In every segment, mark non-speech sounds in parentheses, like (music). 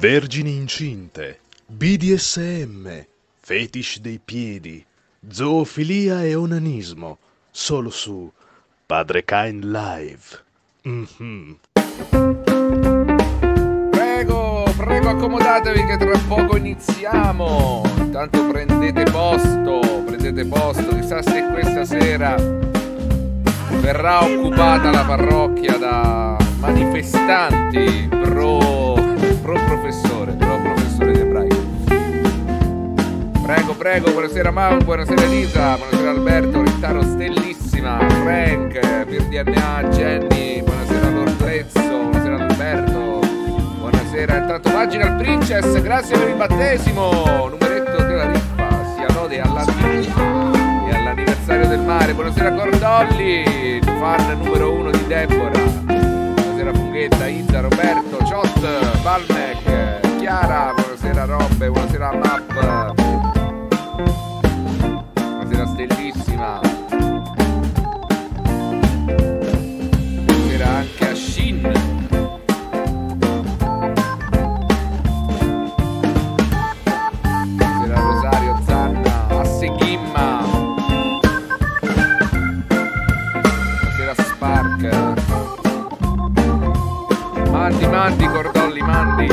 Vergini incinte, BDSM, fetish dei piedi, zoofilia e onanismo, solo su Padre Kind Live. Mm-hmm. Prego, prego accomodatevi che tra poco iniziamo. Intanto prendete posto, prendete posto, chissà se questa sera verrà occupata la parrocchia da manifestanti pro pro professore, pro professore di ebraico. Prego, prego, buonasera Mau, buonasera Lisa, buonasera Alberto, Rittaro Stellissima, Frank, Pir DNA, Jenny, buonasera Lorzezzo, buonasera Alberto, buonasera intanto tatuaggio al Princess, grazie per il battesimo, numeretto della riffa, sia lode all'anno e all'anniversario del mare, buonasera Cordolli, fan numero uno di Deborah. Lunghetta, Inda, Roberto, Ciot, Valmec, Chiara, buonasera Robbe, buonasera Map, buonasera Stellissima, buonasera anche a Shin. mandi, mandi, cordolli, mandi.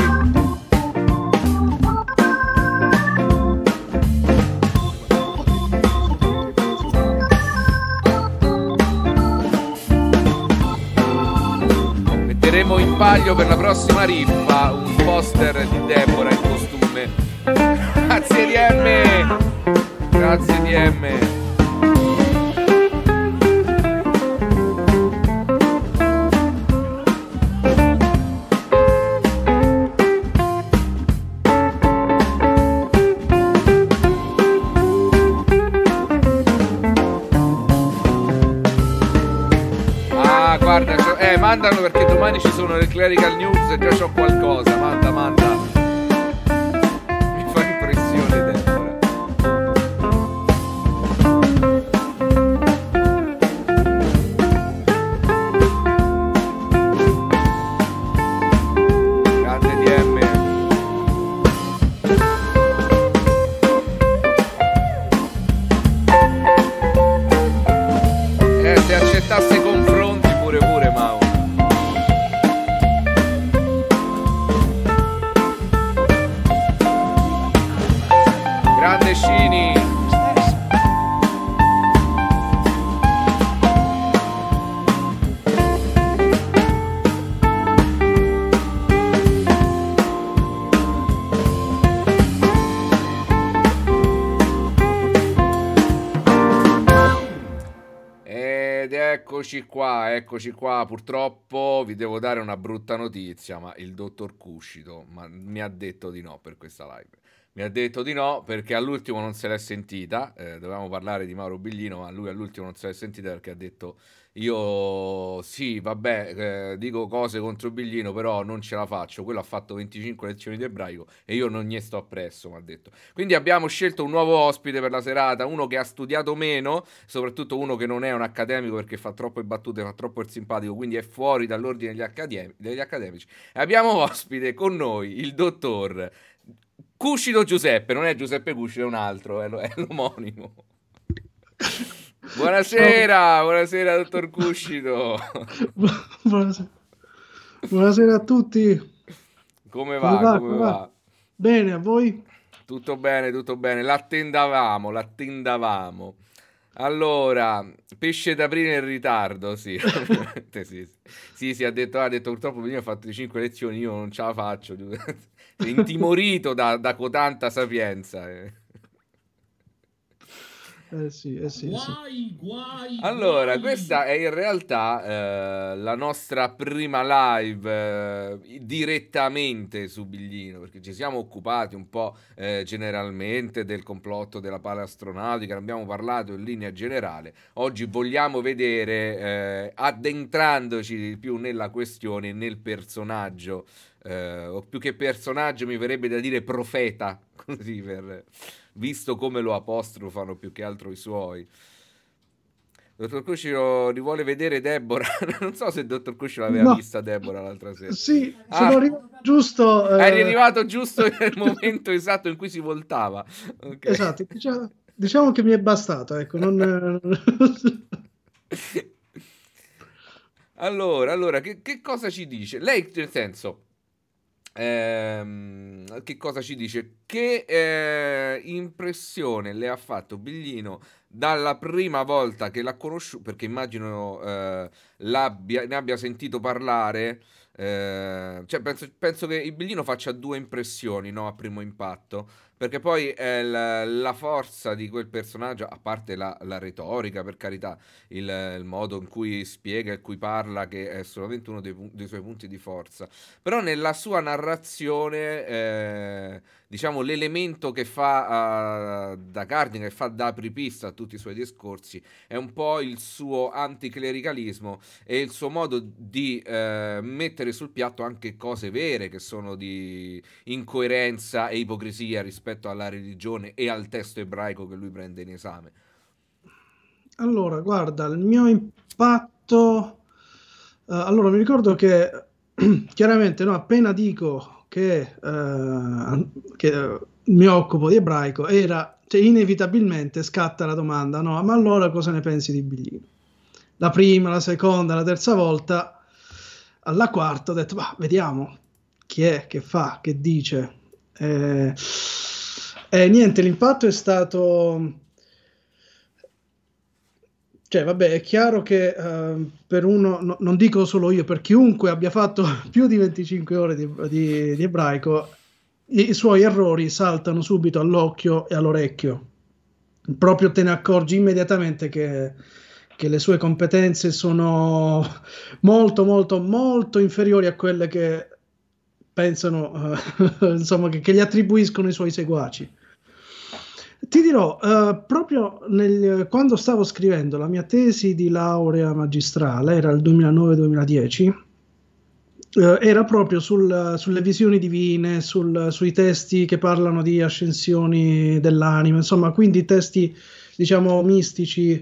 Metteremo in paglio per la prossima riffa un poster di Deborah in costume. Grazie DM! Grazie DM! mandano perché domani ci sono le clerical news e già c'ho qualcosa. Ma Eccoci qua, eccoci qua. Purtroppo vi devo dare una brutta notizia, ma il dottor Cuscito ma, mi ha detto di no per questa live. Mi ha detto di no perché all'ultimo non se l'è sentita. Eh, dovevamo parlare di Mauro Biglino, ma lui all'ultimo non se l'è sentita perché ha detto io sì, vabbè, eh, dico cose contro Biglino, però non ce la faccio. Quello ha fatto 25 lezioni di ebraico e io non gli sto appresso, mi ha detto. Quindi abbiamo scelto un nuovo ospite per la serata, uno che ha studiato meno, soprattutto uno che non è un accademico perché fa troppe battute, fa troppo il simpatico, quindi è fuori dall'ordine degli, accademi degli accademici. E abbiamo ospite con noi il dottor Cuscito Giuseppe, non è Giuseppe Cuscito, è un altro, è l'omonimo. (laughs) Buonasera, oh. buonasera dottor Cuscito. (laughs) Buonasera. buonasera. a tutti. Come va? Come va, come come va? va? Bene, a voi? Tutto bene, tutto bene. L'attendavamo, l'attendavamo. Allora, pesce d'aprile in ritardo, sì. (laughs) sì, sì. sì, sì, ha detto, ha detto purtroppo io ho fatto le cinque lezioni, io non ce la faccio. Sei (laughs) intimorito da, da cotanta sapienza. Eh. Eh eh sì, eh sì, guai, guai, allora, guai. questa è in realtà eh, la nostra prima live eh, direttamente su Biglino, perché ci siamo occupati un po' eh, generalmente del complotto della pala astronautica, ne abbiamo parlato in linea generale. Oggi vogliamo vedere, eh, addentrandoci di più nella questione, nel personaggio, o più che personaggio mi verrebbe da dire profeta così, (laughs) visto come lo apostrofano più che altro i suoi. Dottor Cuscino vuole vedere Deborah. (laughs) non so se il dottor Cuscino l'aveva no. vista Deborah l'altra sera. Sì, ah, sono arrivato giusto. Eh... Eri arrivato giusto (laughs) nel momento esatto in cui si voltava. Okay. Esatto, diciamo, diciamo, che mi è bastato. Ecco, non... allora, allora che, che, cosa ci dice? Lei, nel senso, Ehm, che cosa ci dice? Che eh, impressione le ha fatto Biglino dalla prima volta che l'ha conosciuto? Perché immagino eh, ne abbia sentito parlare. Eh, cioè penso, penso, che Biglino faccia due impressioni no, a primo impatto perché poi eh, la, la, forza di quel personaggio, a parte la, la retorica, per carità, il, il, modo in cui spiega e in cui parla, che è solamente uno dei, dei, suoi punti di forza, però nella sua narrazione, eh, diciamo, l'elemento che fa uh, da Cardine, che fa da apripista a tutti i suoi discorsi, è un po' il suo anticlericalismo e il suo modo di eh, mettere sul piatto anche cose vere che sono di incoerenza e ipocrisia rispetto rispetto alla religione e al testo ebraico che lui prende in esame? Allora, guarda, il mio impatto... Uh, allora, mi ricordo che (clears throat) chiaramente no, appena dico che, uh, che eh, mi occupo di ebraico, era, cioè, inevitabilmente scatta la domanda, no, ma allora cosa ne pensi di Biglino? La prima, la seconda, la terza volta, alla quarta ho detto, bah, vediamo chi è, che fa, che dice. Eh, eh, niente, l'impatto è stato... Cioè, vabbè, è chiaro che uh, per uno, no, non dico solo io, per chiunque abbia fatto (laughs) più di 25 ore di, di, di ebraico, i, i suoi errori saltano subito all'occhio e all'orecchio. Proprio te ne accorgi immediatamente che, che le sue competenze sono (laughs) molto, molto, molto inferiori a quelle che pensano, uh, (laughs) insomma, che, che gli attribuiscono i suoi seguaci. Ti dirò, eh, proprio nel, quando stavo scrivendo la mia tesi di laurea magistrale, era il 2009-2010, eh, era proprio sul, sulle visioni divine, sul, sui testi che parlano di ascensioni dell'anima, insomma, quindi testi, diciamo, mistici.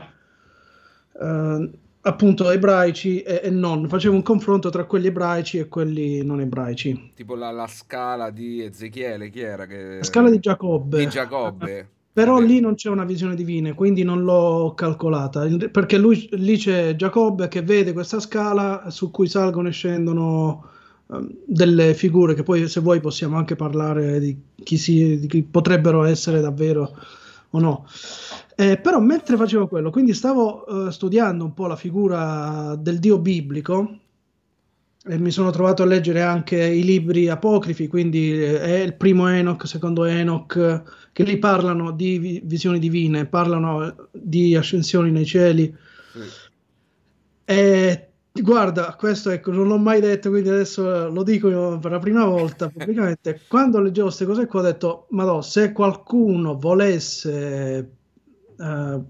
Eh, appunto ebraici e, e, non. Facevo un confronto tra quelli ebraici e quelli non ebraici. Tipo la, la scala di Ezechiele, chi era? Che... La scala di Giacobbe. Di Giacobbe. Però lì non c'è una visione divina, quindi non l'ho calcolata, perché lui, lì c'è Giacobbe che vede questa scala su cui salgono e scendono um, delle figure che poi se vuoi possiamo anche parlare di chi, si, di chi potrebbero essere davvero o no. Eh, però mentre facevo quello, quindi stavo uh, studiando un po' la figura del Dio biblico, e mi sono trovato a leggere anche i libri apocrifi, quindi eh, è il primo Enoch, secondo Enoch, che lì parlano di visioni divine, parlano di ascensioni nei cieli. Sì. E guarda, questo ecco, non l'ho mai detto, quindi adesso lo dico per la prima volta pubblicamente. (laughs) Quando leggevo queste cose qua ho detto, ma se qualcuno volesse... Uh,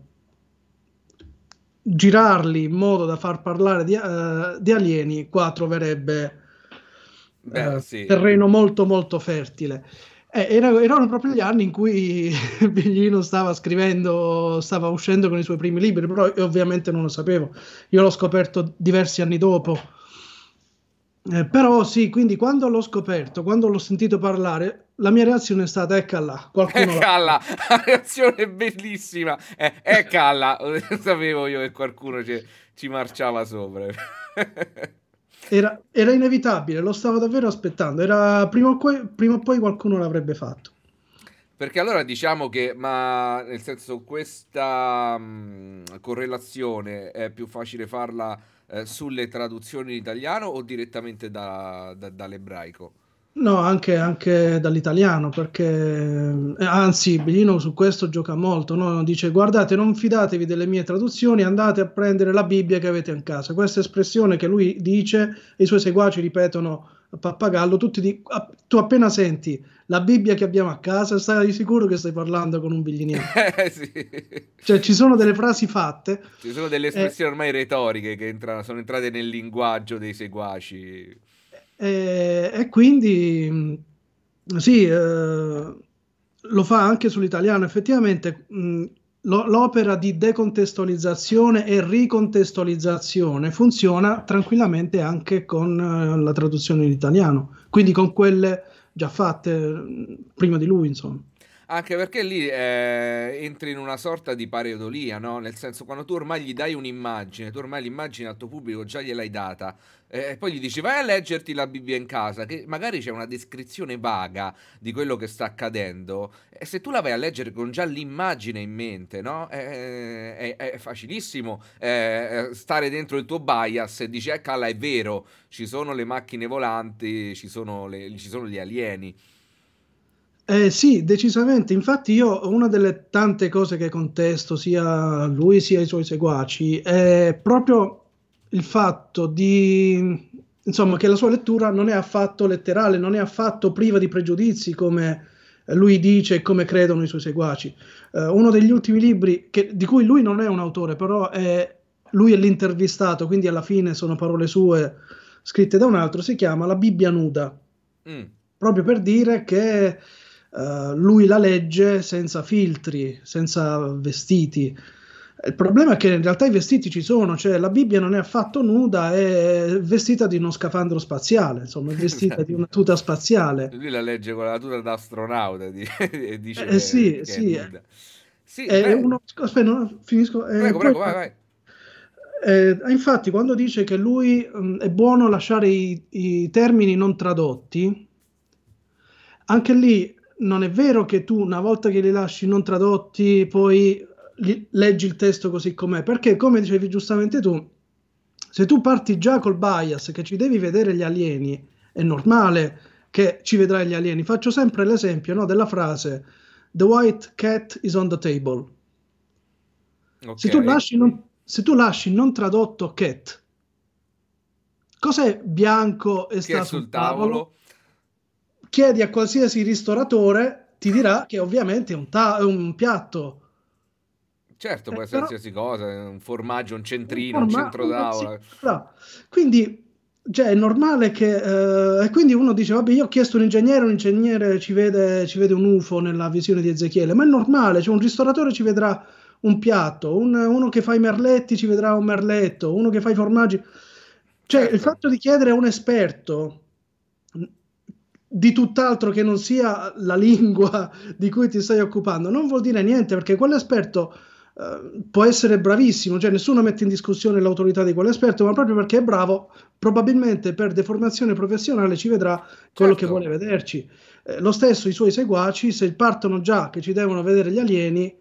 girarli in modo da far parlare di, uh, di alieni, qua troverebbe Beh, uh, sì. terreno molto molto fertile. Eh, era, erano proprio gli anni in cui (laughs) Biglino stava scrivendo, stava uscendo con i suoi primi libri, però io ovviamente non lo sapevo, io l'ho scoperto diversi anni dopo. Eh, però sì, quindi quando l'ho scoperto, quando l'ho sentito parlare, la mia reazione è stata eccala. Qualcuno eccala, (laughs) la reazione bellissima. Eh, eccala, (laughs) sapevo io che qualcuno ci, ci marciava sopra. (laughs) era, era, inevitabile, lo stavo davvero aspettando. Era, prima, o poi, prima o poi qualcuno l'avrebbe fatto. Perché allora diciamo che, ma nel senso, questa mh, correlazione è più facile farla eh, sulle traduzioni in italiano o direttamente da, da, dall'ebraico? No, anche, anche, dall'italiano, perché eh, anzi, Bellino su questo gioca molto. No? Dice: Guardate, non fidatevi delle mie traduzioni, andate a prendere la Bibbia che avete in casa. Questa espressione che lui dice, i suoi seguaci ripetono a pappagallo: di, a, ah, tu appena senti la Bibbia che abbiamo a casa, stai sicuro che stai parlando con un bigliniano. (laughs) Eh, sì. Cioè, ci sono delle frasi fatte. Ci sono delle espressioni eh, ormai retoriche che entra, sono entrate nel linguaggio dei seguaci. E, e quindi sì, eh, lo fa anche sull'italiano, effettivamente mh, lo, l'opera di decontestualizzazione e ricontestualizzazione funziona tranquillamente anche con eh, la traduzione in italiano, quindi con quelle già fatte prima di lui, insomma. Anche perché lì eh, entri in una sorta di pareodolia, no? Nel senso, quando tu ormai gli dai un'immagine, tu ormai l'immagine al tuo pubblico già gliel'hai data, e poi gli dici vai a leggerti la Bibbia in casa, che magari c'è una descrizione vaga di quello che sta accadendo. E se tu la vai a leggere con già l'immagine in mente, no? È, è, è facilissimo è, eh, eh, stare dentro il tuo bias e dici, ecco, eh, è vero, ci sono le macchine volanti, ci sono, le, ci sono gli alieni. Eh, sì, decisamente. Infatti io una delle tante cose che contesto sia lui sia i suoi seguaci è proprio il fatto di, insomma, che la sua lettura non è affatto letterale, non è affatto priva di pregiudizi come lui dice e come credono i suoi seguaci. Uh, uno degli ultimi libri, che, di cui lui non è un autore, però è, lui è l'intervistato, quindi alla fine sono parole sue scritte da un altro, si chiama La Bibbia nuda, mm. proprio per dire che uh, lui la legge senza filtri, senza vestiti. Il problema è che in realtà i vestiti ci sono, cioè la Bibbia non è affatto nuda, è vestita di uno scafandro spaziale, insomma, è vestita di una tuta spaziale. (laughs) Lui la legge con la tuta da astronauta (laughs) e dice eh, sì, eh. sì, è, sì, è uno, aspetta, no, finisco. Eh, prego, eh, prego, poi, vai, vai. Eh, ah, infatti, quando dice che lui mh, mm, è buono lasciare i, i termini non tradotti, anche lì non è vero che tu una volta che li lasci non tradotti poi leggi il testo così com'è, perché come dicevi giustamente tu, se tu parti già col bias che ci devi vedere gli alieni, è normale che ci vedrai gli alieni. Faccio sempre l'esempio no, della frase The white cat is on the table. Okay. Se, tu lasci non, se tu lasci non tradotto cat, cos'è bianco e che sta sul tavolo? tavolo? Chiedi a qualsiasi ristoratore, ti dirà che ovviamente è un, ta- è un piatto Certo, eh, può essere però... qualsiasi cosa, un formaggio, un centrino, un, forma... un centro d'aula. No. Quindi cioè, è normale che... Eh, e quindi uno dice, vabbè, io ho chiesto un ingegnere, un ingegnere ci vede, ci vede un UFO nella visione di Ezechiele, ma è normale, cioè un ristoratore ci vedrà un piatto, un, uno che fa i merletti ci vedrà un merletto, uno che fa i formaggi. Cioè, certo. il fatto di chiedere a un esperto di tutt'altro che non sia la lingua (laughs) di cui ti stai occupando non vuol dire niente perché quell'esperto Ehm, può essere bravissimo, cioè nessuno mette in discussione l'autorità di quell'esperto, ma proprio perché è bravo, probabilmente per deformazione professionale ci vedrà quello certo. che vuole vederci. Eh, lo stesso i suoi seguaci, se partono già che ci devono vedere gli alieni,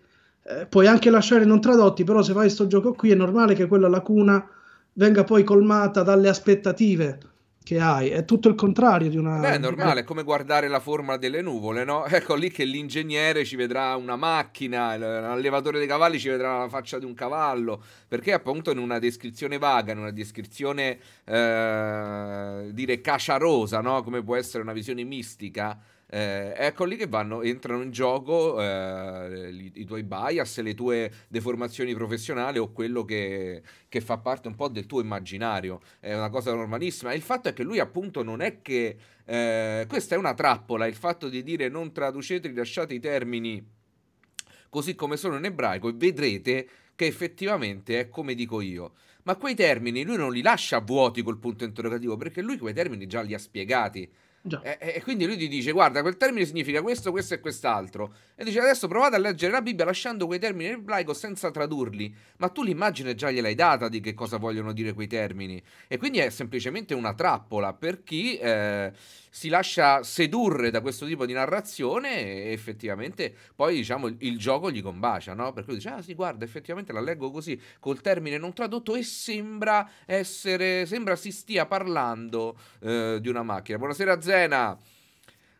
eh, puoi anche lasciare non tradotti, però se fai questo gioco qui è normale che quella lacuna venga poi colmata dalle aspettative che hai. È tutto il contrario di una... Beh, è normale, è come guardare la forma delle nuvole, no? (laughs) Ecco lì che l'ingegnere ci vedrà una macchina, l'allevatore dei cavalli ci vedrà la faccia di un cavallo, perché appunto in una descrizione vaga, in una descrizione, eh, dire, caciarosa, no? Come può essere una visione mistica, eh, ecco lì che vanno, entrano in gioco eh, i, i, tuoi bias, le tue deformazioni professionali o quello che, che, fa parte un po' del tuo immaginario. È una cosa normalissima. il fatto è che lui, appunto, non è che eh, questa è una trappola. Il fatto di dire non traducete, rilasciate i termini così come sono in ebraico e vedrete che effettivamente è come dico io. Ma quei termini lui non li lascia vuoti col punto interrogativo perché lui quei termini già li ha spiegati. E, e, quindi lui ti dice: Guarda, quel termine significa questo, questo e quest'altro. E dice: Adesso provate a leggere la Bibbia lasciando quei termini in ebraico senza tradurli. Ma tu l'immagine già gliel'hai data di che cosa vogliono dire quei termini. E quindi è semplicemente una trappola per chi. Eh, si lascia sedurre da questo tipo di narrazione e effettivamente poi diciamo il, il gioco gli combacia, no? Per cui dice, ah sì, guarda, effettivamente la leggo così, col termine non tradotto e sembra essere, sembra si stia parlando eh, di una macchina. Buonasera Zena!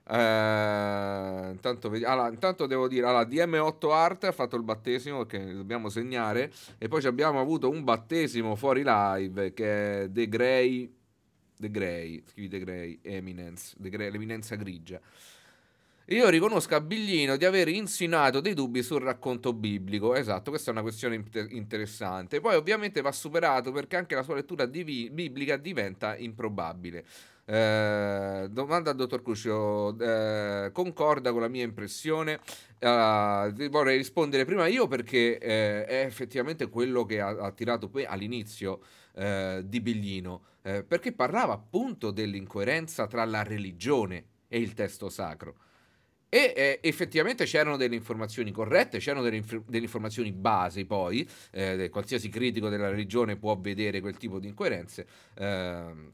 Eh, intanto, vedi- allora, intanto, devo dire, allora, DM8 Art ha fatto il battesimo che dobbiamo segnare e poi abbiamo avuto un battesimo fuori live che è The Grey The Grey, scrivi The Grey, Eminence, The Grey, l'eminenza grigia. Io riconosco a Biglino di aver insinuato dei dubbi sul racconto biblico. Esatto, questa è una questione inter- interessante. Poi ovviamente va superato perché anche la sua lettura divi- biblica diventa improbabile. Eh, domanda al dottor Crucio, eh, concorda con la mia impressione? Eh, vorrei rispondere prima io perché eh, è effettivamente quello che ha, attirato poi all'inizio eh, di Biglino, eh, perché parlava appunto dell'incoerenza tra la religione e il testo sacro. E eh, effettivamente c'erano delle informazioni corrette, c'erano delle, inf- delle informazioni base poi, eh, qualsiasi critico della religione può vedere quel tipo di incoerenze. Eh,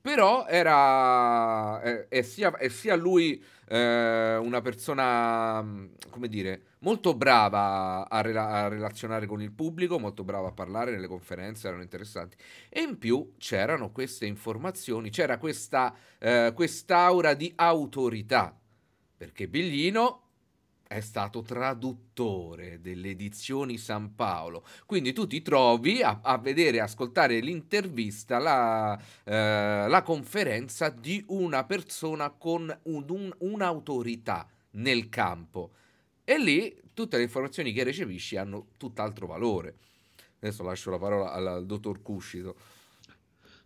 però era... È, eh, è, sia, è sia, lui eh, una persona, mm, come dire, molto brava a, rela a, relazionare con il pubblico, molto brava a parlare nelle conferenze, erano interessanti. E in più c'erano queste informazioni, c'era questa eh, quest'aura di autorità, perché Biglino è stato traduttore delle edizioni San Paolo. Quindi tu ti trovi a, a vedere, ascoltare l'intervista, la, eh, la, conferenza di una persona con un, un, un'autorità nel campo. E lì tutte le informazioni che recepisci hanno tutt'altro valore. Adesso lascio la parola al, al dottor Cuscito.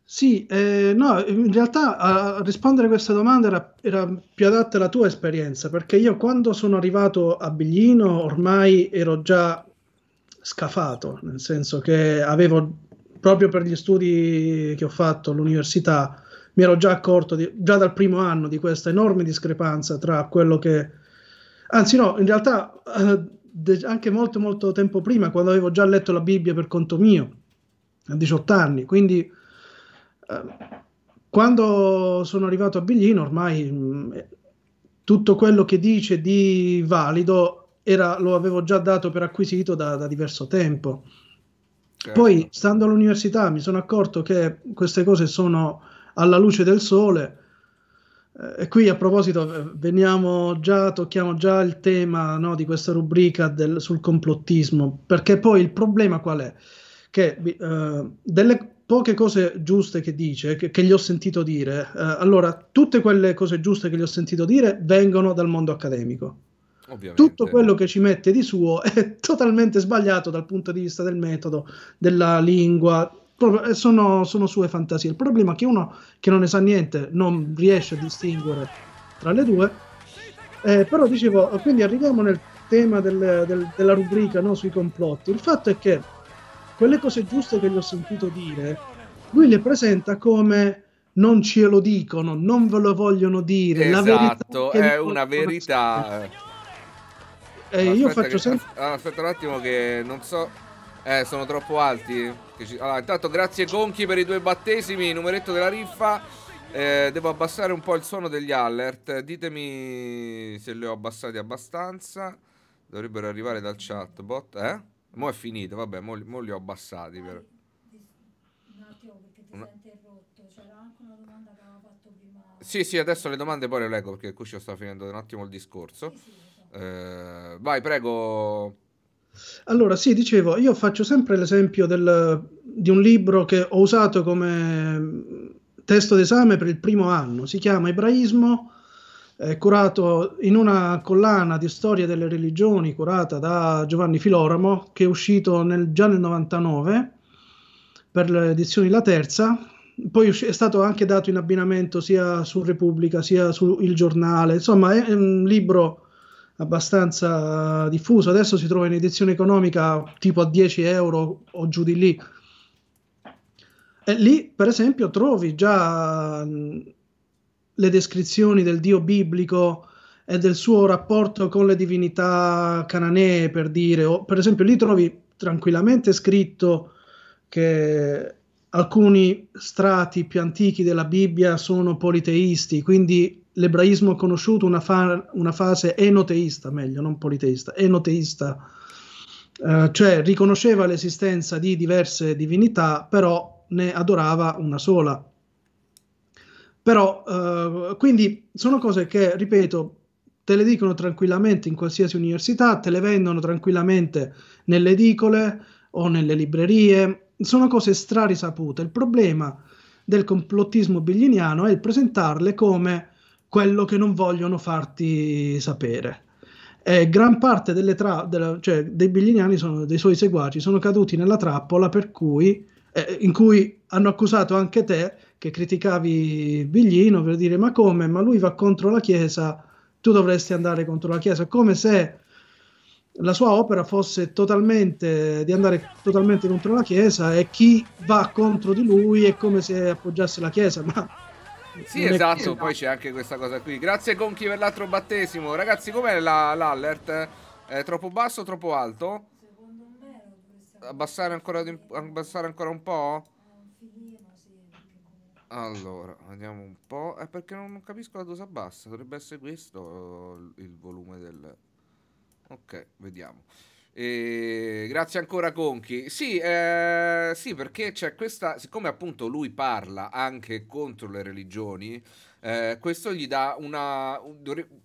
Sì, eh, no, in realtà a rispondere a questa domanda era, era, più adatta alla tua esperienza, perché io quando sono arrivato a Biglino ormai ero già scafato, nel senso che avevo, proprio per gli studi che ho fatto all'università, mi ero già accorto, di, già dal primo anno, di questa enorme discrepanza tra quello che... Anzi no, in realtà eh, anche molto molto tempo prima, quando avevo già letto la Bibbia per conto mio, a 18 anni, quindi quando sono arrivato a Biglino ormai mh, tutto quello che dice di valido era, lo avevo già dato per acquisito da, da diverso tempo. Certo. Poi, stando all'università, mi sono accorto che queste cose sono alla luce del sole. Eh, e qui a proposito, veniamo già, tocchiamo già il tema no, di questa rubrica del, sul complottismo, perché poi il problema qual è? Che eh, delle, poche cose giuste che dice, che, che gli ho sentito dire. Eh, allora, tutte quelle cose giuste che gli ho sentito dire vengono dal mondo accademico. Ovviamente. Tutto quello che ci mette di suo è (laughs) totalmente sbagliato dal punto di vista del metodo, della lingua, eh, sono, sono, sue fantasie. Il problema è che uno che non ne sa niente non riesce a distinguere tra le due. Eh, però dicevo, quindi arriviamo nel tema del, del, della rubrica no, sui complotti. Il fatto è che quelle cose giuste che gli ho sentito dire, lui le presenta come non ce lo dicono, non ve lo vogliono dire. Esatto, è una verità. E eh, io faccio che, sempre... Ah, aspetta un attimo che non so... Eh, sono troppo alti. Allora, intanto grazie Gonchi per i due battesimi, numeretto della riffa. Eh, devo abbassare un po' il suono degli alert. Ditemi se li ho abbassati abbastanza. Dovrebbero arrivare dal chat bot, eh? Mo' è finito, vabbè, mo, mo li ho abbassati. Dai, per... Un attimo perché ti Una... sei interrotto, c'era anche una domanda che aveva fatto prima. Sì, sì, adesso le domande poi le leggo perché qui ci sta finendo un attimo il discorso. Sì, sì, so. eh, vai, prego. Allora, sì, dicevo, io faccio sempre l'esempio del, di un libro che ho usato come testo d'esame per il primo anno, si chiama Ebraismo eh, curato in una collana di storia delle religioni curata da Giovanni Filoramo, che è uscito nel, già nel 99 per le edizioni La Terza, poi è stato anche dato in abbinamento sia su Repubblica sia su Il Giornale, insomma è, un libro abbastanza diffuso, adesso si trova in edizione economica tipo a 10 euro o giù di lì. E lì, per esempio, trovi già le descrizioni del dio biblico e del suo rapporto con le divinità cananee, per dire, o per esempio lì trovi tranquillamente scritto che alcuni strati più antichi della Bibbia sono politeisti, quindi l'ebraismo ha conosciuto una, fa- una fase enoteista, meglio, non politeista, enoteista, eh, cioè riconosceva l'esistenza di diverse divinità, però ne adorava una sola. Però, eh, quindi, sono cose che, ripeto, te le dicono tranquillamente in qualsiasi università, te le vendono tranquillamente nelle edicole o nelle librerie, sono cose strarisapute. Il problema del complottismo bigliniano è il presentarle come quello che non vogliono farti sapere. E gran parte tra- della, cioè, dei bigliniani, sono, dei suoi seguaci, sono caduti nella trappola per cui, eh, in cui hanno accusato anche te che criticavi Biglino per dire ma come, ma lui va contro la Chiesa, tu dovresti andare contro la Chiesa, come se la sua opera fosse totalmente di andare totalmente contro la Chiesa e chi va contro di lui è come se appoggiasse la Chiesa, ma sì, esatto, piena. poi c'è anche questa cosa qui. Grazie Conchi per l'altro battesimo. Ragazzi, com'è la, l'allert? È troppo basso o troppo alto? Abbassare ancora, abbassare ancora un po'? Allora, vediamo un po'. È eh, perché non, non capisco la dose bassa. Dovrebbe essere questo eh, il volume del... Ok, vediamo. E grazie ancora Conchi. Sì, eh, sì perché c'è questa, siccome appunto lui parla anche contro le religioni, eh, questo gli dà una,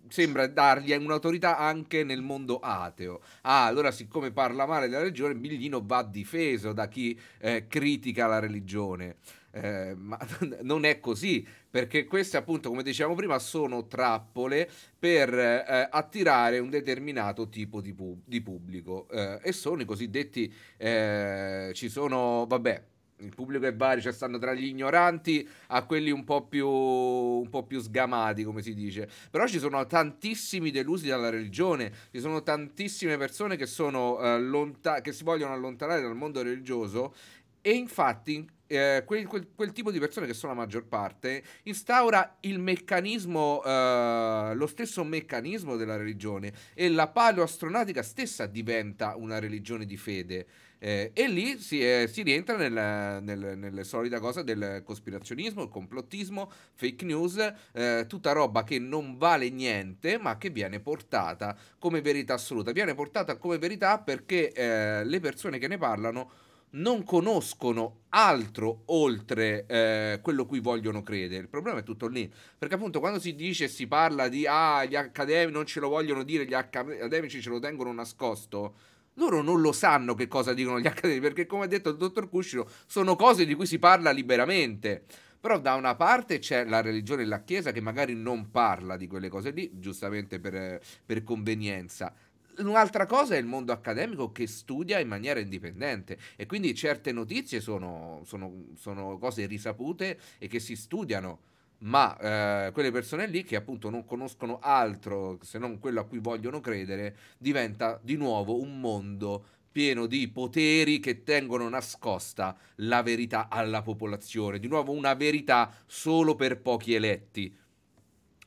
sembra dargli un'autorità anche nel mondo ateo. Ah, allora siccome parla male della religione, Biglino va difeso da chi eh, critica la religione. Eh, ma (laughs) non è così, perché queste appunto, come dicevamo prima, sono trappole per eh, attirare un determinato tipo di, pub- di pubblico eh, e sono i cosiddetti, eh, ci sono, vabbè, il pubblico è vario, cioè stanno tra gli ignoranti a quelli un po, più, un po' più sgamati, come si dice. Però ci sono tantissimi delusi dalla religione, ci sono tantissime persone che, sono, eh, lonta- che si vogliono allontanare dal mondo religioso e infatti eh, quel, quel, quel, tipo di persone che sono la maggior parte, instaura il meccanismo, eh, lo stesso meccanismo della religione e la paleoastronautica stessa diventa una religione di fede. Eh, e lì si, si rientra nel, nel, nelle solite cose del cospirazionismo, il complottismo, fake news, eh, tutta roba che non vale niente ma che viene portata come verità assoluta. Viene portata come verità perché eh, le persone che ne parlano non conoscono altro oltre eh, quello cui vogliono credere. Il problema è tutto lì, perché appunto quando si dice e si parla di ah, gli accademici non ce lo vogliono dire, gli accademici ce lo tengono nascosto. Loro non lo sanno che cosa dicono gli (laughs) accademici, perché come ha detto il dottor Cuscino, sono cose di cui si parla liberamente. Però da una parte c'è la religione e la Chiesa che magari non parla di quelle cose lì, giustamente per, eh, per convenienza Un'altra cosa è il mondo accademico che studia in maniera indipendente e quindi certe notizie sono, sono, sono cose risapute e che si studiano, ma eh, quelle persone lì che appunto non conoscono altro se non quello a cui vogliono credere diventa di nuovo un mondo pieno di poteri che tengono nascosta la verità alla popolazione, di nuovo una verità solo per pochi eletti.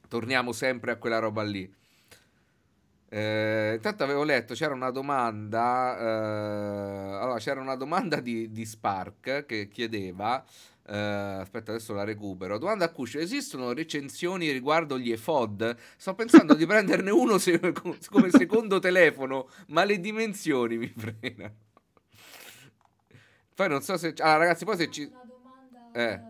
Torniamo sempre a quella roba lì. Eh, intanto avevo letto, c'era una domanda, eh, allora, c'era una domanda di, di Spark che chiedeva, eh, aspetta adesso la recupero, domanda a Cuscio, esistono recensioni riguardo gli EFOD? Sto pensando di prenderne uno se, (laughs) come secondo telefono, ma le dimensioni mi frenano. Poi non so se... allora ragazzi, poi se ci... Una domanda eh.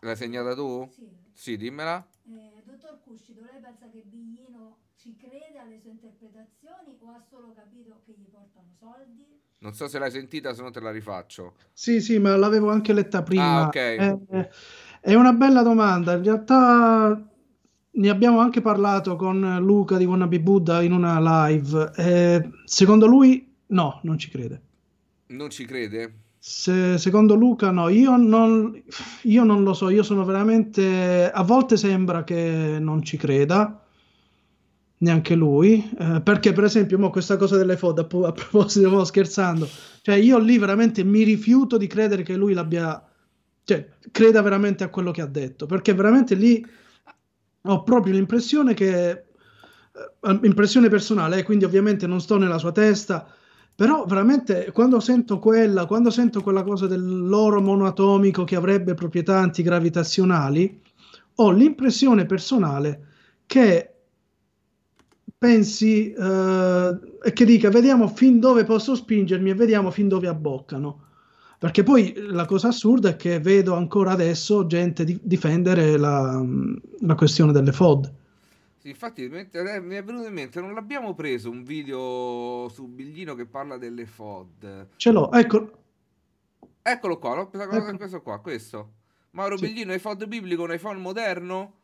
L'hai segnata tu? Sì. Sì, dimmela uscito. Lei pensa che Biglino ci crede alle sue interpretazioni o ha solo capito che gli portano soldi? Non so se l'hai sentita, se no te la rifaccio. Sì, sì, ma l'avevo anche letta ah, prima. Ah, ok. È, eh, eh, è una bella domanda. In realtà ne abbiamo anche parlato con Luca di Wannabe Buddha in una live. Eh, secondo lui, no, non ci crede. Non ci crede? Se, secondo Luca, no, io non, io non, lo so, io sono veramente... A volte sembra che non ci creda, neanche lui, eh, perché per esempio mo, questa cosa delle foto, a, a proposito, mo, scherzando, cioè io lì veramente mi rifiuto di credere che lui l'abbia... Cioè, creda veramente a quello che ha detto, perché veramente lì ho proprio l'impressione che... Eh, impressione personale, eh, quindi ovviamente non sto nella sua testa, però veramente quando sento quella, quando sento quella cosa dell'oro monoatomico che avrebbe proprietà antigravitazionali, ho l'impressione personale che pensi eh, e eh, che dica vediamo fin dove posso spingermi e vediamo fin dove abboccano. Perché poi la cosa assurda è che vedo ancora adesso gente di- difendere la, la questione delle FOD sì, infatti mi è venuto in mente, non l'abbiamo preso un video su Biglino che parla delle FOD. Ce l'ho, eccolo. Eccolo qua, l'ho preso ecco. questo qua, questo. Mauro sì. Biglino, iPhone biblico, un iPhone moderno?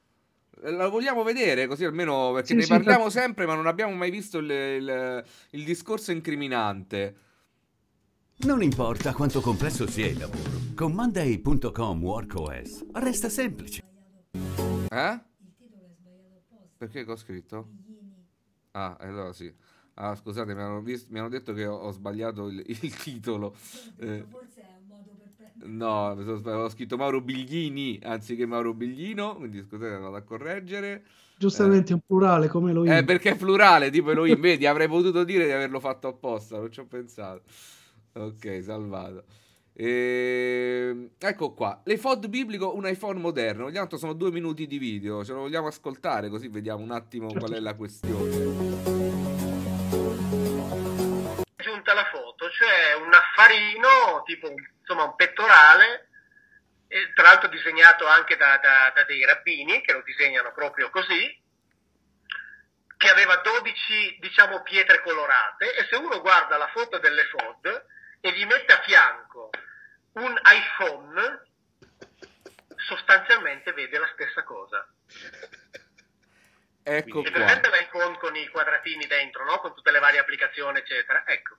Eh, lo vogliamo vedere così almeno perché sì, ne sì, parliamo per... sempre ma non abbiamo mai visto il, il, il discorso incriminante. Non importa quanto complesso sia il lavoro, con Monday.com WorkOS resta semplice. Eh? Perché che ho scritto? Ah, allora sì. Ah, scusate, mi hanno, visto, mi hanno detto che ho, ho sbagliato il, (laughs) il titolo. Eh, forse è un modo per prendere. No, ho scritto Mauro Biglini anziché Mauro Biglino, quindi scusate, vado a correggere. Giustamente eh. è eh, un plurale come Elohim. Eh, perché è plurale, tipo Elohim, (laughs) vedi, avrei potuto dire di averlo fatto apposta, non ci ho pensato. Ok, salvato. E... Ehm, ecco qua, l'iPod biblico, un iPhone moderno. Gli altri sono due minuti di video, ce lo vogliamo ascoltare così vediamo un attimo qual certo. è la questione. Giunta la foto, c'è un affarino, tipo insomma un pettorale, tra l'altro disegnato anche da, da, da dei rabbini che lo disegnano proprio così, che aveva 12 diciamo pietre colorate e se uno guarda la foto delle FOD e gli mette a fianco un iPhone sostanzialmente vede la stessa cosa. Ecco Quindi, qua. È l'iPhone con i quadratini dentro, no? con tutte le varie applicazioni, eccetera. Ecco.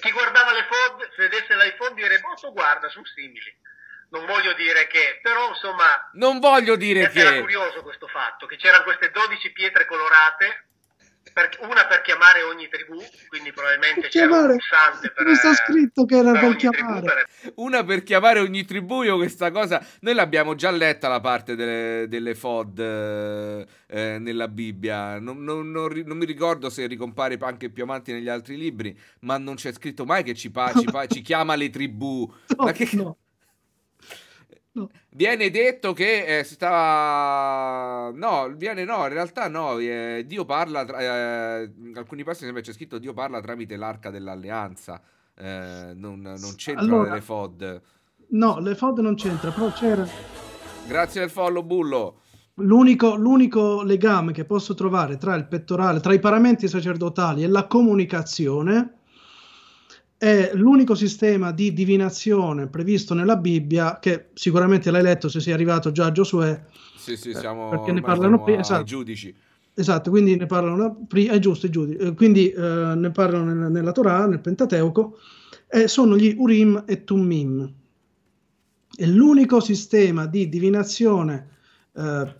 Chi guardava le pod, se vedesse l'iPhone, direbbe, oh, guarda, sono simili non voglio dire che, però insomma... Non voglio dire che... Era curioso questo fatto, che c'erano queste 12 pietre colorate per, una per chiamare ogni tribù, quindi probabilmente per c'era un pulsante per... Sta scritto che era per, per chiamare. Per... Una per chiamare ogni tribù, io questa cosa... Noi l'abbiamo già letta la parte delle, delle FOD eh, eh nella Bibbia, non, non, non, non, mi ricordo se ricompare anche più avanti negli altri libri, ma non c'è scritto mai che ci, pa, ci, pa, ci chiama le tribù. (laughs) No, ma che... No. Viene detto che eh, si stava... No, viene no, in realtà no, eh, Dio parla, tra... eh, in alcuni passi sembra c'è scritto Dio parla tramite l'arca dell'alleanza, eh, non, non c'entra allora, le FOD. No, le FOD non c'entra, però c'era... Grazie al follow, Bullo. L'unico, l'unico, legame che posso trovare tra il pettorale, tra i paramenti sacerdotali e la comunicazione è l'unico sistema di divinazione previsto nella Bibbia che sicuramente l'hai letto se sei arrivato già a Giosuè. Sì, sì, eh, siamo perché ne parlano prima, esatto. giudici. Esatto, quindi ne parlano prima, è giusto, è giudici. Eh, quindi eh, ne parlano nella, nella Torah, nel Pentateuco, e sono gli Urim e Tummim. È l'unico sistema di divinazione eh,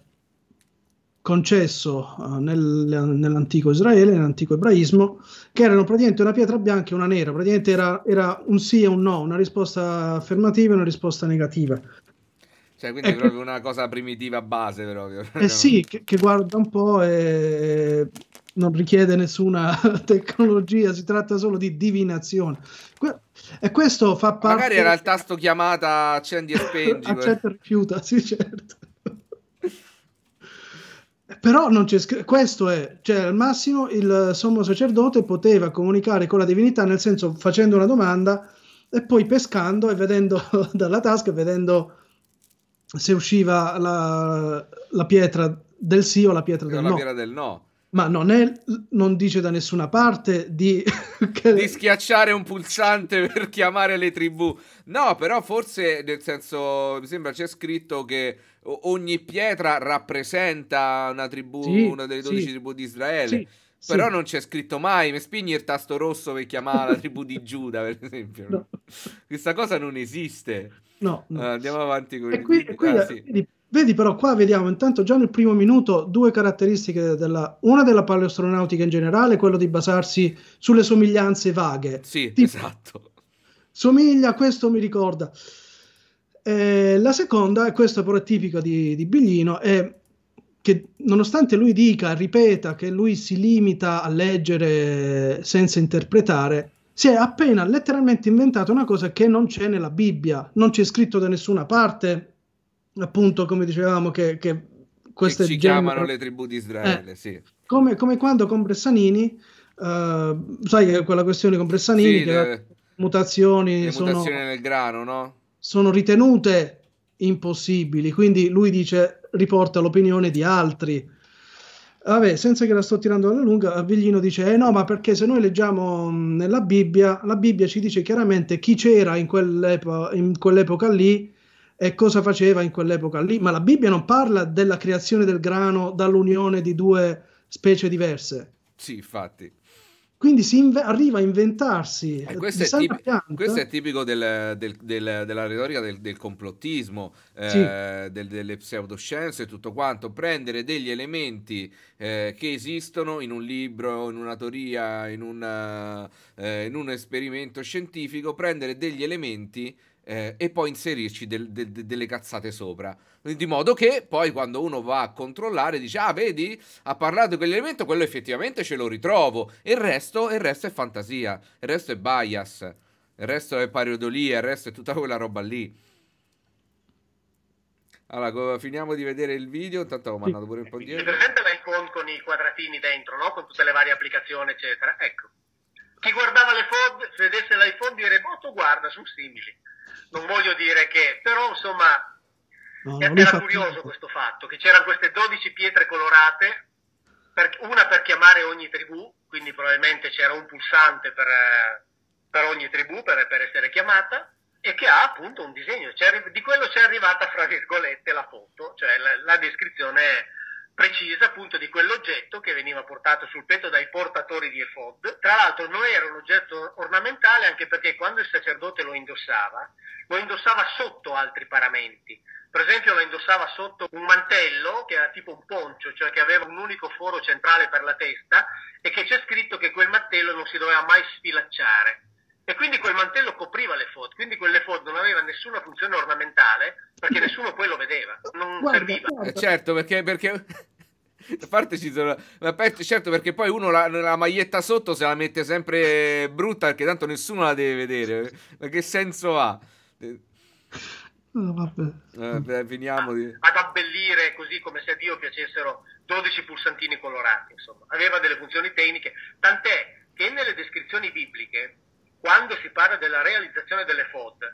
concesso uh, nel, nell'antico Israele, nell'antico ebraismo, che erano praticamente una pietra bianca e una nera, praticamente era, era un sì e un no, una risposta affermativa e una risposta negativa. Cioè, quindi è proprio che... una cosa primitiva base, proprio. Eh sì, (laughs) che, che guarda un po' e non richiede nessuna (laughs) tecnologia, si tratta solo di divinazione. Que- e questo fa parte... Magari era il tasto chiamata accendi e (laughs) spengi. Accetta e rifiuta, sì certo. Però non c'è scritto, questo è, cioè al massimo il sommo sacerdote poteva comunicare con la divinità nel senso facendo una domanda e poi pescando e vedendo (laughs) dalla tasca, vedendo se usciva la, la pietra del sì o la pietra del la no. Pietra del no ma non, è, non dice da nessuna parte di... (laughs) che... di schiacciare un pulsante per chiamare le tribù. No, però forse, nel senso, mi sembra c'è scritto che ogni pietra rappresenta una tribù, sì, una delle 12 sì. tribù di Israele. Sì, però non c'è scritto mai, mi spingi il tasto rosso per chiamare la tribù di Giuda, per esempio. No. Questa cosa non esiste. No, no. Uh, andiamo avanti con e il... Qui, ah, qui, Vedi però qua vediamo intanto già nel primo minuto due caratteristiche della, una della paleoastronautica in generale, quello di basarsi sulle somiglianze vaghe. Sì, tipo, esatto. Somiglia, questo mi ricorda. Eh, la seconda, e questa però è tipico di, di Biglino, è che nonostante lui dica, ripeta, che lui si limita a leggere senza interpretare, si è appena letteralmente inventato una cosa che non c'è nella Bibbia, non c'è scritto da nessuna parte appunto, come dicevamo, che, che queste... Che ci gemme... chiamano le tribù di eh, Israele, eh, sì. Come, come, quando con Bressanini, uh, eh, sai quella questione con Bressanini, sì, che le, mutazioni... Le sono, mutazioni nel grano, no? Sono ritenute impossibili, quindi lui dice, riporta l'opinione di altri. Vabbè, senza che la sto tirando alla lunga, Viglino dice: Eh no, ma perché se noi leggiamo mm, nella Bibbia, la Bibbia ci dice chiaramente chi c'era in, quell'epo- in quell'epoca lì e cosa faceva in quell'epoca lì, ma la Bibbia non parla della creazione del grano dall'unione di due specie diverse. Sì, infatti. Quindi si inve- arriva a inventarsi. E eh, eh, questo, è tipi- questo, è tipico del, del, del, della retorica del, complottismo, eh, sì. eh, delle pseudoscienze e tutto quanto. Prendere degli elementi eh, che esistono in un libro, in una teoria, in, una, in un esperimento scientifico, prendere degli elementi eh, e poi inserirci del, del, delle cazzate sopra. Di modo che poi quando uno va a controllare dice ah vedi ha parlato di quell'elemento, quello effettivamente ce lo ritrovo. Il resto, il resto è fantasia, il resto è bias, il resto è pareodolia, il resto è tutta quella roba lì. Allora, finiamo di vedere il video, intanto ho mandato pure un po' indietro. È presente l'iPhone con i quadratini dentro, no? Con tutte le varie applicazioni, eccetera. Ecco. Chi guardava le fod, se vedesse l'iPhone, direbbe, oh, tu guarda, sono simili non voglio dire che, però insomma no, era fatto... curioso questo fatto, che c'erano queste 12 pietre colorate, per, una per chiamare ogni tribù, quindi probabilmente c'era un pulsante per, per ogni tribù per, per, essere chiamata, e che ha appunto un disegno, di quello c'è arrivata fra virgolette la foto, cioè la, la descrizione precisa appunto di quell'oggetto che veniva portato sul petto dai portatori di efod. Tra l'altro non era un oggetto ornamentale anche perché quando il sacerdote lo indossava, lo indossava sotto altri paramenti. Per esempio lo indossava sotto un mantello che era tipo un poncio, cioè che aveva un unico foro centrale per la testa e che c'è scritto che quel mantello non si doveva mai sfilacciare. E quindi quel mantello copriva le foto, quindi quelle foto non aveva nessuna funzione ornamentale perché (laughs) nessuno poi lo vedeva, non guarda, serviva. Guarda. Eh, certo, perché, perché Parteci, ma per, certo perché poi uno la, la, maglietta sotto se la mette sempre brutta perché tanto nessuno la deve vedere. Ma che senso ha? Eh, vabbè. Eh, finiamo di... Ad abbellire così come se a Dio piacessero 12 pulsantini colorati, insomma. Aveva delle funzioni tecniche, tant'è che nelle descrizioni bibliche, quando si parla della realizzazione delle foto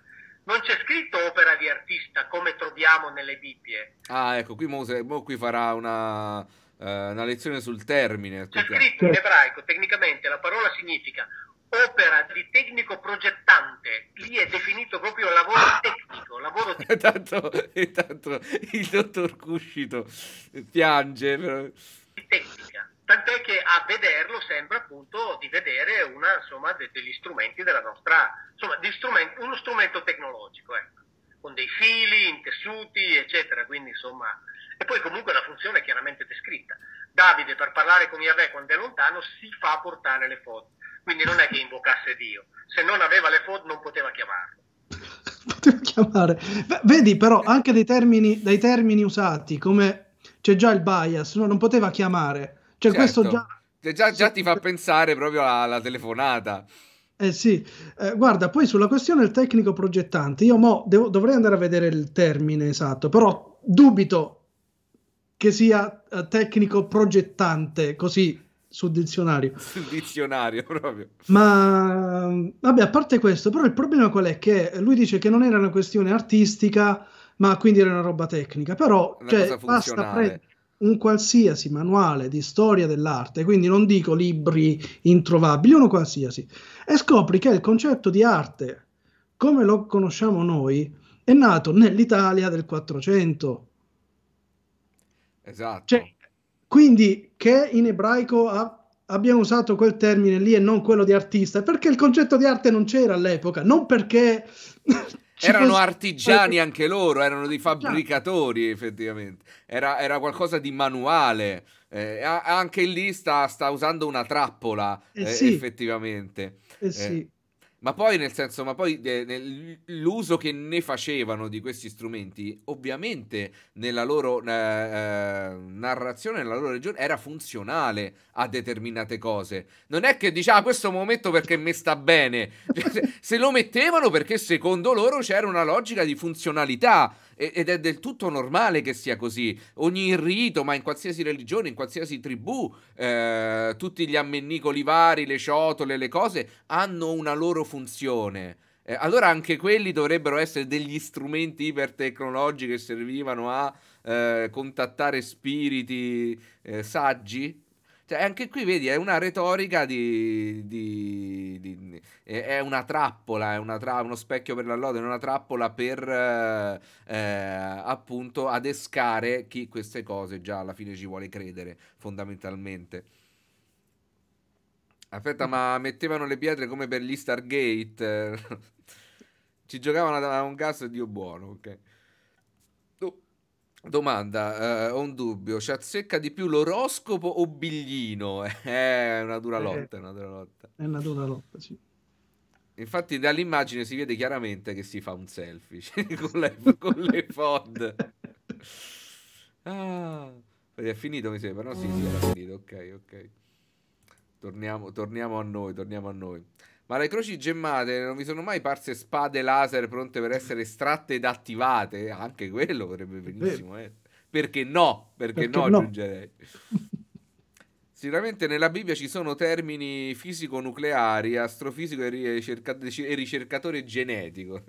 non c'è scritto opera di artista come troviamo nelle Bibbie. Ah, ecco, qui, Mose, qui farà una, eh, una, lezione sul termine. C'è scritto in ebraico, tecnicamente la parola significa opera di tecnico progettante, lì è definito proprio lavoro ah! tecnico, lavoro (laughs) di... tanto, intanto il dottor Cuscito piange. Però... Tecnica tant'è che a vederlo sembra appunto di vedere una, insomma, de- degli strumenti della nostra, insomma, strumenti, uno strumento tecnologico, ecco, con dei fili, intessuti, eccetera, quindi insomma, e poi comunque la funzione è chiaramente descritta. Davide per parlare con Yahweh quando è lontano si fa portare le foto, quindi non è che invocasse Dio, se non aveva le foto non poteva chiamarlo. (laughs) poteva chiamare. Vedi però anche dei termini, dei termini usati come c'è già il bias, no? non poteva chiamare, cioè, certo. questo cioè, già... Già, già ti fa pensare proprio alla telefonata. Eh sì, eh, guarda, poi sulla questione del tecnico progettante, io mo devo, dovrei andare a vedere il termine esatto, però dubito che sia eh, tecnico progettante, così sul dizionario. (laughs) Sul dizionario proprio. Ma vabbè, a parte questo, però il problema qual è? Che lui dice che non era una questione artistica, ma quindi era una roba tecnica, però una cioè, basta prendere un qualsiasi manuale di storia dell'arte, quindi non dico libri introvabili, uno qualsiasi, e scopri che il concetto di arte, come lo conosciamo noi, è nato nell'Italia del 400. Esatto. Cioè, quindi che in ebraico ha abbiamo usato quel termine lì e non quello di artista, perché il concetto di arte non c'era all'epoca, non perché ci erano fosse... artigiani anche loro, erano dei fabbricatori effettivamente, era, era qualcosa di manuale, eh, anche lì sta, sta, usando una trappola eh, eh, sì. effettivamente. Eh eh, sì. Ma poi, nel senso, ma poi de, nel, l'uso che ne facevano di questi strumenti, ovviamente nella loro eh, eh narrazione, nella loro regione, era funzionale a determinate cose. Non è che diceva ah, questo me lo metto perché mi sta bene. (laughs) se lo mettevano perché secondo loro c'era una logica di funzionalità ed è del tutto normale che sia così. Ogni rito, ma in qualsiasi religione, in qualsiasi tribù, eh, tutti gli ammennicoli vari, le ciotole, le cose hanno una loro funzione. Eh, allora anche quelli dovrebbero essere degli strumenti ipertecnologici che servivano a eh, contattare spiriti eh, saggi? Cioè, anche qui, vedi, è una retorica di... di, di è una trappola, è una tra, uno specchio per la lode, è una trappola per eh, eh, appunto adescare chi queste cose già alla fine ci vuole credere, fondamentalmente. Aspetta, ma mettevano le pietre come per gli Stargate? (laughs) ci giocavano a un gas, Dio buono, ok? Domanda, eh, ho un dubbio, ci azzecca di più l'oroscopo o Biglino? (laughs) Eh, è una dura eh, lotta, è una dura lotta. È una dura lotta, sì. Infatti dall'immagine si vede chiaramente che si fa un selfie (laughs) con, le, con le FOD. (laughs) Ah, è finito mi sembra, no? Sì, sì, era finito, ok, ok. Torniamo, torniamo a noi, torniamo a noi ma le croci gemmate non vi sono mai parse spade laser pronte per essere estratte ed attivate? Anche quello potrebbe benissimo essere. Eh. Perché no? Perché, Perché no, no, aggiungerei. Sicuramente nella Bibbia ci sono termini fisico-nucleari, astrofisico e, ricerca- e ricercatore genetico.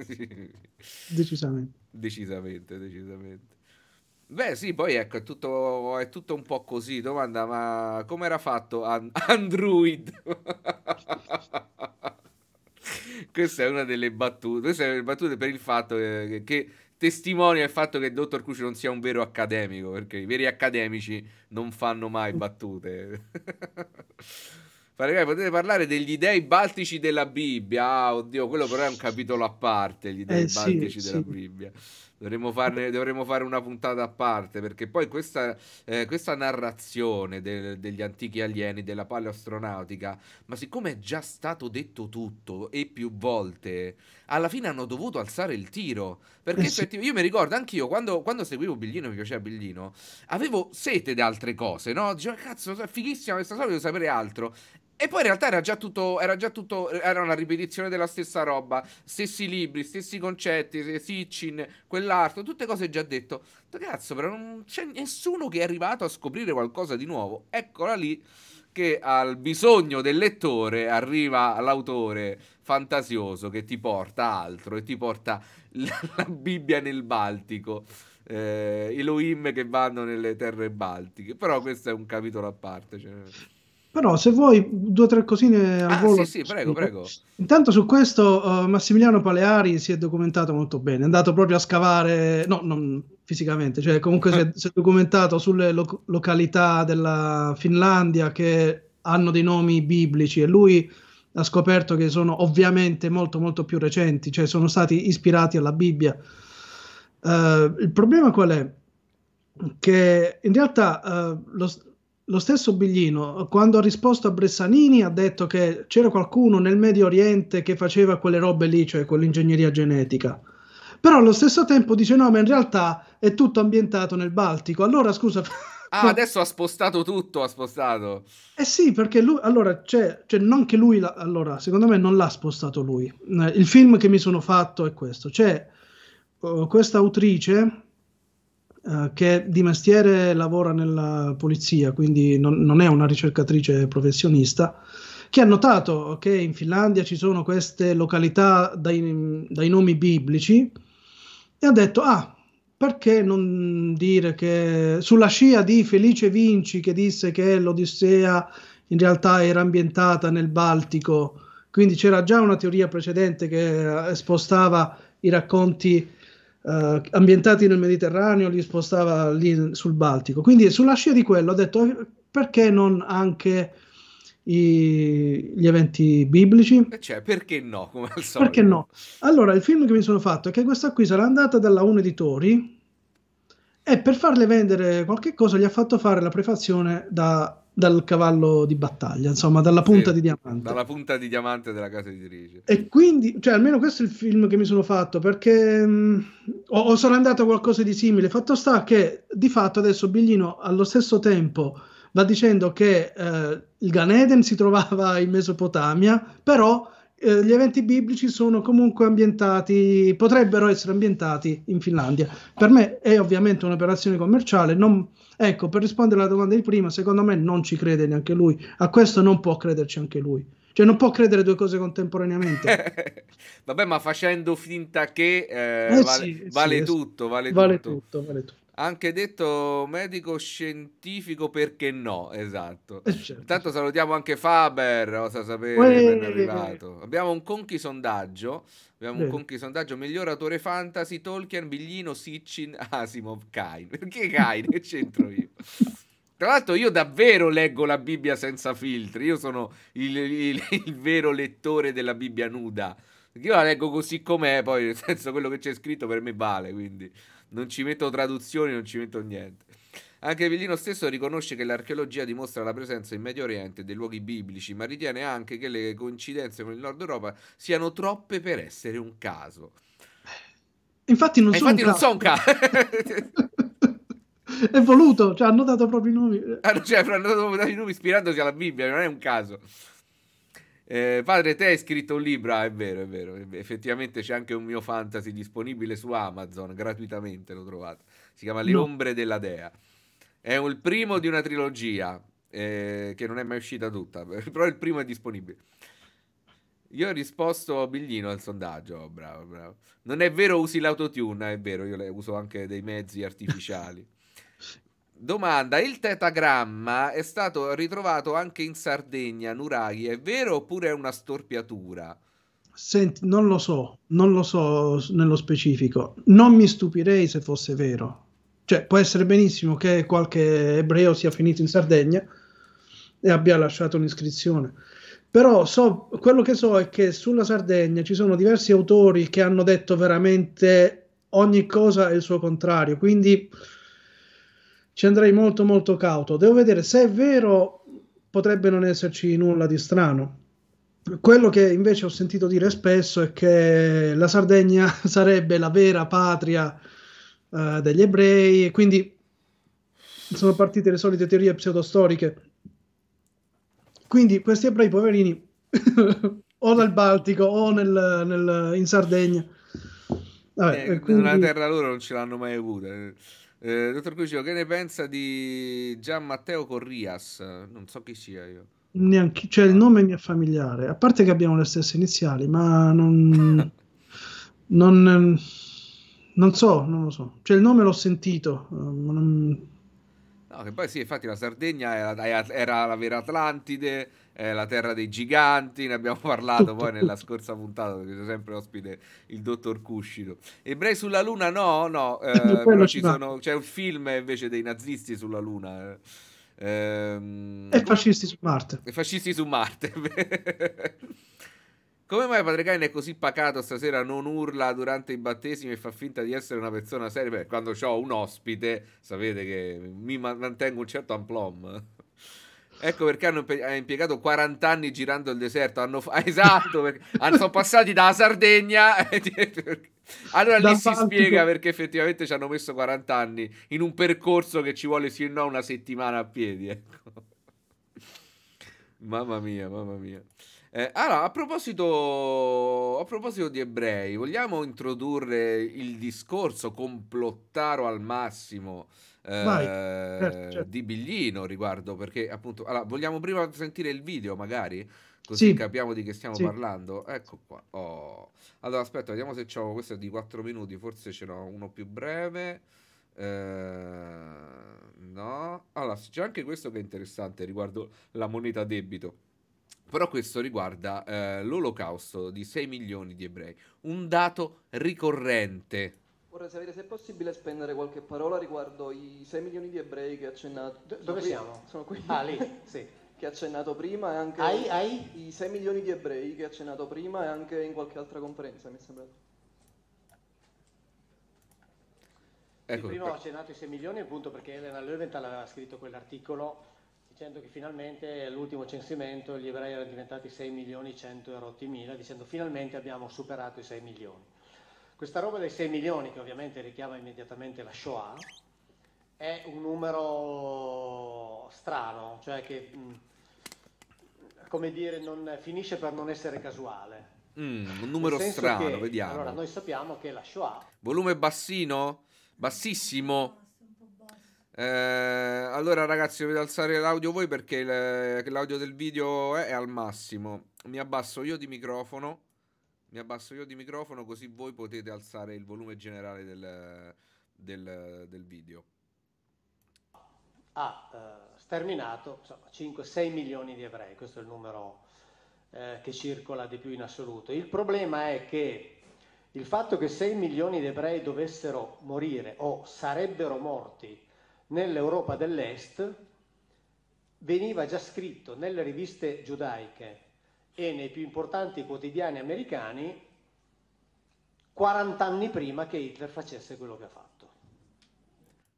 decisamente. Decisamente, decisamente. Beh, sì, poi ecco, è tutto, è tutto un po' così. Domanda, ma come era fatto An- Android? (laughs) Questa è una delle battute. Questa è una delle battute per il fatto eh, che, che testimonia il fatto che il dottor Cruci non sia un vero accademico, perché i veri accademici non fanno mai battute. (laughs) Ragazzi, potete parlare degli dei baltici della Bibbia. Ah, oddio, quello però è un capitolo a parte, gli dei eh, baltici sì, della sì. Bibbia. Dovremmo, farne, dovremmo fare una puntata a parte perché poi questa, eh, questa narrazione del, degli antichi alieni, della paleoastronautica, ma siccome è già stato detto tutto e più volte, alla fine hanno dovuto alzare il tiro. Perché eh effettivamente, io mi ricordo anch'io quando, quando seguivo Biglino, mi piaceva Biglino, avevo sete di altre cose, no? Dicevo, cazzo, è fighissima questa cosa, voglio sapere altro. E poi in realtà era già tutto, era già tutto, era una ripetizione della stessa roba, stessi libri, stessi concetti, eh, Sitchin, quell'altro, tutte cose già detto. Cazzo, però non c'è nessuno che è arrivato a scoprire qualcosa di nuovo. Eccola lì che al bisogno del lettore arriva l'autore fantasioso che ti porta altro e ti porta (laughs) la, la Bibbia nel Baltico. Eh, Elohim che vanno nelle terre baltiche, però questo è un capitolo a parte. Cioè... Però se vuoi due o tre cosine al ah, volo. Sì, sì, prego, prego. Intanto su questo uh, Massimiliano Paleari si è documentato molto bene, è andato proprio a scavare, no, non fisicamente, cioè comunque si, è, si è documentato sulle lo- località della Finlandia che hanno dei nomi biblici e lui ha scoperto che sono ovviamente molto molto più recenti, cioè sono stati ispirati alla Bibbia. Uh, il problema qual è? Che in realtà uh, lo, lo stesso Biglino, quando ha risposto a Bressanini, ha detto che c'era qualcuno nel Medio Oriente che faceva quelle robe lì, cioè quell'ingegneria genetica. Però allo stesso tempo dice no, ma in realtà è tutto ambientato nel Baltico. Allora, scusa... (laughs) Ah, adesso ha spostato tutto, ha spostato. Eh sì, perché lui, allora, cioè, cioè non che lui, la, allora, secondo me non l'ha spostato lui. Il film che mi sono fatto è questo. C'è uh, questa autrice eh, che di mestiere lavora nella polizia, quindi non, non, è una ricercatrice professionista, che ha notato che in Finlandia ci sono queste località dai, dai nomi biblici e ha detto, ah, perché non dire che sulla scia di Felice Vinci che disse che l'Odissea in realtà era ambientata nel Baltico, quindi c'era già una teoria precedente che spostava i racconti eh, ambientati nel Mediterraneo, li spostava lì sul Baltico. Quindi sulla scia di quello ho detto eh, perché non anche i, gli eventi biblici? Eh, cioè, perché no, come al solito? Perché no? Allora, il film che mi sono fatto è che questa qui sarà andata dalla Un Editori e per farle vendere qualche cosa gli ha fatto fare la prefazione da dal cavallo di battaglia, insomma, dalla punta sì, di diamante. Dalla punta di diamante della casa editrice. E quindi, cioè, almeno questo è il film che mi sono fatto, perché mh, mm, o, o, sono andato a qualcosa di simile. Fatto sta che, di fatto, adesso Biglino, allo stesso tempo, va dicendo che eh, il Ganeden si trovava in Mesopotamia, però eh, gli eventi biblici sono comunque ambientati, potrebbero essere ambientati in Finlandia. Per me è ovviamente un'operazione commerciale. Non, ecco, per rispondere alla domanda di prima, secondo me non ci crede neanche lui. A questo non può crederci anche lui. Cioè, non può credere due cose contemporaneamente. (laughs) Vabbè, ma facendo finta che eh, eh vale, sì, vale, sì, tutto, vale, vale tutto. tutto, vale tutto anche detto medico scientifico perché no, esatto. Eh, certo. Intanto certo. salutiamo anche Faber, cosa sapere, Uè, ben arrivato. Abbiamo un conchi sondaggio, abbiamo eh. un conchi sondaggio, miglior autore fantasy, Tolkien, Biglino, Sitchin, (laughs) Asimov, Kain. Perché Kain? che c'entro io? Tra l'altro io davvero leggo la Bibbia senza filtri, io sono il, il, il vero lettore della Bibbia nuda perché io la leggo così com'è, poi nel senso quello che c'è scritto per me vale, quindi non ci metto traduzioni, non ci metto niente. Anche Villino stesso riconosce che l'archeologia dimostra la presenza in Medio Oriente dei luoghi biblici, ma ritiene anche che le coincidenze con il Nord Europa siano troppe per essere un caso. Infatti non, eh, sono, un non sono caso. (laughs) è voluto, cioè hanno dato proprio i nomi. Ah, cioè, hanno dato proprio i nomi ispirandosi alla Bibbia, non è un caso. Eh, padre, te hai scritto un libro, ah, è vero, è vero, effettivamente c'è anche un mio fantasy disponibile su Amazon, gratuitamente lo trovate, si chiama Le ombre della dea, è il primo di una trilogia, eh, che non è mai uscita tutta, (laughs) però il primo è disponibile. Io ho risposto Biglino al sondaggio, oh, bravo, bravo. Non è vero usi l'autotune, ah, è vero, io uso anche dei mezzi artificiali. (laughs) Domanda, il tetagramma è stato ritrovato anche in Sardegna, Nuraghi, è vero oppure è una storpiatura? Senti, non lo so, non lo so nello specifico. Non mi stupirei se fosse vero. Cioè, può essere benissimo che qualche ebreo sia finito in Sardegna e abbia lasciato un'iscrizione. Però so, quello che so è che sulla Sardegna ci sono diversi autori che hanno detto veramente ogni cosa e il suo contrario. Quindi ci andrei molto molto cauto. Devo vedere se è vero, potrebbe non esserci nulla di strano. Quello che invece ho sentito dire spesso è che la Sardegna (laughs) sarebbe la vera patria uh, degli ebrei e quindi sono partite le solite teorie pseudostoriche. Quindi questi ebrei poverini (laughs) o nel Baltico o nel, nel, in Sardegna. Vabbè, eh, quindi... Nella terra loro non ce l'hanno mai avuta. Eh, dottor Cuscio, che ne pensa di Gian Matteo Corrias? Non so chi sia io. Neanche, cioè il nome mi è familiare, a parte che abbiamo le stesse iniziali, ma non, (laughs) non, ehm, non so, non lo so. Cioè il nome l'ho sentito, eh, ma non... No, che poi sì, infatti la Sardegna era, era la vera Atlantide, eh, La Terra dei Giganti, ne abbiamo parlato poi nella (laughs) scorsa puntata, perché c'è sempre ospite il dottor Cuscino. Ebrei sulla Luna no, no, eh, però sono, c'è un film invece dei nazisti sulla Luna. Eh. Ehm, e fascisti su Marte. E fascisti su Marte. (laughs) Come mai Padre Cain è così pacato stasera, non urla durante i battesimi e fa finta di essere una persona seria? Beh, quando ho un ospite, sapete che mi mantengo un certo amplom. Ecco perché hanno impiegato 40 anni girando il deserto. Hanno fa- (laughs) esatto, sono passati dalla Sardegna. (laughs) allora lì si spiega perché effettivamente ci hanno messo 40 anni in un percorso che ci vuole sì o no una settimana a piedi. Ecco. Mamma mia, mamma mia. Eh, allora, a proposito, a proposito di ebrei, vogliamo introdurre il discorso complottaro al massimo eh, certo, certo. di Biglino riguardo, perché appunto... Allora, vogliamo prima sentire il video magari? Così sì. capiamo di che stiamo sì. parlando. Ecco qua. Oh. Allora, aspetta, vediamo se c'ho questo di 4 minuti, forse ce n'ho uno più breve. Eh, no. Allora, c'è anche questo che è interessante riguardo la moneta debito. Però questo riguarda eh, l'olocausto di 6 milioni di ebrei, un dato ricorrente Vorrei sapere se è possibile spendere qualche parola riguardo i 6 milioni di ebrei che accennato. Do- dove prima, siamo? Sono qui. Ah, lì, (laughs) sì. Che ha accennato prima e anche ai, ai? i 6 milioni di ebrei che ha accennato prima e anche in qualche altra conferenza, mi è sembrato. Ecco, prima ho accennato i 6 milioni appunto perché Elena Löwenthal aveva scritto quell'articolo dicendo che finalmente all'ultimo censimento gli ebrei erano diventati 6 milioni 100 e rotti mila, dicendo finalmente abbiamo superato i 6 milioni. Questa roba dei 6 milioni, che ovviamente richiama immediatamente la Shoah, è un numero strano, cioè che, mm, come dire, non, finisce per non essere casuale. Mm, un numero strano, che, vediamo. Allora, noi sappiamo che la Shoah... Volume bassino? Bassissimo? Eh, allora ragazzi dovete alzare l'audio voi perché l'audio del video è al massimo. Mi abbasso io di microfono. Mi abbasso io di microfono così voi potete alzare il volume generale del, del, del video. Ha ah, eh, sterminato 5-6 milioni di ebrei, questo è il numero eh, che circola di più in assoluto. Il problema è che il fatto che 6 milioni di ebrei dovessero morire o sarebbero morti nell'Europa dell'Est veniva già scritto nelle riviste giudaiche e nei più importanti quotidiani americani 40 anni prima che Hitler facesse quello che ha fatto.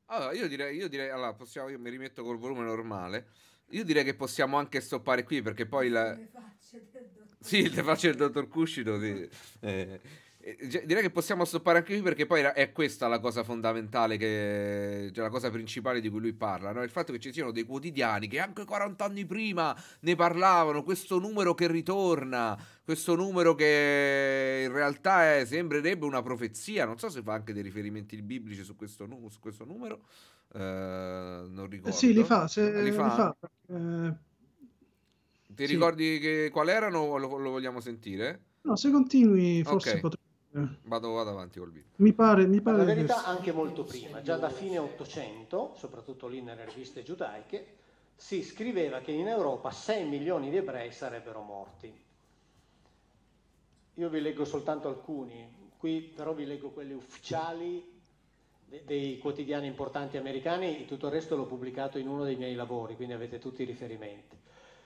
Allora, io direi, io direi allora, possiamo, io mi rimetto col volume normale. Io direi che possiamo anche stoppare qui perché poi la... Le facce del dottor Cuscino. Sì, le facce del dottor Cuscino. Sì. Eh. Eh, cioè, direi che possiamo stoppare anche qui perché poi è questa la cosa fondamentale, che, cioè la cosa principale di cui lui parla, no? il fatto che ci siano dei quotidiani che anche 40 anni prima ne parlavano, questo numero che ritorna, questo numero che in realtà è, eh, sembrerebbe una profezia, non so se fa anche dei riferimenti biblici su questo, su questo numero, eh, non ricordo. Eh sì, li fa, se, li fa. Li fa eh... Ti sì. ricordi qual erano o lo, lo vogliamo sentire? No, se continui forse okay. potrei Vado, vado avanti col video. Mi pare, mi pare. La verità anche molto prima, già da fine 800, soprattutto lì nelle riviste giudaiche, si scriveva che in Europa 6 milioni di ebrei sarebbero morti. Io vi leggo soltanto alcuni, qui però vi leggo quelli ufficiali dei quotidiani importanti americani, tutto il resto l'ho pubblicato in uno dei miei lavori, quindi avete tutti i riferimenti.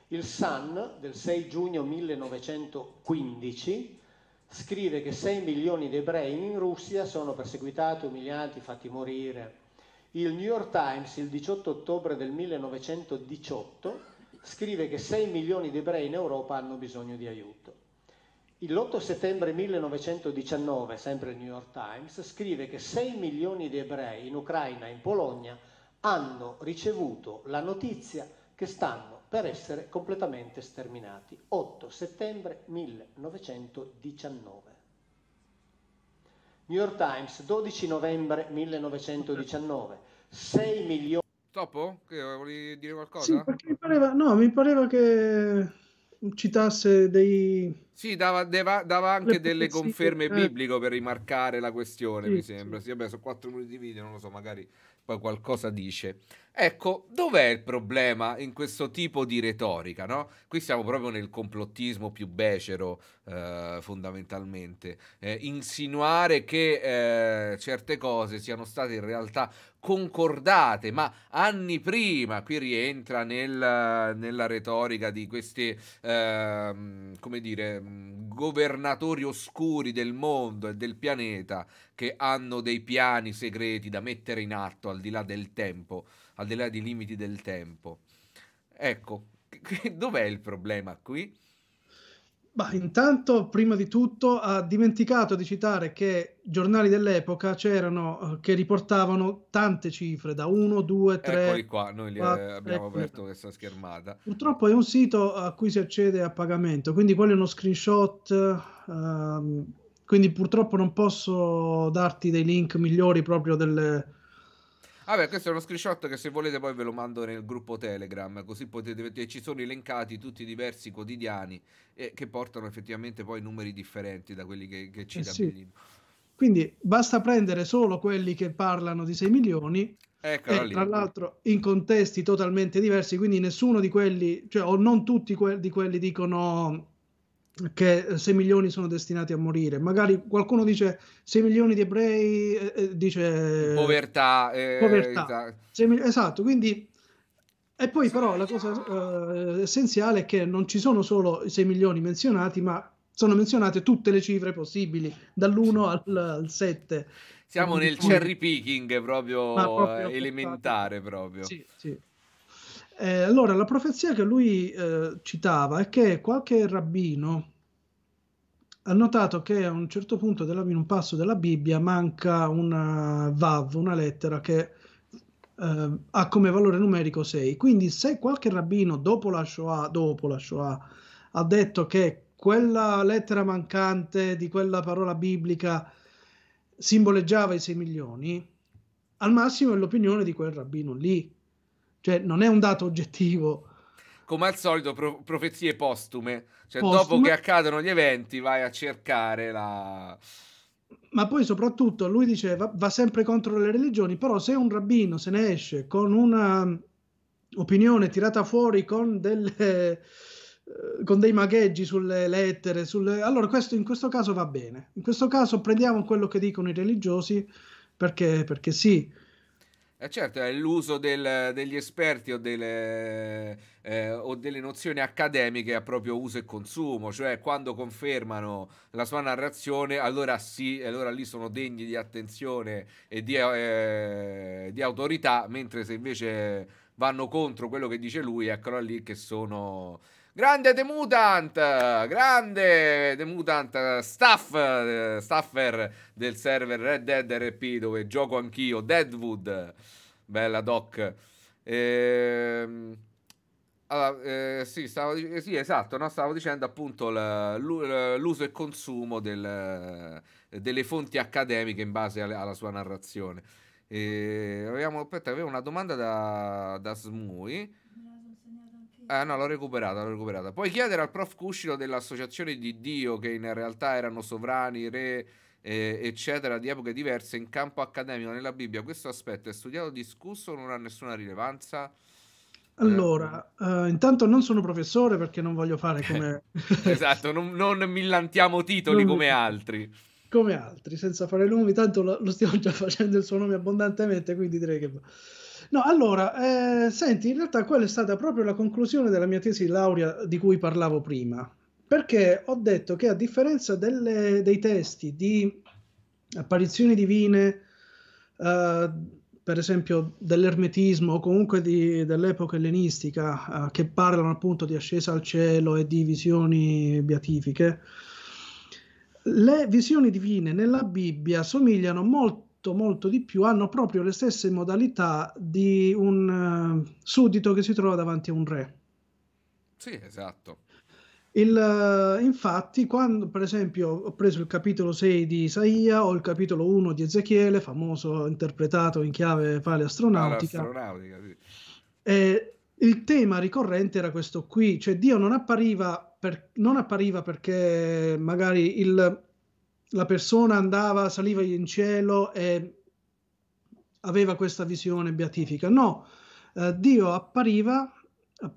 Il Sun del 6 giugno 1915 scrive che 6 milioni di ebrei in Russia sono perseguitati, umiliati, fatti morire. Il New York Times il 18 ottobre del 1918 scrive che 6 milioni di ebrei in Europa hanno bisogno di aiuto. L'8 settembre 1919, sempre il New York Times, scrive che 6 milioni di ebrei in Ucraina e in Polonia hanno ricevuto la notizia che stanno per essere completamente sterminati. 8 settembre 1919. New York Times, 12 novembre 1919. 6 milioni... Topo? Che volevi dire qualcosa? Sì, mi pareva, no, mi pareva che citasse dei sì, dava, dava, dava anche delle conferme sì, certo. bibliche eh. per rimarcare la questione, sì, mi sembra. Sì, vabbè, sono 4 minuti di video, non lo so, magari poi qualcosa dice. Ecco, dov'è il problema in questo tipo di retorica, no? Qui siamo proprio nel complottismo più becero, eh, fondamentalmente. Eh, insinuare che eh, certe cose siano state in realtà concordate, ma anni prima, qui rientra nel, nella retorica di queste, ehm, come dire, Ehm, governatori oscuri del mondo e del pianeta che hanno dei piani segreti da mettere in atto al di là del tempo, al di là dei limiti del tempo. Ecco, (laughs) dov'è il problema qui? Bah, intanto, prima di tutto, ha dimenticato di citare che giornali dell'epoca c'erano eh, che riportavano tante cifre, da 1, 2, 3. Eccoli qua, noi eh, quattro, abbiamo ecco. aperto questa schermata. Purtroppo è un sito a cui si accede a pagamento, quindi quello è uno screenshot. Um, quindi purtroppo non posso darti dei link migliori proprio delle, Vabbè, questo è uno screenshot che se volete poi ve lo mando nel gruppo Telegram, così potete vedere, ci sono elencati tutti i diversi quotidiani eh, che portano effettivamente poi numeri differenti da quelli che, che ci eh sì. Quindi basta prendere solo quelli che parlano di 6 milioni ecco, e, tra l'altro in contesti totalmente diversi, quindi nessuno di quelli, cioè o non tutti que- di quelli dicono che 6 milioni sono destinati a morire. Magari qualcuno dice 6 milioni di ebrei, eh, eh, dice povertà. Eh, povertà. Esatto. Mil- esatto, quindi... E poi però la cosa eh, essenziale è che non ci sono solo i 6 milioni menzionati, ma sono menzionate tutte le cifre possibili, dall'1 al, al 7. Siamo nel cherry picking proprio, proprio elementare. Proprio. Sì, sì. Eh, allora, la profezia che lui eh, citava è che qualche rabbino ha notato che a un certo punto della, in un passo della Bibbia manca una vav, una lettera che eh, ha come valore numerico 6. Quindi se qualche rabbino dopo la Shoah, dopo la Shoah ha detto che quella lettera mancante di quella parola biblica simboleggiava i 6 milioni, al massimo è l'opinione di quel rabbino lì cioè, non è un dato oggettivo. Come al solito, pro- profezie postume. Cioè, postume. dopo che accadono gli eventi, vai a cercare la... Ma poi soprattutto, lui diceva, va sempre contro le religioni, però se un rabbino se ne esce con una mm, opinione tirata fuori con delle (laughs) eh, con dei magheggi sulle lettere, sulle... allora questo, in questo caso va bene. In questo caso prendiamo quello che dicono i religiosi perché, perché sì, eh certo, è l'uso del, degli esperti o delle, eh, o delle, nozioni accademiche a proprio uso e consumo, cioè quando confermano la sua narrazione, allora sì, allora lì sono degni di attenzione e di, eh, di autorità, mentre se invece vanno contro quello che dice lui, eccolo lì che sono Grande The Mutant, grande The Mutant, staff, staffer del server Red Dead RP dove gioco anch'io, Deadwood, bella doc. Ehm... Allora, eh, sì, stavo, eh, sì, esatto, no? stavo dicendo appunto l'uso e consumo del, delle fonti accademiche in base alle, alla sua narrazione. E, ehm, avevamo, aspetta, avevo una domanda da, da Smui. Ah no, l'ho recuperata, l'ho recuperata. Puoi chiedere al prof Cuscino dell'associazione di Dio, che in realtà erano sovrani, re, eh, eccetera, di epoche diverse, in campo accademico nella Bibbia, questo aspetto è studiato, discusso, o non ha nessuna rilevanza? Allora, eh, intanto non sono professore perché non voglio fare (laughs) come... esatto, non, non millantiamo titoli non... come altri come altri, senza fare nomi, tanto lo, lo, stiamo già (laughs) facendo il suo nome abbondantemente, quindi direi che... No, allora, eh, senti, in realtà quella è stata proprio la conclusione della mia tesi di laurea di cui parlavo prima, perché ho detto che a differenza delle, dei testi di apparizioni divine, eh, per esempio dell'ermetismo o comunque di, dell'epoca ellenistica, eh, che parlano appunto di ascesa al cielo e di visioni beatifiche, le visioni divine nella Bibbia somigliano molto molto molto di più hanno proprio le stesse modalità di un uh, suddito che si trova davanti a un re. Sì, esatto. Il, uh, infatti, quando per esempio ho preso il capitolo 6 di Isaia o il capitolo 1 di Ezechiele, famoso interpretato in chiave paleastronautica, paleastronautica sì. eh, il tema ricorrente era questo qui, cioè Dio non appariva, per, non appariva perché magari il, la persona andava, saliva in cielo e aveva questa visione beatifica. No, eh, Dio appariva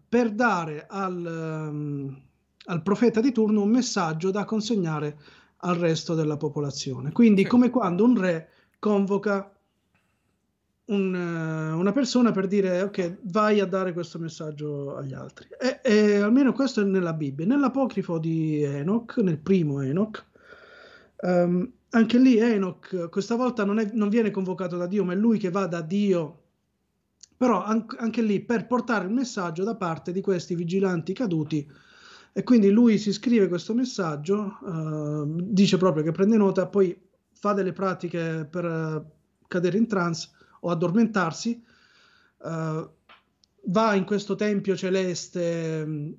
per dare al, um, al, profeta di turno un messaggio da consegnare al resto della popolazione. Quindi sì. come quando un re convoca un, uh, una persona per dire ok, vai a dare questo messaggio agli altri. E, e almeno questo è nella Bibbia. Nell'apocrifo di Enoch, nel primo Enoch, Um, anche lì Enoch questa volta non, è, non, viene convocato da Dio, ma è lui che va da Dio. Però anche, anche lì per portare il messaggio da parte di questi vigilanti caduti. E quindi lui si scrive questo messaggio, uh, dice proprio che prende nota, poi fa delle pratiche per uh, cadere in trance o addormentarsi, uh, va in questo tempio celeste ehm,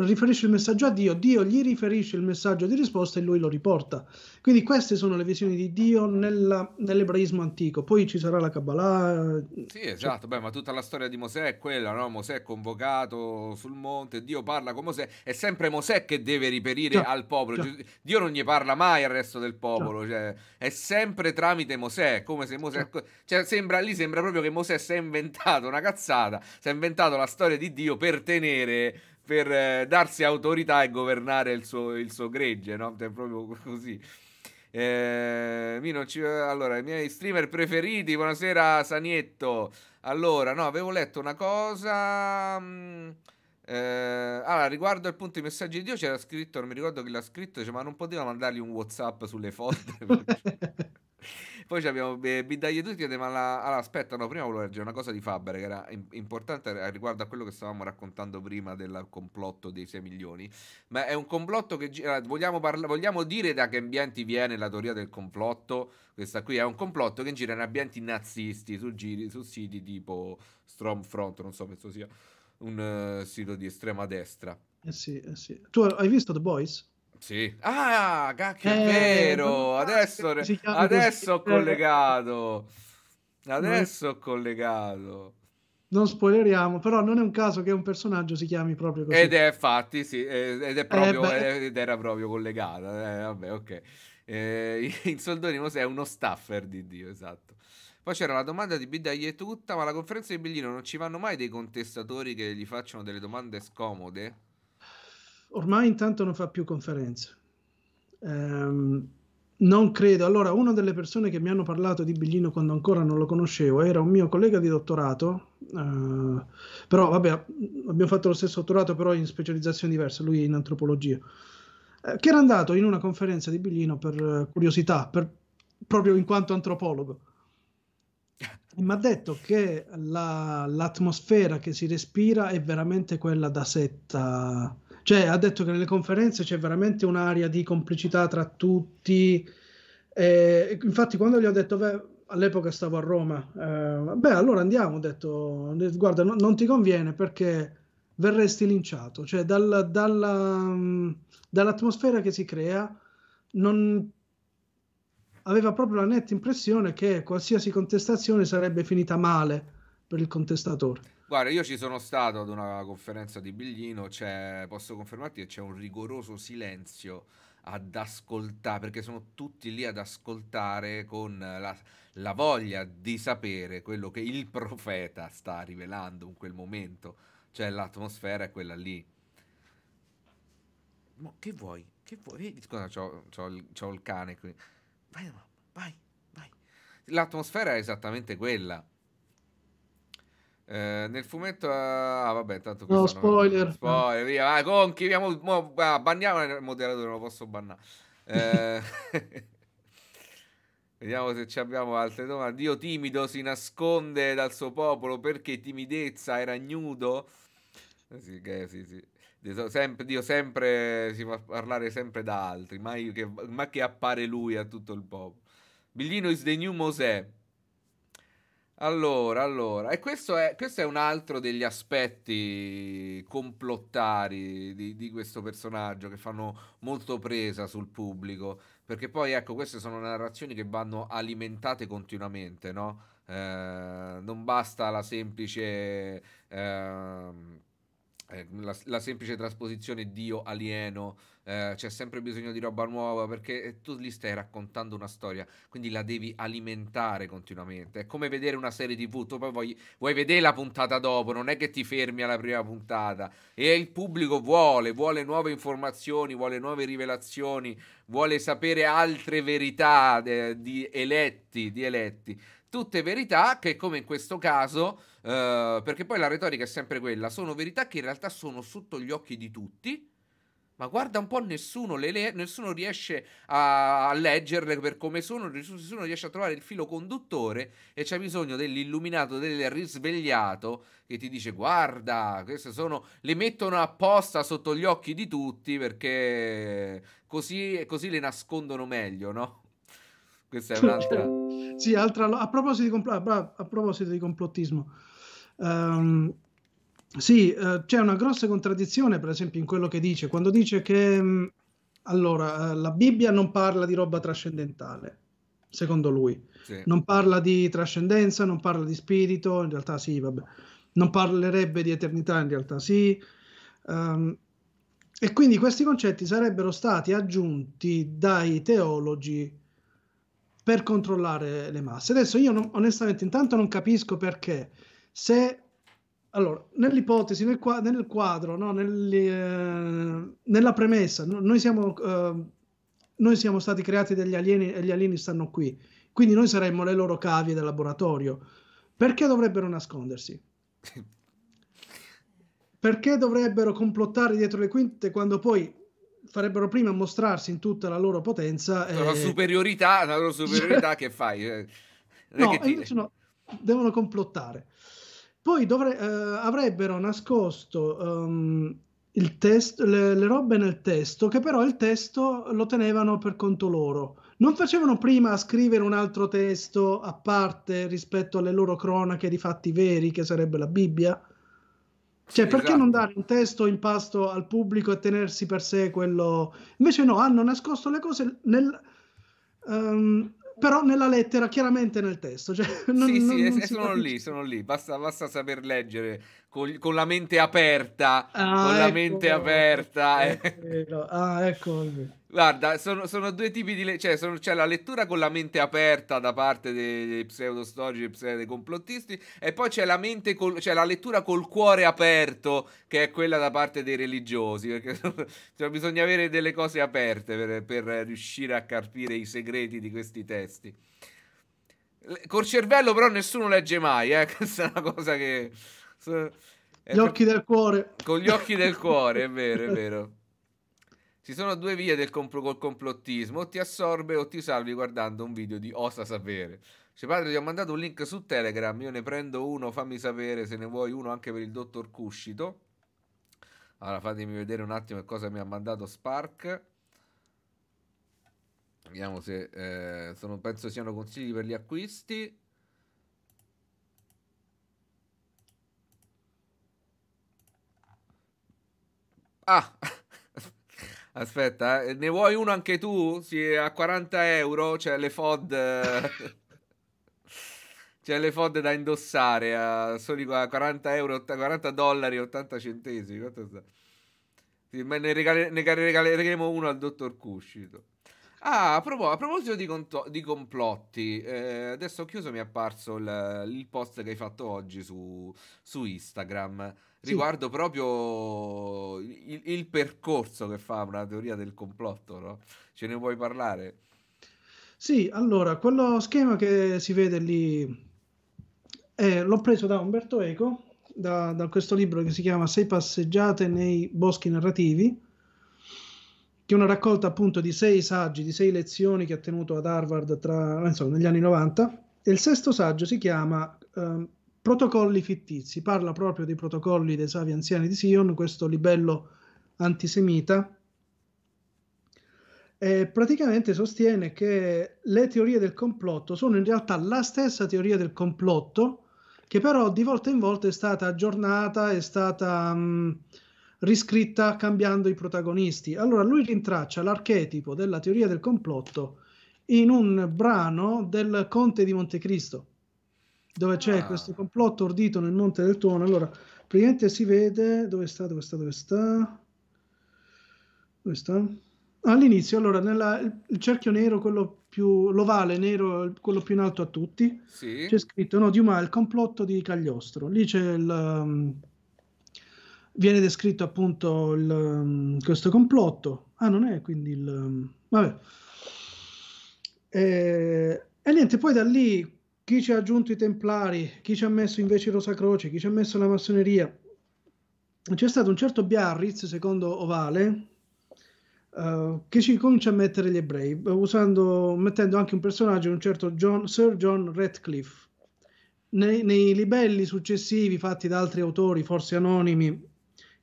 riferisce il messaggio a Dio, Dio gli riferisce il messaggio di risposta e lui lo riporta. Quindi queste sono le visioni di Dio nella, nell'ebraismo antico. Poi ci sarà la Kabbalah. Eh, sì, esatto, cioè... Beh, ma tutta la storia di Mosè è quella, no? Mosè è convocato sul monte, Dio parla con Mosè, è sempre Mosè che deve riperire già, al popolo. Già. Dio non gli parla mai al resto del popolo, cioè, è sempre tramite Mosè, come se Mosè... Cioè, sembra, lì sembra proprio che Mosè si è inventato una cazzata, si è inventato la storia di Dio per tenere per eh, darsi autorità e governare il suo, il suo gregge, no? È cioè, proprio (laughs) così. Eh, ci... Allora, i miei streamer preferiti, buonasera Sanietto. Allora, no, avevo letto una cosa... Mm, eh, allora, riguardo al punto i messaggi di Dio c'era scritto, non mi ricordo chi l'ha scritto, cioè, ma non poteva mandargli un Whatsapp sulle foto. (laughs) (laughs) Poi abbiamo eh, Bidaglie tutti, ma la, allora, ah, aspetta, no, prima volevo leggere una cosa di Faber che era importante riguardo a quello che stavamo raccontando prima del complotto dei 6 milioni, ma è un complotto che eh, vogliamo, parla- vogliamo dire da che ambienti viene la teoria del complotto? Questa qui è un complotto che gira in ambienti nazisti, su, giri, su siti tipo Stromfront, non so, penso sia un uh, sito di estrema destra. Eh sì, eh sì. Tu hai visto The Boys? Sì. Ah, cacchio, eh, è vero. Adesso, adesso ho collegato. Adesso ho collegato. Non spoileriamo, però non è un caso che un personaggio si chiami proprio così. Ed è fatti, sì, eh, ed, è eh, proprio, eh ed era proprio collegata. Eh, vabbè, ok. Eh, (laughs) in soldoni è uno staffer di Dio, esatto. Poi c'era la domanda di Bidagli e tutta, ma alla conferenza di Biglino non ci vanno mai dei contestatori che gli facciano delle domande scomode? Ormai intanto non fa più conferenze. Um, non credo. Allora, una delle persone che mi hanno parlato di Biglino quando ancora non lo conoscevo era un mio collega di dottorato, uh, però vabbè, abbiamo fatto lo stesso dottorato, però in specializzazione diversa, lui in antropologia, uh, che era andato in una conferenza di Biglino per uh, curiosità, per, proprio in quanto antropologo. E mi ha detto che la, l'atmosfera che si respira è veramente quella da setta cioè, ha detto che nelle conferenze c'è veramente un'area di complicità tra tutti. E, eh, infatti, quando gli ho detto, beh, all'epoca stavo a Roma, eh, beh, allora andiamo, ho detto, guarda, no, non ti conviene perché verresti linciato. Cioè, dal, dalla, mm, dall'atmosfera che si crea, non aveva proprio la netta impressione che qualsiasi contestazione sarebbe finita male per il contestatore. Guarda, io ci sono stato ad una conferenza di Biglino, posso confermarti che c'è un rigoroso silenzio ad ascoltare, perché sono tutti lì ad ascoltare con la, la, voglia di sapere quello che il profeta sta rivelando in quel momento. Cioè l'atmosfera è quella lì. Ma che vuoi? Che vuoi? Scusa, c'ho, c'ho, il, c'ho il cane qui. Vai, mamma, vai, vai. L'atmosfera è esattamente quella. Eh, nel fumetto, ah, vabbè, tanto no, spoiler. Non... Spoiler, via, vai, conchi, via, mo, ah, banniamo il moderatore, non lo posso bannare. Eh, (laughs) vediamo se abbiamo altre domande. Dio timido si nasconde dal suo popolo perché timidezza era nudo. Eh, sì, sì, sì. Dio sempre, Dio sempre si fa parlare sempre da altri, mai che, ma che appare lui a tutto il popolo. Biglino is the new Mosè. Allora, allora, e questo è, questo è, un altro degli aspetti complottari di, di, questo personaggio che fanno molto presa sul pubblico, perché poi ecco, queste sono narrazioni che vanno alimentate continuamente, no? Eh, non basta la semplice... Eh, eh, la, la, semplice trasposizione Dio alieno, eh, c'è sempre bisogno di roba nuova perché eh, tu gli stai raccontando una storia, quindi la devi alimentare continuamente. È come vedere una serie TV, tu poi vuoi, vuoi vedere la puntata dopo, non è che ti fermi alla prima puntata e il pubblico vuole, vuole nuove informazioni, vuole nuove rivelazioni, vuole sapere altre verità de, eh, di eletti, di eletti. Tutte verità che, come in questo caso, eh, perché poi la retorica è sempre quella, sono verità che in realtà sono sotto gli occhi di tutti, ma guarda un po', nessuno, le le- nessuno riesce a-, a-, leggerle per come sono, nessuno riesce a trovare il filo conduttore e c'è bisogno dell'illuminato, del risvegliato che ti dice guarda, queste sono, le mettono apposta sotto gli occhi di tutti perché così, così le nascondono meglio, no? Questa è cioè, un'altra. sì, altra, a, proposito di compl- a proposito di complottismo. Um, sì, uh, c'è una grossa contraddizione, per esempio, in quello che dice, quando dice che mh, mm, allora, eh, la Bibbia non parla di roba trascendentale, secondo lui. Sì. Non parla di trascendenza, non parla di spirito, in realtà sì, vabbè. Non parlerebbe di eternità, in realtà sì. Um, e quindi questi concetti sarebbero stati aggiunti dai teologi per controllare le masse. Adesso io non, onestamente intanto non capisco perché se allora, nell'ipotesi, nel, quadro, nel quadro no, nel, eh, nella premessa, no, noi, siamo, eh, noi, siamo, stati creati dagli alieni e gli alieni stanno qui, quindi noi saremmo le loro cavie del laboratorio. Perché dovrebbero nascondersi? (laughs) Perché dovrebbero complottare dietro le quinte quando poi farebbero prima mostrarsi in tutta la loro potenza. La loro e... Eh, superiorità, la loro (laughs) superiorità che fai? Eh? No, che ti... no, devono complottare. Poi dovre- eh, avrebbero nascosto um, il testo, le, le, robe nel testo, che però il testo lo tenevano per conto loro. Non facevano prima scrivere un altro testo a parte rispetto alle loro cronache di fatti veri, che sarebbe la Bibbia? Cioè, sì, perché esatto. non dare un testo in pasto al pubblico e tenersi per sé quello... Invece no, hanno nascosto le cose nel... Um, però nella lettera, chiaramente nel testo. Cioè, (laughs) non, sì, non, sì, non eh, eh, sono lì, sono lì. Basta, basta saper leggere con, con, la mente aperta. Ah, con ecco, la mente aperta. Ecco, eh. ah, ecco. Guarda, sono, sono, due tipi di... Le- cioè, sono, c'è la lettura con la mente aperta da parte dei, dei pseudostorici e pseudocomplottisti e poi c'è la, mente col, c'è la lettura col cuore aperto che è quella da parte dei religiosi, perché (laughs) cioè, bisogna avere delle cose aperte per, per riuscire a capire i segreti di questi testi. Col cervello però nessuno legge mai, eh? (laughs) questa è una cosa che... Gli occhi del cuore. Con gli occhi del cuore, è vero, è (laughs) vero. Ci sono due vie del compl- col complottismo, o ti assorbe o ti salvi guardando un video di Osa Sapere. Cioè, padre, ti ho mandato un link su Telegram, io ne prendo uno, fammi sapere se ne vuoi uno anche per il dottor Cuscito. Allora, fatemi vedere un attimo cosa mi ha mandato Spark. Vediamo se eh, sono, penso siano consigli per gli acquisti. Ah! (laughs) Aspetta, eh. ne vuoi uno anche tu? Sì, a 40 euro c'è le FOD. Eh, (laughs) c'è le FOD da indossare a soli 40 euro, 40 dollari e 80 centesimi. Sì, ma ne, regale, ne regaleremo uno al dottor Cuscito. Ah, a, propos- a proposito di, conto- di complotti, eh, adesso ho chiuso, mi è apparso il, il, post che hai fatto oggi su, su Instagram riguardo sì. proprio il, il, percorso che fa una teoria del complotto, no? Ce ne vuoi parlare? Sì, allora, quello schema che si vede lì eh, l'ho preso da Umberto Eco, da, da, questo libro che si chiama Sei passeggiate nei boschi narrativi, che è una raccolta appunto di sei saggi, di sei lezioni che ha tenuto ad Harvard tra, insomma, negli anni 90. E il sesto saggio si chiama um, protocolli fittizi, parla proprio dei protocolli dei savi anziani di Sion, questo libello antisemita, e praticamente sostiene che le teorie del complotto sono in realtà la stessa teoria del complotto, che però di volta in volta è stata aggiornata, è stata mh, mm, riscritta cambiando i protagonisti. Allora lui rintraccia l'archetipo della teoria del complotto in un brano del Conte di Montecristo dove c'è ah. questo complotto ordito nel Monte del Tuono. Allora, praticamente si vede dove sta, dove sta, dove sta. Dove sta? All'inizio, allora, nella, il cerchio nero, quello più l'ovale nero, quello più in alto a tutti, sì. c'è scritto no, Diuma, il complotto di Cagliostro. Lì c'è il. Um, viene descritto appunto il, um, questo complotto. Ah, non è quindi il. Um, vabbè. E, eh, e niente, poi da lì chi ci ha aggiunto i templari, chi ci ha messo invece Rosa Croce, chi ci ha messo la massoneria. C'è stato un certo Biarritz, secondo Ovale, uh, che ci comincia a mettere gli ebrei, usando, mettendo anche un personaggio, un certo John, Sir John Radcliffe. Nei, nei libelli successivi fatti da altri autori, forse anonimi,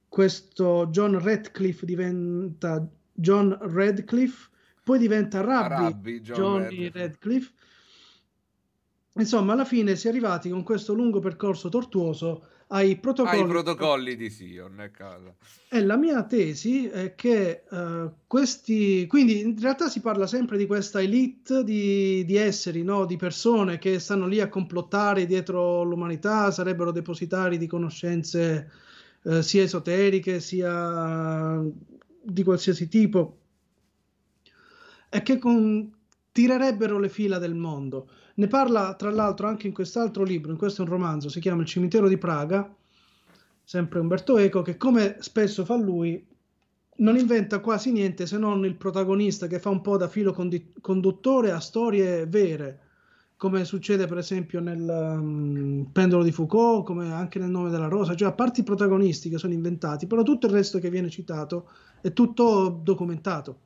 questo John Radcliffe diventa John Radcliffe, poi diventa Rabbi, Rabbi John Johnny Radcliffe. Radcliffe Insomma, alla fine si è arrivati con questo lungo percorso tortuoso ai protocolli, ai protocolli di Sion. È e la mia tesi è che uh, questi, quindi in realtà si parla sempre di questa elite di, di esseri, no? di persone che stanno lì a complottare dietro l'umanità, sarebbero depositari di conoscenze eh, sia esoteriche sia eh, di qualsiasi tipo. E che con, tirerebbero le fila del mondo. Ne parla tra l'altro anche in quest'altro libro, in questo è un romanzo, si chiama Il cimitero di Praga, sempre Umberto Eco, che come spesso fa lui, non inventa quasi niente se non il protagonista che fa un po' da filo condi- conduttore a storie vere, come succede per esempio nel um, Pendolo di Foucault, come anche nel Nome della Rosa, cioè a parte i protagonisti che sono inventati, però tutto il resto che viene citato è tutto documentato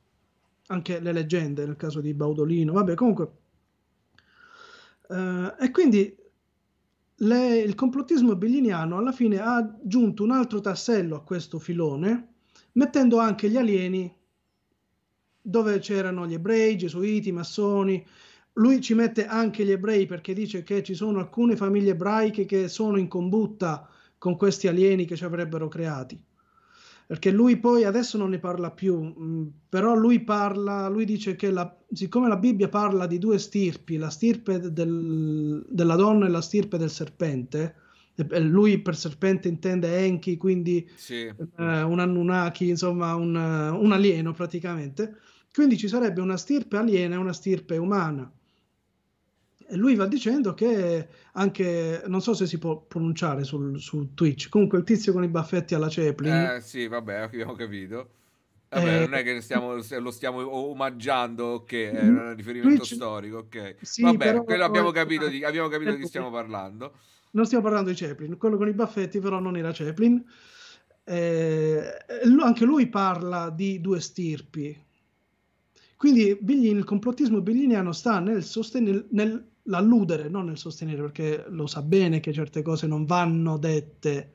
anche le leggende nel caso di Baudolino, vabbè comunque. Uh, e quindi le, il complottismo belliniano alla fine ha aggiunto un altro tassello a questo filone, mettendo anche gli alieni dove c'erano gli ebrei, gesuiti, massoni. Lui ci mette anche gli ebrei perché dice che ci sono alcune famiglie ebraiche che sono in combutta con questi alieni che ci avrebbero creati perché lui poi adesso non ne parla più, mm, però lui parla, lui dice che la, siccome la Bibbia parla di due stirpi, la stirpe del, della donna e la stirpe del serpente, e lui per serpente intende Enki, quindi sì. eh, un Anunnaki, insomma un, un, alieno praticamente, quindi ci sarebbe una stirpe aliena e una stirpe umana lui va dicendo che anche, non so se si può pronunciare sul, su Twitch, comunque il tizio con i baffetti alla Chaplin. Eh sì, vabbè, abbiamo capito. Vabbè, eh, non è che stiamo, lo stiamo omaggiando, ok, eh, mm, è un riferimento Twitch, storico, ok. Sì, vabbè, però, quello abbiamo capito, di, abbiamo capito di eh, chi stiamo eh, parlando. Non stiamo parlando di Chaplin, quello con i baffetti però non era Chaplin. Eh, anche lui parla di due stirpi, quindi Biglin, il complottismo bigliniano sta nel, sostenere, nel, l'alludere, non nel sostenere, perché lo sa bene che certe cose non vanno dette.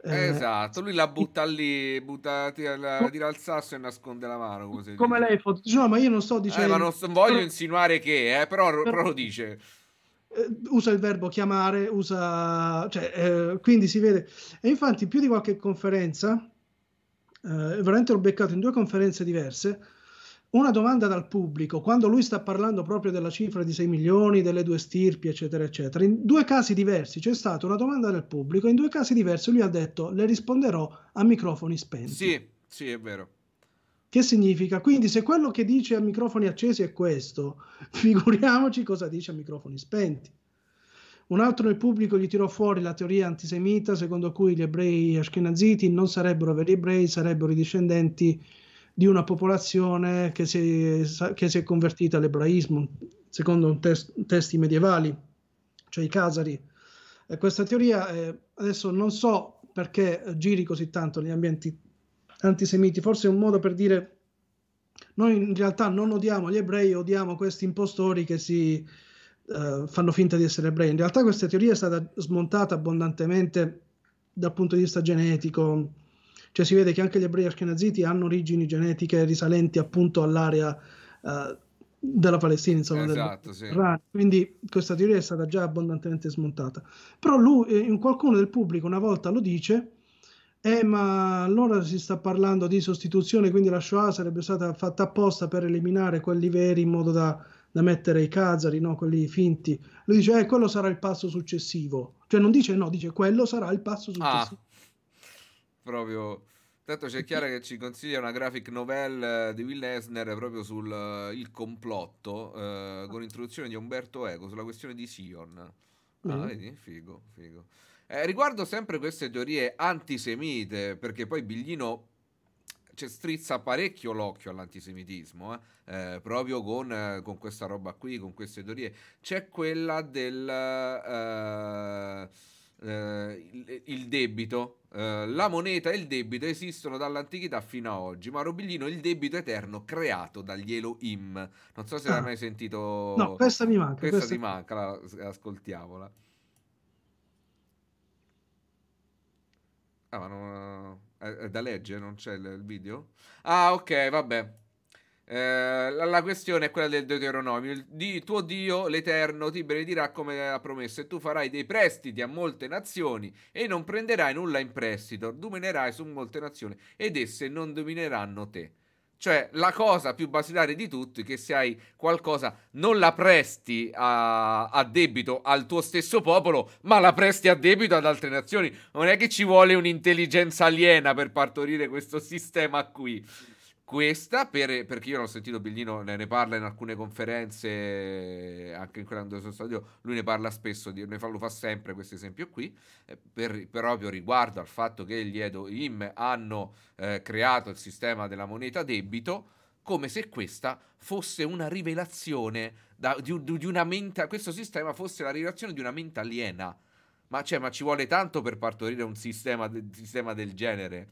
Eh, esatto, lui la butta lì, butta, tira, la, tira il sasso e nasconde la mano. Come, come lei, dice. no, ma io non sto eh, dicendo... Eh, non so, voglio però... insinuare che, eh, però, però... però, lo dice. Eh, usa il verbo chiamare, usa... Cioè, eh, quindi si vede. E infatti più di qualche conferenza, veramente l'ho beccato in due conferenze diverse, una domanda dal pubblico, quando lui sta parlando proprio della cifra di 6 milioni, delle due stirpi, eccetera, eccetera, in due casi diversi c'è stata una domanda del pubblico, in due casi diversi lui ha detto le risponderò a microfoni spenti. Sì, sì, è vero. Che significa? Quindi se quello che dice a microfoni accesi è questo, (laughs) figuriamoci cosa dice a microfoni spenti. Un altro nel pubblico gli tirò fuori la teoria antisemita secondo cui gli ebrei ashkenaziti non sarebbero veri ebrei, sarebbero i discendenti di una popolazione che si è, che si è convertita all'ebraismo, secondo test, testi medievali, cioè i Casari. E questa teoria, è, eh, adesso non so perché giri così tanto negli ambienti antisemiti, forse è un modo per dire noi in realtà non odiamo gli ebrei, odiamo questi impostori che si eh, fanno finta di essere ebrei. In realtà questa teoria è stata smontata abbondantemente dal punto di vista genetico, cioè si vede che anche gli ebrei ashkenaziti hanno origini genetiche risalenti appunto all'area uh, della Palestina, insomma, esatto, sì. quindi questa teoria è stata già abbondantemente smontata. Però lui, eh, in qualcuno del pubblico una volta lo dice, eh, ma allora si sta parlando di sostituzione, quindi la Shoah sarebbe stata fatta apposta per eliminare quelli veri in modo da, da mettere i Kazari, no? quelli finti. Lui dice, eh, quello sarà il passo successivo. Cioè non dice no, dice quello sarà il passo ah, successivo. Ah proprio... Tanto c'è Chiara che ci consiglia una graphic novel eh, di Will Esner proprio sul eh, il complotto uh, con l'introduzione di Umberto Eco sulla questione di Sion. Ah, mm. vedi? Figo, figo. Eh, riguardo sempre queste teorie antisemite, perché poi Biglino cioè, strizza parecchio l'occhio all'antisemitismo, eh? Eh, proprio con, con, questa roba qui, con queste teorie. C'è quella del... Uh, eh, il, il, debito, eh, la moneta e il debito esistono dall'antichità fino ad oggi, ma Robiglino il debito eterno creato dagli Elohim. Non so se ah. l'hai mai sentito. No, questa mi manca. Questa, questa... ti manca, la, eh, ascoltiamola. Ah, ma non... È, eh, è da leggere, non c'è il, il video? Ah, ok, vabbè. Eh, la, la, questione è quella del Deuteronomio. Il di, tuo Dio, l'Eterno, ti benedirà come ha promesso, e tu farai dei prestiti a molte nazioni, e non prenderai nulla in prestito. Dominerai su molte nazioni, ed esse non domineranno te. Cioè, la cosa più basilare di tutti, che se hai qualcosa, non la presti a, a, debito al tuo stesso popolo, ma la presti a debito ad altre nazioni. Non è che ci vuole un'intelligenza aliena per partorire questo sistema qui. Questa per, perché io l'ho sentito Biglino ne, ne, parla in alcune conferenze, anche in quella dove sono stato io, lui ne parla spesso, ne fa, lo fa sempre questo esempio qui, eh, per, proprio riguardo al fatto che gli Edo Im hanno eh, creato il sistema della moneta debito come se questa fosse una rivelazione da, di, di, una mente, questo sistema fosse la rivelazione di una mente aliena. Ma, cioè, ma ci vuole tanto per partorire un sistema, sistema del genere?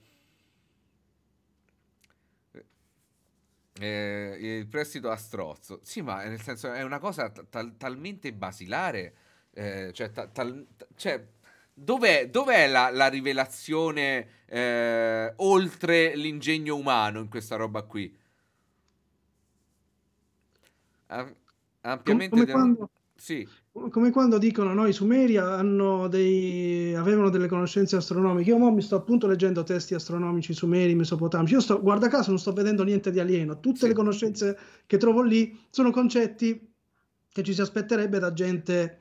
eh, il prestito a strozzo. Sì, ma eh, nel senso è una cosa tal talmente basilare. Eh, cioè, ta tal cioè, dov'è, dov la, la, rivelazione eh, oltre l'ingegno umano in questa roba qui? Am ampiamente. Come, come quando, sì. Come quando dicono no, i Sumeri dei, avevano delle conoscenze astronomiche. Io mi sto appunto leggendo testi astronomici sumeri, mesopotamici. Io sto, guarda caso, non sto vedendo niente di alieno. Tutte sì. le conoscenze che trovo lì sono concetti che ci si aspetterebbe da gente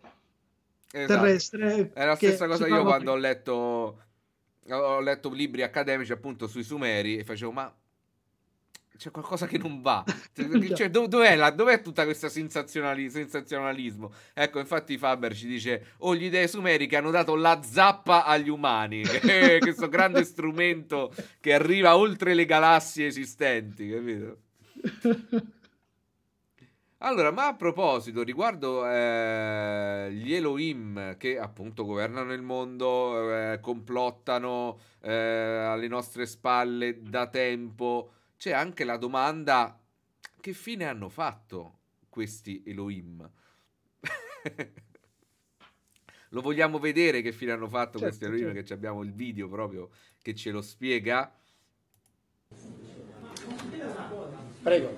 esatto. terrestre. È la stessa cosa io quando ho letto, ho letto libri accademici appunto sui Sumeri e facevo ma c'è qualcosa che non va. (laughs) Cioè, cioè dov- dov'è, la, dov'è tutta questa sensazionali- sensazionalismo? Ecco, infatti Faber ci dice, oh, gli dei sumeri che hanno dato la zappa agli umani, (laughs) eh, questo grande strumento che arriva oltre le galassie esistenti, capito? Allora, ma a proposito, riguardo eh, gli Elohim che appunto governano il mondo, eh, complottano eh, alle nostre spalle da tempo, c'è anche la domanda che fine hanno fatto questi Elohim? (laughs) lo vogliamo vedere che fine hanno fatto certo, questi Elohim, certo. che abbiamo il video proprio che ce lo spiega. Prego.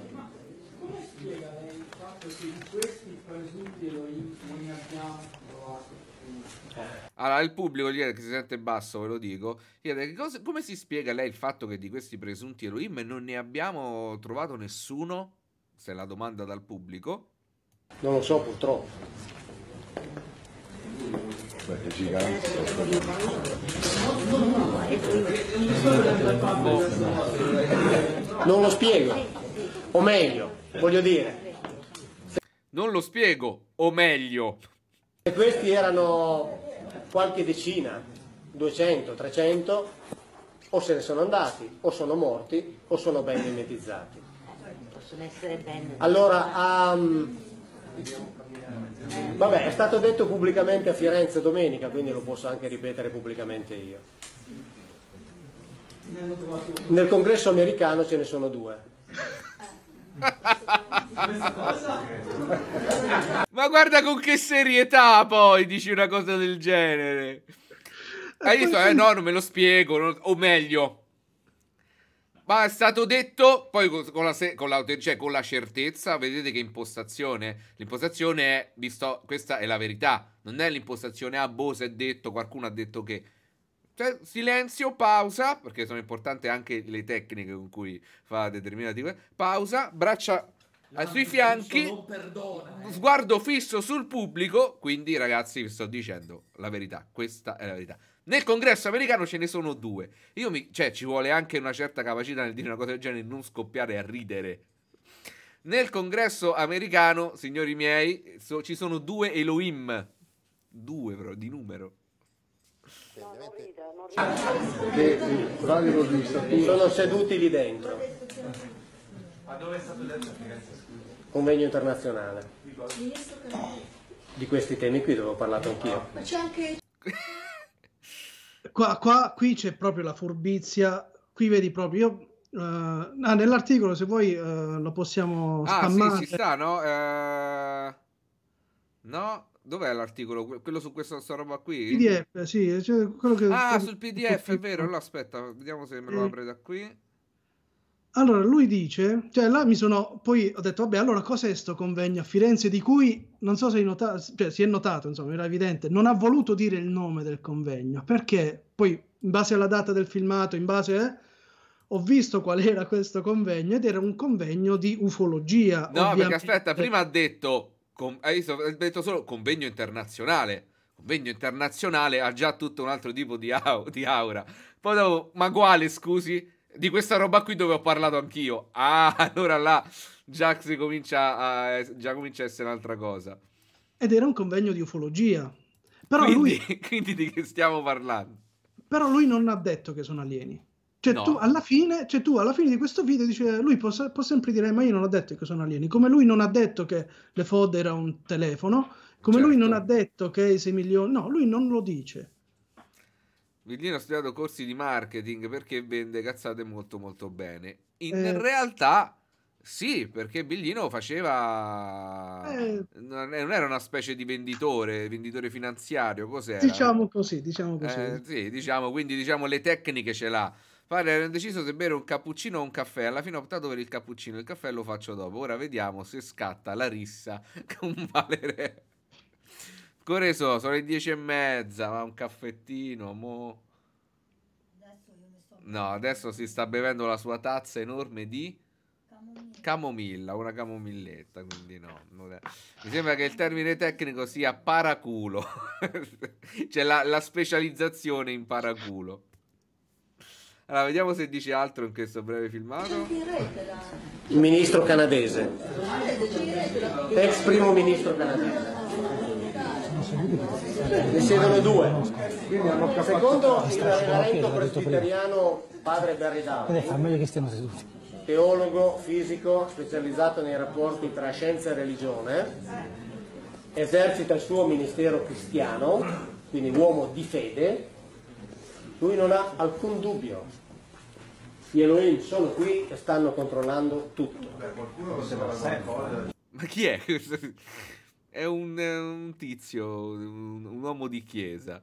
Come spiega lei il fatto che in questi presunti Elohim non ne abbiamo allora, il pubblico ieri che si sente basso, ve lo dico, chiede cosa, come si spiega lei il fatto che di questi presunti eroismi non ne abbiamo trovato nessuno? Se la domanda dal pubblico. Non lo so purtroppo. Non lo spiego. O meglio, voglio dire. Non lo spiego, o meglio. E questi erano qualche decina, 200, 300, o se ne sono andati, o sono morti, o sono ben mimetizzati. Allora, um, vabbè, è stato detto pubblicamente a Firenze domenica, quindi lo posso anche ripetere pubblicamente io. Nel congresso americano ce ne sono due. Ma guarda con che serietà poi dici una cosa del genere. Hai eh, visto? Eh no, non me lo spiego. O meglio, ma è stato detto poi con la, con la, cioè, con la certezza. Vedete che impostazione? L'impostazione è, visto, questa è la verità. Non è l'impostazione, ah boh, si è detto, qualcuno ha detto che cioè, silenzio, pausa, perché sono importanti anche le tecniche con cui fa determinati... Pausa, braccia ai suoi fianchi, perdona, eh. sguardo fisso sul pubblico, quindi ragazzi vi sto dicendo la verità, questa è la verità. Nel congresso americano ce ne sono due, mi, cioè ci vuole anche una certa capacità nel dire una cosa del genere e non scoppiare a ridere. Nel congresso americano, signori miei, so, ci sono due Elohim, due però di numero. Eh, sono seduti lì dentro. Ma dove è stato detto Convegno internazionale. Di questi temi qui dove ho parlato anch'io. Ma c'è anche... Qua, qua, qui c'è proprio la furbizia, qui vedi proprio, io Uh, ah, nell'articolo, se vuoi, uh, lo possiamo ah, Ah, sì, ci sta, no? Uh, no, Dov'è l'articolo? Quello su questa, questa roba qui? PDF, sì. Cioè quello che... Ah, sul PDF, è vero. Allora aspetta, vediamo se me lo apre da qui. Allora, lui dice, cioè là mi sono, poi ho detto, vabbè, allora cos'è sto convegno a Firenze di cui, non so se hai notato, cioè si è notato, insomma, era evidente, non ha voluto dire il nome del convegno, perché poi in base alla data del filmato, in base, a... Eh, ho visto qual era questo convegno ed era un convegno di ufologia. No, ovviamente. perché aspetta, prima ha detto con, hai visto, ho detto solo convegno internazionale. Convegno internazionale ha già tutto un altro tipo di, au, di aura. Poi dopo, ma quale, scusi? Di questa roba qui dove ho parlato anch'io. Ah, (laughs) allora là già si comincia a, già comincia a essere un'altra cosa. Ed era un convegno di ufologia. Però quindi, lui... (laughs) quindi di che stiamo parlando? Però lui non ha detto che sono alieni. Cioè, no. tu alla fine, cioè, tu alla fine di questo video dici, lui può, può, sempre dire, ma io non ho detto che sono alieni, come lui non ha detto che le FOD era un telefono, come certo. lui non certo. ha detto che 6 milioni, no, lui non lo dice. Villino ha studiato corsi di marketing perché vende cazzate molto molto bene. In eh, realtà sì, perché Biglino faceva... Eh, non era una specie di venditore, venditore finanziario, cos'era? Diciamo così, diciamo così. Eh, sì, diciamo, quindi diciamo le tecniche ce l'ha. Padre, ero indeciso se bere un cappuccino o un caffè. Alla fine ho optato per il cappuccino. Il caffè lo faccio dopo. Ora vediamo se scatta la rissa (laughs) con Valere. Core so, sono le dieci e mezza. Ma un caffettino, mo. No, adesso si sta bevendo la sua tazza enorme di camomilla, una camomilletta, quindi no. Mi sembra che il termine tecnico sia paraculo, (laughs) cioè la, la specializzazione in paraculo. Allora, vediamo se dice altro in questo breve filmato. Il ministro canadese. Ex primo ministro canadese. Ne siedono due. Secondo il regolamento presbiteriano padre Berridano, teologo fisico specializzato nei rapporti tra scienza e religione, esercita il suo ministero cristiano, quindi uomo di fede, lui non ha alcun dubbio gli Elohim sono qui e stanno controllando tutto Beh, qualcuno ma chi è? (laughs) è un, eh, un tizio un, un, uomo di chiesa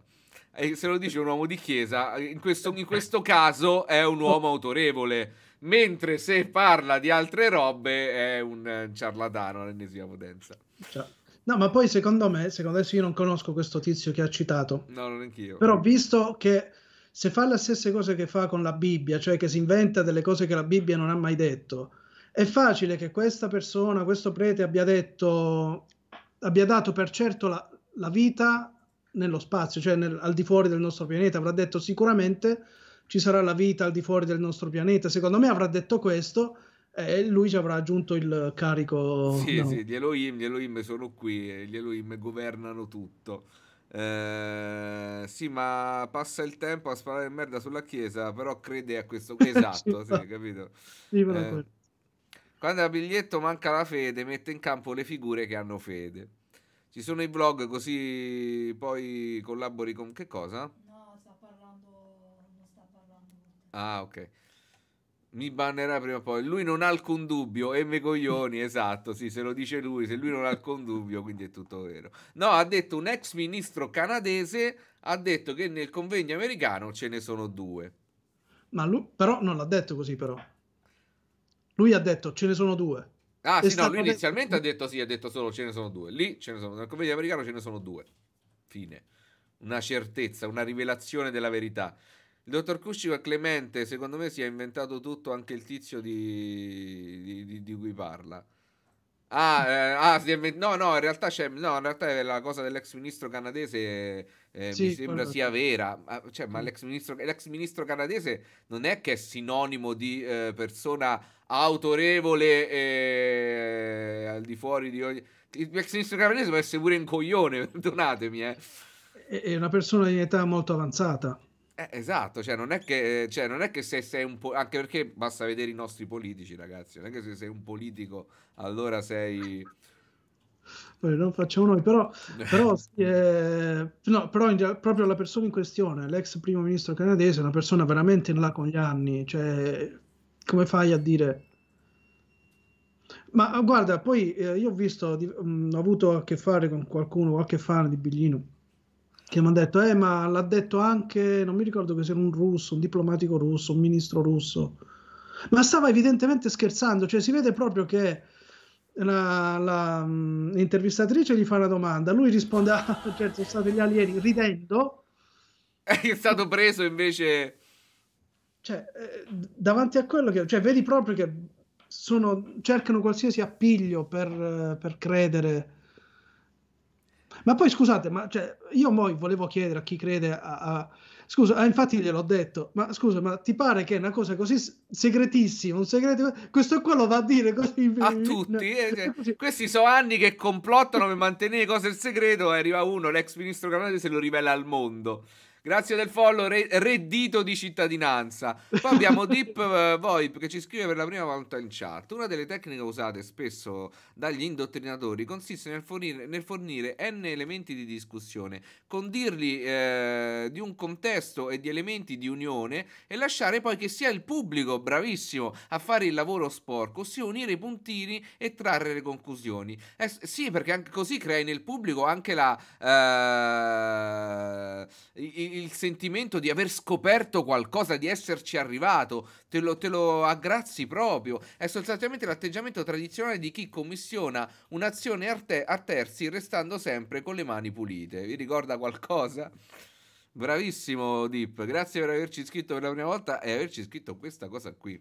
e se lo dice un uomo di chiesa in questo, in questo caso è un uomo autorevole mentre se parla di altre robe è un eh, ciarlatano all'ennesima potenza Ciao. No, ma poi secondo me, secondo adesso io non conosco questo tizio che ha citato. No, non anch'io. Però visto che se fa la stessa cosa che fa con la Bibbia, cioè che si inventa delle cose che la Bibbia non ha mai detto, è facile che questa persona, questo prete abbia detto, abbia dato per certo la, la vita nello spazio, cioè nel, al di fuori del nostro pianeta, avrà detto sicuramente ci sarà la vita al di fuori del nostro pianeta, secondo me avrà detto questo e lui ci avrà aggiunto il carico. Sì, no. sì, gli Elohim, gli Elohim sono qui, gli Elohim governano tutto. Eh, sì, ma passa il tempo a sparare merda sulla chiesa, però crede a questo. (laughs) Esatto, sì, capito? Sì, eh, quando a biglietto manca la fede, mette in campo le figure che hanno fede. Ci sono i blog così poi collabori con che cosa? No, sta parlando. Non sta parlando. Ah, ok. Mi bannerà prima o poi. Lui non ha alcun dubbio. M. Coglioni, (laughs) esatto. Sì, se lo dice lui. Se lui non ha alcun dubbio, quindi è tutto vero. No, ha detto un ex ministro canadese. Ha detto che nel convegno americano ce ne sono due. Ma lui, però, non l'ha detto così, però. Lui ha detto ce ne sono due. Ah, sì, no. Lui inizialmente detto... ha detto sì, ha detto solo ce ne sono due. Lì ce ne sono. Nel convegno americano ce ne sono due. Fine. Una certezza, una rivelazione della verità. Il dottor Cuscico è clemente, secondo me si è inventato tutto anche il tizio di, di, di, di cui parla. Ah, eh, ah invent- no, no, in realtà c'è, no, in realtà la cosa dell'ex ministro canadese eh, eh sì, mi sembra sia vera. Ma, ah, cioè, ma mm. l'ex ministro, l'ex ministro, canadese non è che è sinonimo di eh, persona autorevole e eh, al di fuori di ogni... L'ex ministro canadese può essere pure un coglione, (laughs) perdonatemi, eh è una persona di età molto avanzata. Eh, esatto, cioè non, che, cioè non, è che, se sei un po'. anche perché basta vedere i nostri politici, ragazzi. Non è che se sei un politico, allora sei. Beh, non facciamo noi, però, (laughs) però, eh, no, però in, proprio la persona in questione, l'ex primo ministro canadese, è una persona veramente in là con gli anni. Cioè, come fai a dire? Ma guarda, poi eh, io ho visto, di, mh, mm, ho avuto a che fare con qualcuno, qualche fan di Biglino che mi hanno detto, eh, ma l'ha detto anche, non mi ricordo che sia un russo, un diplomatico russo, un ministro russo, ma stava evidentemente scherzando, cioè si vede proprio che l'intervistatrice mm, gli fa una domanda, lui risponde, ah, certo, sono stati gli alieni, ridendo. (laughs) È stato preso invece... Cioè, eh, davanti a quello che... Cioè, vedi proprio che sono, cercano qualsiasi appiglio per, per credere ma poi scusate, ma cioè, io poi volevo chiedere a chi crede a, a scusa, eh, infatti gliel'ho detto, ma scusa, ma ti pare che è una cosa così segretissima, un segreto, questo qua lo va a dire così a in... tutti, eh, cioè, questi sono anni che complottano per mantenere cose in segreto, arriva uno, l'ex ministro Canadese se lo rivela al mondo. Grazie del follow, re- reddito di cittadinanza. Poi abbiamo (laughs) Deep eh, Voip che ci scrive per la prima volta in chat. Una delle tecniche usate spesso dagli indottrinatori consiste nel fornire, nel fornire n elementi di discussione, condirli eh, di un contesto e di elementi di unione e lasciare poi che sia il pubblico, bravissimo, a fare il lavoro sporco, ossia unire i puntini e trarre le conclusioni. Eh, sì, perché anche così crei nel pubblico anche la... Eh, il sentimento di aver scoperto qualcosa, di esserci arrivato, te lo, te lo aggrazi proprio. È sostanzialmente l'atteggiamento tradizionale di chi commissiona un'azione arte- a terzi restando sempre con le mani pulite. Vi ricorda qualcosa? Bravissimo Deep, grazie per averci scritto per la prima volta e averci scritto questa cosa qui.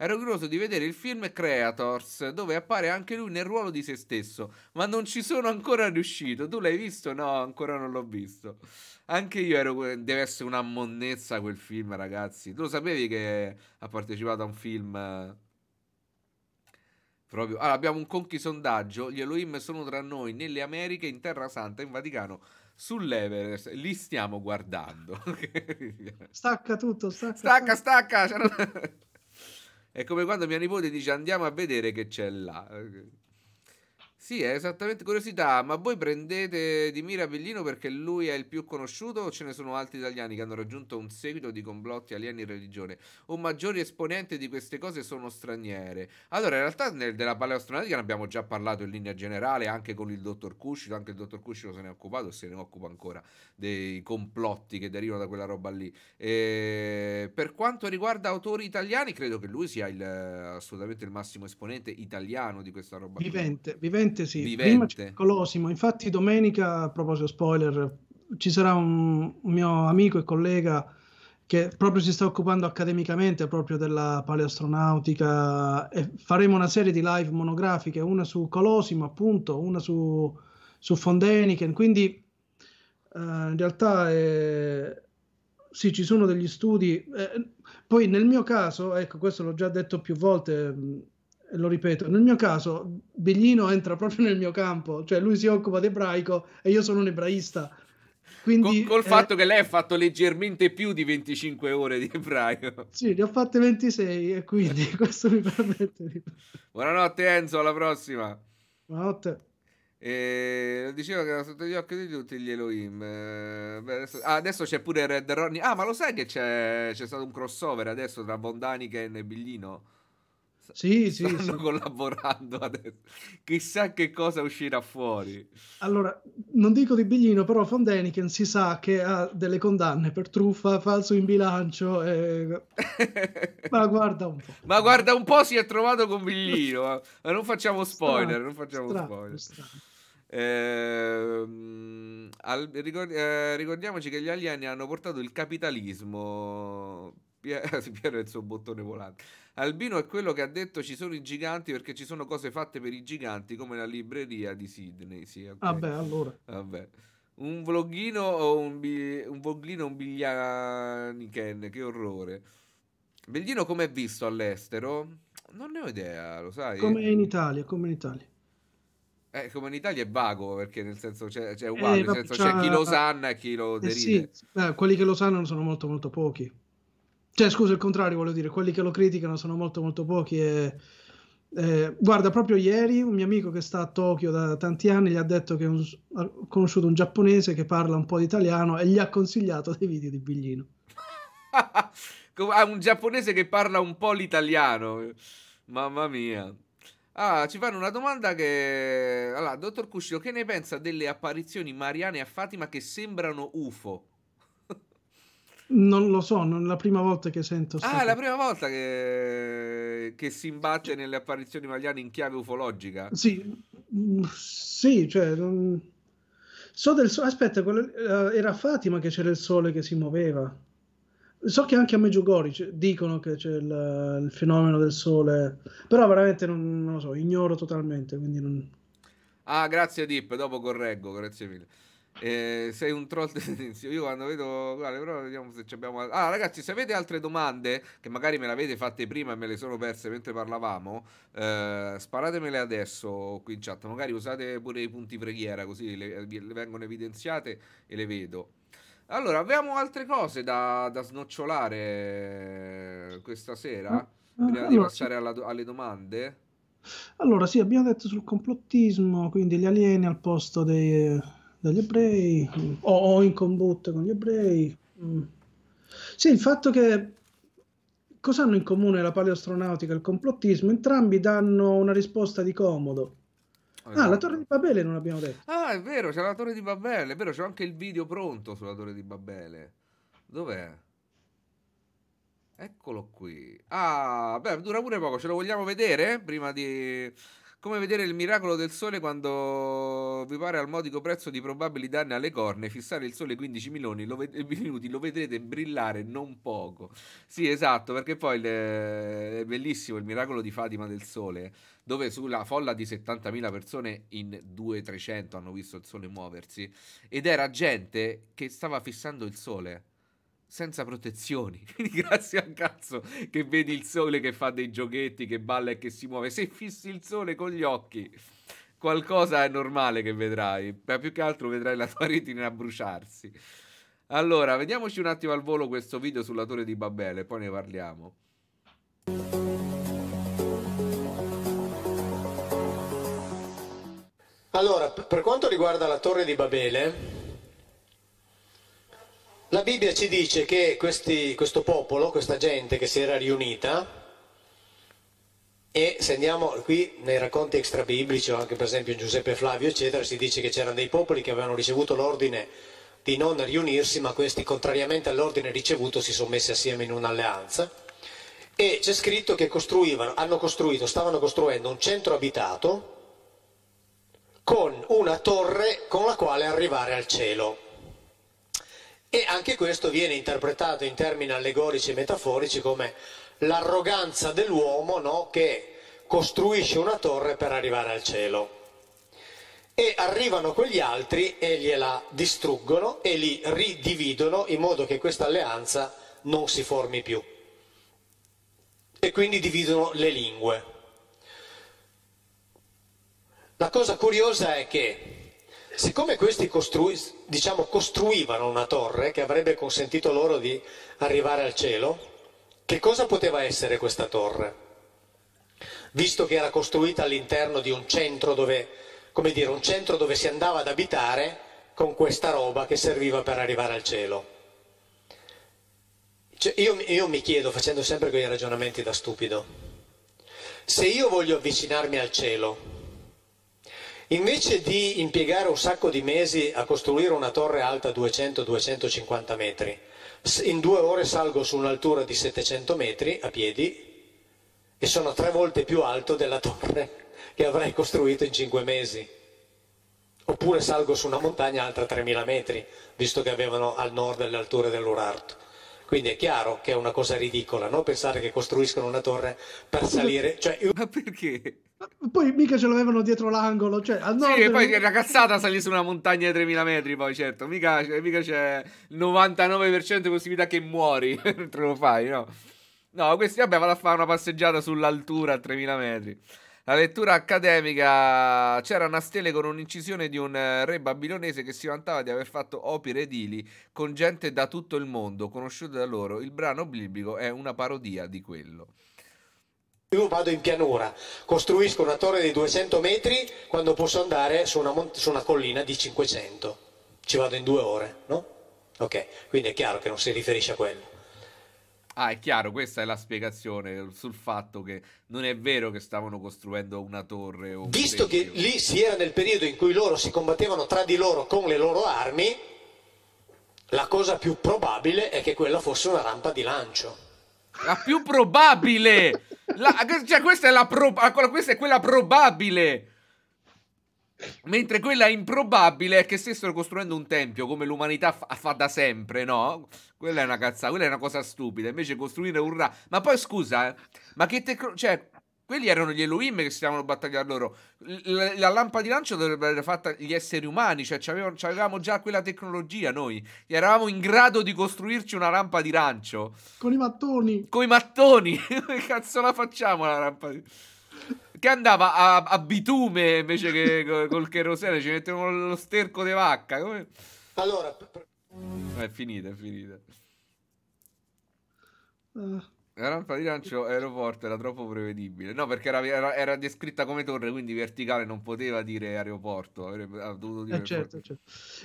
Ero curioso di vedere il film Creators, dove appare anche lui nel ruolo di se stesso, ma non ci sono ancora riuscito. Tu l'hai visto? No, ancora non l'ho visto. Anche io ero. Deve essere una monnezza quel film, ragazzi. Tu lo sapevi che ha partecipato a un film. Eh, proprio. Allora, abbiamo un conchi sondaggio. Gli Elohim sono tra noi, nelle Americhe, in Terra Santa, in Vaticano, sull'Everest. Li stiamo guardando. (laughs) stacca tutto, stacca. Stacca, stacca. (laughs) È come quando mia nipote dice andiamo a vedere che c'è là. Sì, è esattamente curiosità, ma voi prendete di mira Avellino perché lui è il più conosciuto o ce ne sono altri italiani che hanno raggiunto un seguito di complotti alieni in religione? O maggiori esponenti di queste cose sono straniere? Allora, in realtà nel, della paleoastronautica ne abbiamo già parlato in linea generale, anche con il dottor Cuscito, anche il dottor Cuscito se ne è occupato e se ne occupa ancora dei complotti che derivano da quella roba lì. E per quanto riguarda autori italiani, credo che lui sia il, assolutamente il massimo esponente italiano di questa roba. Vivente, vivente vivente sì. Vivente. Prima c'è Colosimo, infatti domenica, a proposito spoiler, ci sarà un, mio amico e collega che proprio si sta occupando accademicamente proprio della paleoastronautica e faremo una serie di live monografiche, una su Colosimo appunto, una su, su Fondeniken, quindi eh, in realtà è, sì ci sono degli studi, eh, poi nel mio caso, ecco questo l'ho già detto più volte, lo ripeto, nel mio caso Biglino entra proprio nel mio campo, cioè lui si occupa di ebraico e io sono un ebraista. Quindi, col, col eh, fatto che lei ha fatto leggermente più di 25 ore di ebraico. Sì, ne ho fatte 26 e quindi (laughs) questo mi permette di... Buonanotte Enzo, alla prossima. Buonanotte. E eh, diceva che era sotto gli occhi di tutti gli Elohim. Eh, beh, adesso, ah, adesso c'è pure Red Ronnie. Ah, ma lo sai che c'è, c'è stato un crossover adesso tra Von e Billino? Sì, sì, stanno sì. collaborando adesso. Chissà che cosa uscirà fuori. Allora, non dico di Biglino, però von Deniken si sa che ha delle condanne per truffa, falso in bilancio. E... (laughs) Ma guarda un po'. Ma guarda un po', si è trovato con Biglino. Eh. Ma non facciamo spoiler, strano, non facciamo strano, spoiler. Strano. Eh, al, ricord, eh, ricordiamoci che gli alieni hanno portato il capitalismo (laughs) Piero è il suo bottone volante. Albino è quello che ha detto ci sono i giganti perché ci sono cose fatte per i giganti come la libreria di Sydney. Sì, okay. Vabbè, ah, allora. Vabbè. Un vloghino o un, bi- un voglino un biglianiken, che orrore. Bellino come è visto all'estero? Non ne ho idea, lo sai. Come in Italia, come in Italia. Eh, come in Italia è vago perché nel senso c'è, c'è eh, uguale, eh, nel senso c'è chi lo sanna e chi lo eh, deride. Eh sì, eh, quelli che lo sanno sono molto molto pochi. Cioè, scusa, il contrario, voglio dire, quelli che lo criticano sono molto molto pochi e... Eh, guarda, proprio ieri un mio amico che sta a Tokyo da tanti anni gli ha detto che un, ha conosciuto un giapponese che parla un po' di italiano e gli ha consigliato dei video di Biglino. (laughs) ah, un giapponese che parla un po' l'italiano, mamma mia. Ah, ci fanno una domanda che... Allora, dottor Cuscio, che ne pensa delle apparizioni mariane a Fatima che sembrano UFO? Non lo so, non è la prima volta che sento. Ah, è la prima volta che, che si imbatte nelle apparizioni mariane in chiave ufologica. Sì, mm, sì, cioè... Non... So del sole, aspetta, eh, era Fatima che c'era il sole che si muoveva. So che anche a Meggiugori dicono che c'è il, il, fenomeno del sole, però veramente non, non lo so, ignoro totalmente, quindi non... Ah, grazie Dip, dopo correggo, grazie mille. Eh, sei un troll (laughs) tendenzioso. Io quando vedo. Guarda, però vediamo se abbiamo. Ah, ragazzi, se avete altre domande, che magari me le avete fatte prima e me le sono perse mentre parlavamo, eh, sparatemele adesso qui in chat. Magari usate pure i punti preghiera, così le, le vengono evidenziate e le vedo. Allora, abbiamo altre cose da, da snocciolare questa sera. Ah, prima di passare alla, alle domande. Allora, sì, abbiamo detto sul complottismo, quindi gli alieni al posto dei dagli ebrei o, o in combutta con gli ebrei. Mm. Sì, il fatto che cosa hanno in comune la paleoastronautica e il complottismo? Entrambi danno una risposta di comodo. Esatto. Ah, la esatto. torre di Babele non abbiamo detto. Ah, è vero, c'è la torre di Babele, è vero, c'è anche il video pronto sulla torre di Babele. Dov'è? Eccolo qui. Ah, beh, dura pure poco, ce lo vogliamo vedere prima di come vedere il miracolo del sole quando vi pare al modico prezzo di probabili danni alle corne, fissare il sole 15 milioni, lo ved- (laughs) minuti, lo vedrete brillare non poco. Sì, esatto, perché poi le... è bellissimo il miracolo di Fatima del sole, dove sulla folla di 70.000 persone in 2-300 hanno visto il sole muoversi ed era gente che stava fissando il sole senza protezioni. (laughs) Quindi grazie al cazzo che vedi il sole che fa dei giochetti, che balla e che si muove. Se fissi il sole con gli occhi, qualcosa è normale che vedrai. Ma più che altro vedrai la tua (laughs) retina bruciarsi. Allora, vediamoci un attimo al volo questo video sulla torre di Babele, poi ne parliamo. Allora, per quanto riguarda la torre di Babele, la Bibbia ci dice che questi, questo popolo, questa gente che si era riunita, e se andiamo qui nei racconti extrabiblici, o anche per esempio in Giuseppe Flavio, eccetera, si dice che c'erano dei popoli che avevano ricevuto l'ordine di non riunirsi, ma questi, contrariamente all'ordine ricevuto, si sono messi assieme in un'alleanza. E c'è scritto che hanno costruito, stavano costruendo un centro abitato con una torre con la quale arrivare al cielo. E anche questo viene interpretato in termini allegorici e metaforici come l'arroganza dell'uomo no? che costruisce una torre per arrivare al cielo. E arrivano quegli altri e gliela distruggono e li ridividono in modo che questa alleanza non si formi più. E quindi dividono le lingue. La cosa curiosa è che siccome questi costrui, diciamo, costruivano una torre che avrebbe consentito loro di arrivare al cielo, che cosa poteva essere questa torre? Visto che era costruita all'interno di un centro dove, dire, un centro dove si andava ad abitare con questa roba che serviva per arrivare al cielo. Cioè io, io, mi chiedo, facendo sempre quei ragionamenti da stupido, se io voglio avvicinarmi al cielo, Invece di impiegare un sacco di mesi a costruire una torre alta 200-250 metri, in due ore salgo su un'altura di 700 metri a piedi e sono tre volte più alto della torre che avrei costruito in cinque mesi. Oppure salgo su una montagna alta 3000 metri, visto che avevano al nord le alture dell'Urart. Quindi è chiaro che è una cosa ridicola, no? Pensare che costruiscono una torre per salire. Cioè... (laughs) Ma perché? Poi mica ce l'avevano dietro l'angolo. Cioè, al nord... Sì, e poi la cazzata salì su una montagna di 3000 metri, poi certo. Mica, mica c'è 99% di possibilità che muori. (laughs) Te lo fai, no? No, questi, vabbè, vado a fare una passeggiata sull'altura a 3000 metri. La lettura accademica c'era una stele con un'incisione di un eh, re babilonese che si vantava di aver fatto opere edili con gente da tutto il mondo, conosciute da loro. Il brano biblico è una parodia di quello. Io vado in pianura, costruisco una torre di 200 metri quando posso andare su una, su una collina di 500. Ci vado in due ore, no? Ok, quindi è chiaro che non si riferisce a quello. Ah, è chiaro, questa è la spiegazione sul fatto che non è vero che stavano costruendo una torre. Un Visto tempio. che lì si era nel periodo in cui loro si combattevano tra di loro con le loro armi, la cosa più probabile è che quella fosse una rampa di lancio. La più probabile. La, cioè, questa è, la pro, ah, questa è quella probabile. Mentre quella improbabile è che stessero costruendo un tempio come l'umanità fa, fa, da sempre, no? Quella è una cazzata, quella è una cosa stupida. Invece costruire un ra... Ma poi scusa, eh, ma che te... Cioè, quelli erano gli Elohim che si stavano battagliando loro. La, la lampa di lancio dovrebbe essere fatta gli esseri umani, cioè ci avevamo già quella tecnologia noi. Eravamo in grado di costruirci una rampa di lancio. Con i mattoni. Con i mattoni. (laughs) Come cazzo la facciamo la rampa di... Che andava a, a bitume invece che col, col cherosene, ci mettevano lo sterco di vacca. Come... Allora... Eh, è finita, è finita. Uh. La rampa di lancio aeroporto era troppo prevedibile. No, perché era, era, era, descritta come torre, quindi verticale non poteva dire aeroporto. Avrebbe, ha dovuto dire eh certo, certo.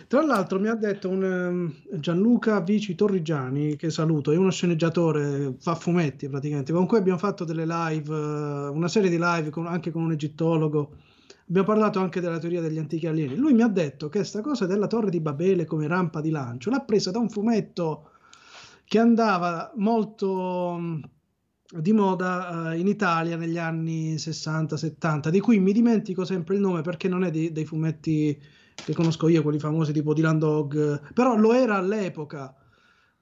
Tra l'altro mi ha detto un, um, Gianluca Vici Torrigiani, che saluto, è uno sceneggiatore, fa fumetti praticamente, con cui abbiamo fatto delle live, uh, una serie di live con, anche con un egittologo. Abbiamo parlato anche della teoria degli antichi alieni. Lui mi ha detto che questa cosa della torre di Babele come rampa di lancio l'ha presa da un fumetto che andava molto mm, di moda eh, in Italia negli anni 60-70, di cui mi dimentico sempre il nome perché non è di, dei fumetti che conosco io, quelli famosi tipo Dylan Dog, però lo era all'epoca,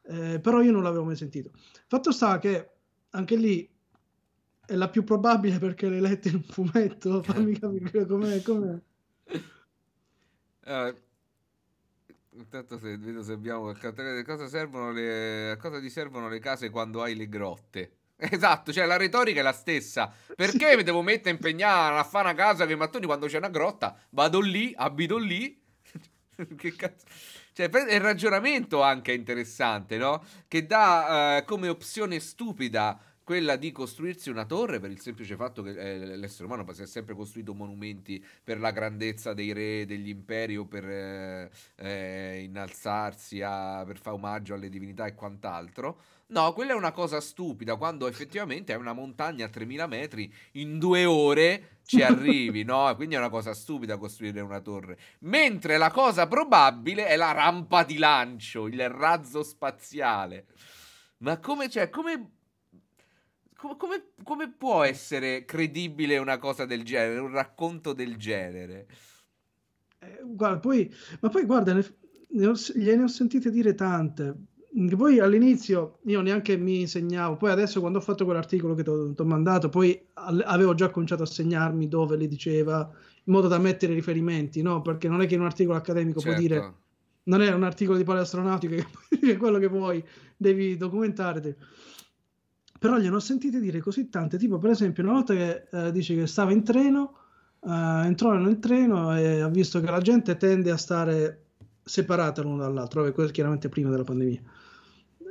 eh, però io non l'avevo mai sentito. Fatto sta che anche lì è la più probabile perché l'hai letto in un fumetto, (laughs) fammi capire com'è. com'è. Uh Intanto se, vedo se abbiamo il cartellone. Cosa le, a cosa ti servono le case quando hai le grotte? (laughs) Esatto, cioè la retorica è la stessa. Perché mi devo mettere a impegnare a fare una casa che mattoni quando c'è una grotta? Vado lì, abito lì. (laughs) che cazzo? Cioè, il ragionamento anche è interessante, no? Che dà eh, come opzione stupida quella di costruirsi una torre per il semplice fatto che eh, l'essere umano si è sempre costruito monumenti per la grandezza dei re, degli imperi o per eh, eh, innalzarsi, a, per fare omaggio alle divinità e quant'altro. No, quella è una cosa stupida quando effettivamente è una montagna a 3000 metri in due ore ci arrivi, (laughs) no? Quindi è una cosa stupida costruire una torre. Mentre la cosa probabile è la rampa di lancio, il razzo spaziale. Ma come c'è? Cioè, come come, come, può essere credibile una cosa del genere, un racconto del genere? Eh, guarda, poi, ma poi guarda, ne, ne ho, gliene ho sentite dire tante. Poi all'inizio io neanche mi segnavo, poi adesso quando ho fatto quell'articolo che ti ho mandato, poi al, avevo già cominciato a segnarmi dove le diceva, in modo da mettere riferimenti, no? Perché non è che in un articolo accademico certo. puoi dire certo. non è un articolo di paleastronautica (laughs) che quello che vuoi, devi documentarti però gliene ho sentite dire così tante, tipo per esempio una volta che eh, dice che stava in treno, eh, entrò nel treno e ha visto che la gente tende a stare separata l'uno dall'altro, vabbè, questo chiaramente prima della pandemia.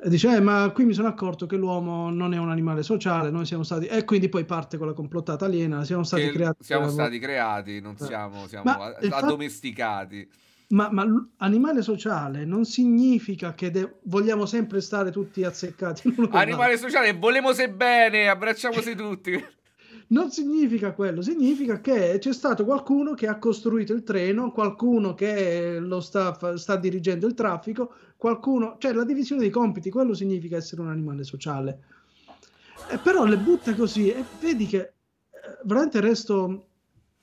E dice, eh, ma qui mi sono accorto che l'uomo non è un animale sociale, noi siamo stati... E quindi poi parte con la complottata aliena, siamo stati che creati... Siamo stati creati, non eh. siamo, siamo addomesticati. Fatto ma, ma, animale sociale non significa che de- vogliamo sempre stare tutti azzeccati. Animale sociale, volemose bene, abbracciamosi tutti. (laughs) non significa quello, significa che c'è stato qualcuno che ha costruito il treno, qualcuno che sta, sta dirigendo il traffico, qualcuno, cioè la divisione dei compiti, quello significa essere un animale sociale. Eh, però le butta così e vedi che eh, veramente resto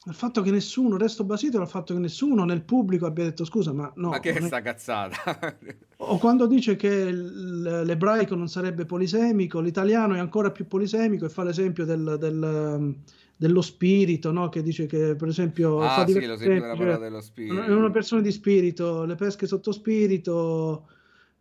il fatto che nessuno, resto basito dal fatto che nessuno nel pubblico abbia detto scusa, ma no. Ma che è sta cazzata? (laughs) o quando dice che l'ebraico non sarebbe polisemico, l'italiano è ancora più polisemico e fa l'esempio del, del, dello spirito, no? che dice che per esempio... Ah sì, lo della parola cioè, dello spirito. È una persona di spirito, le pesche sotto spirito,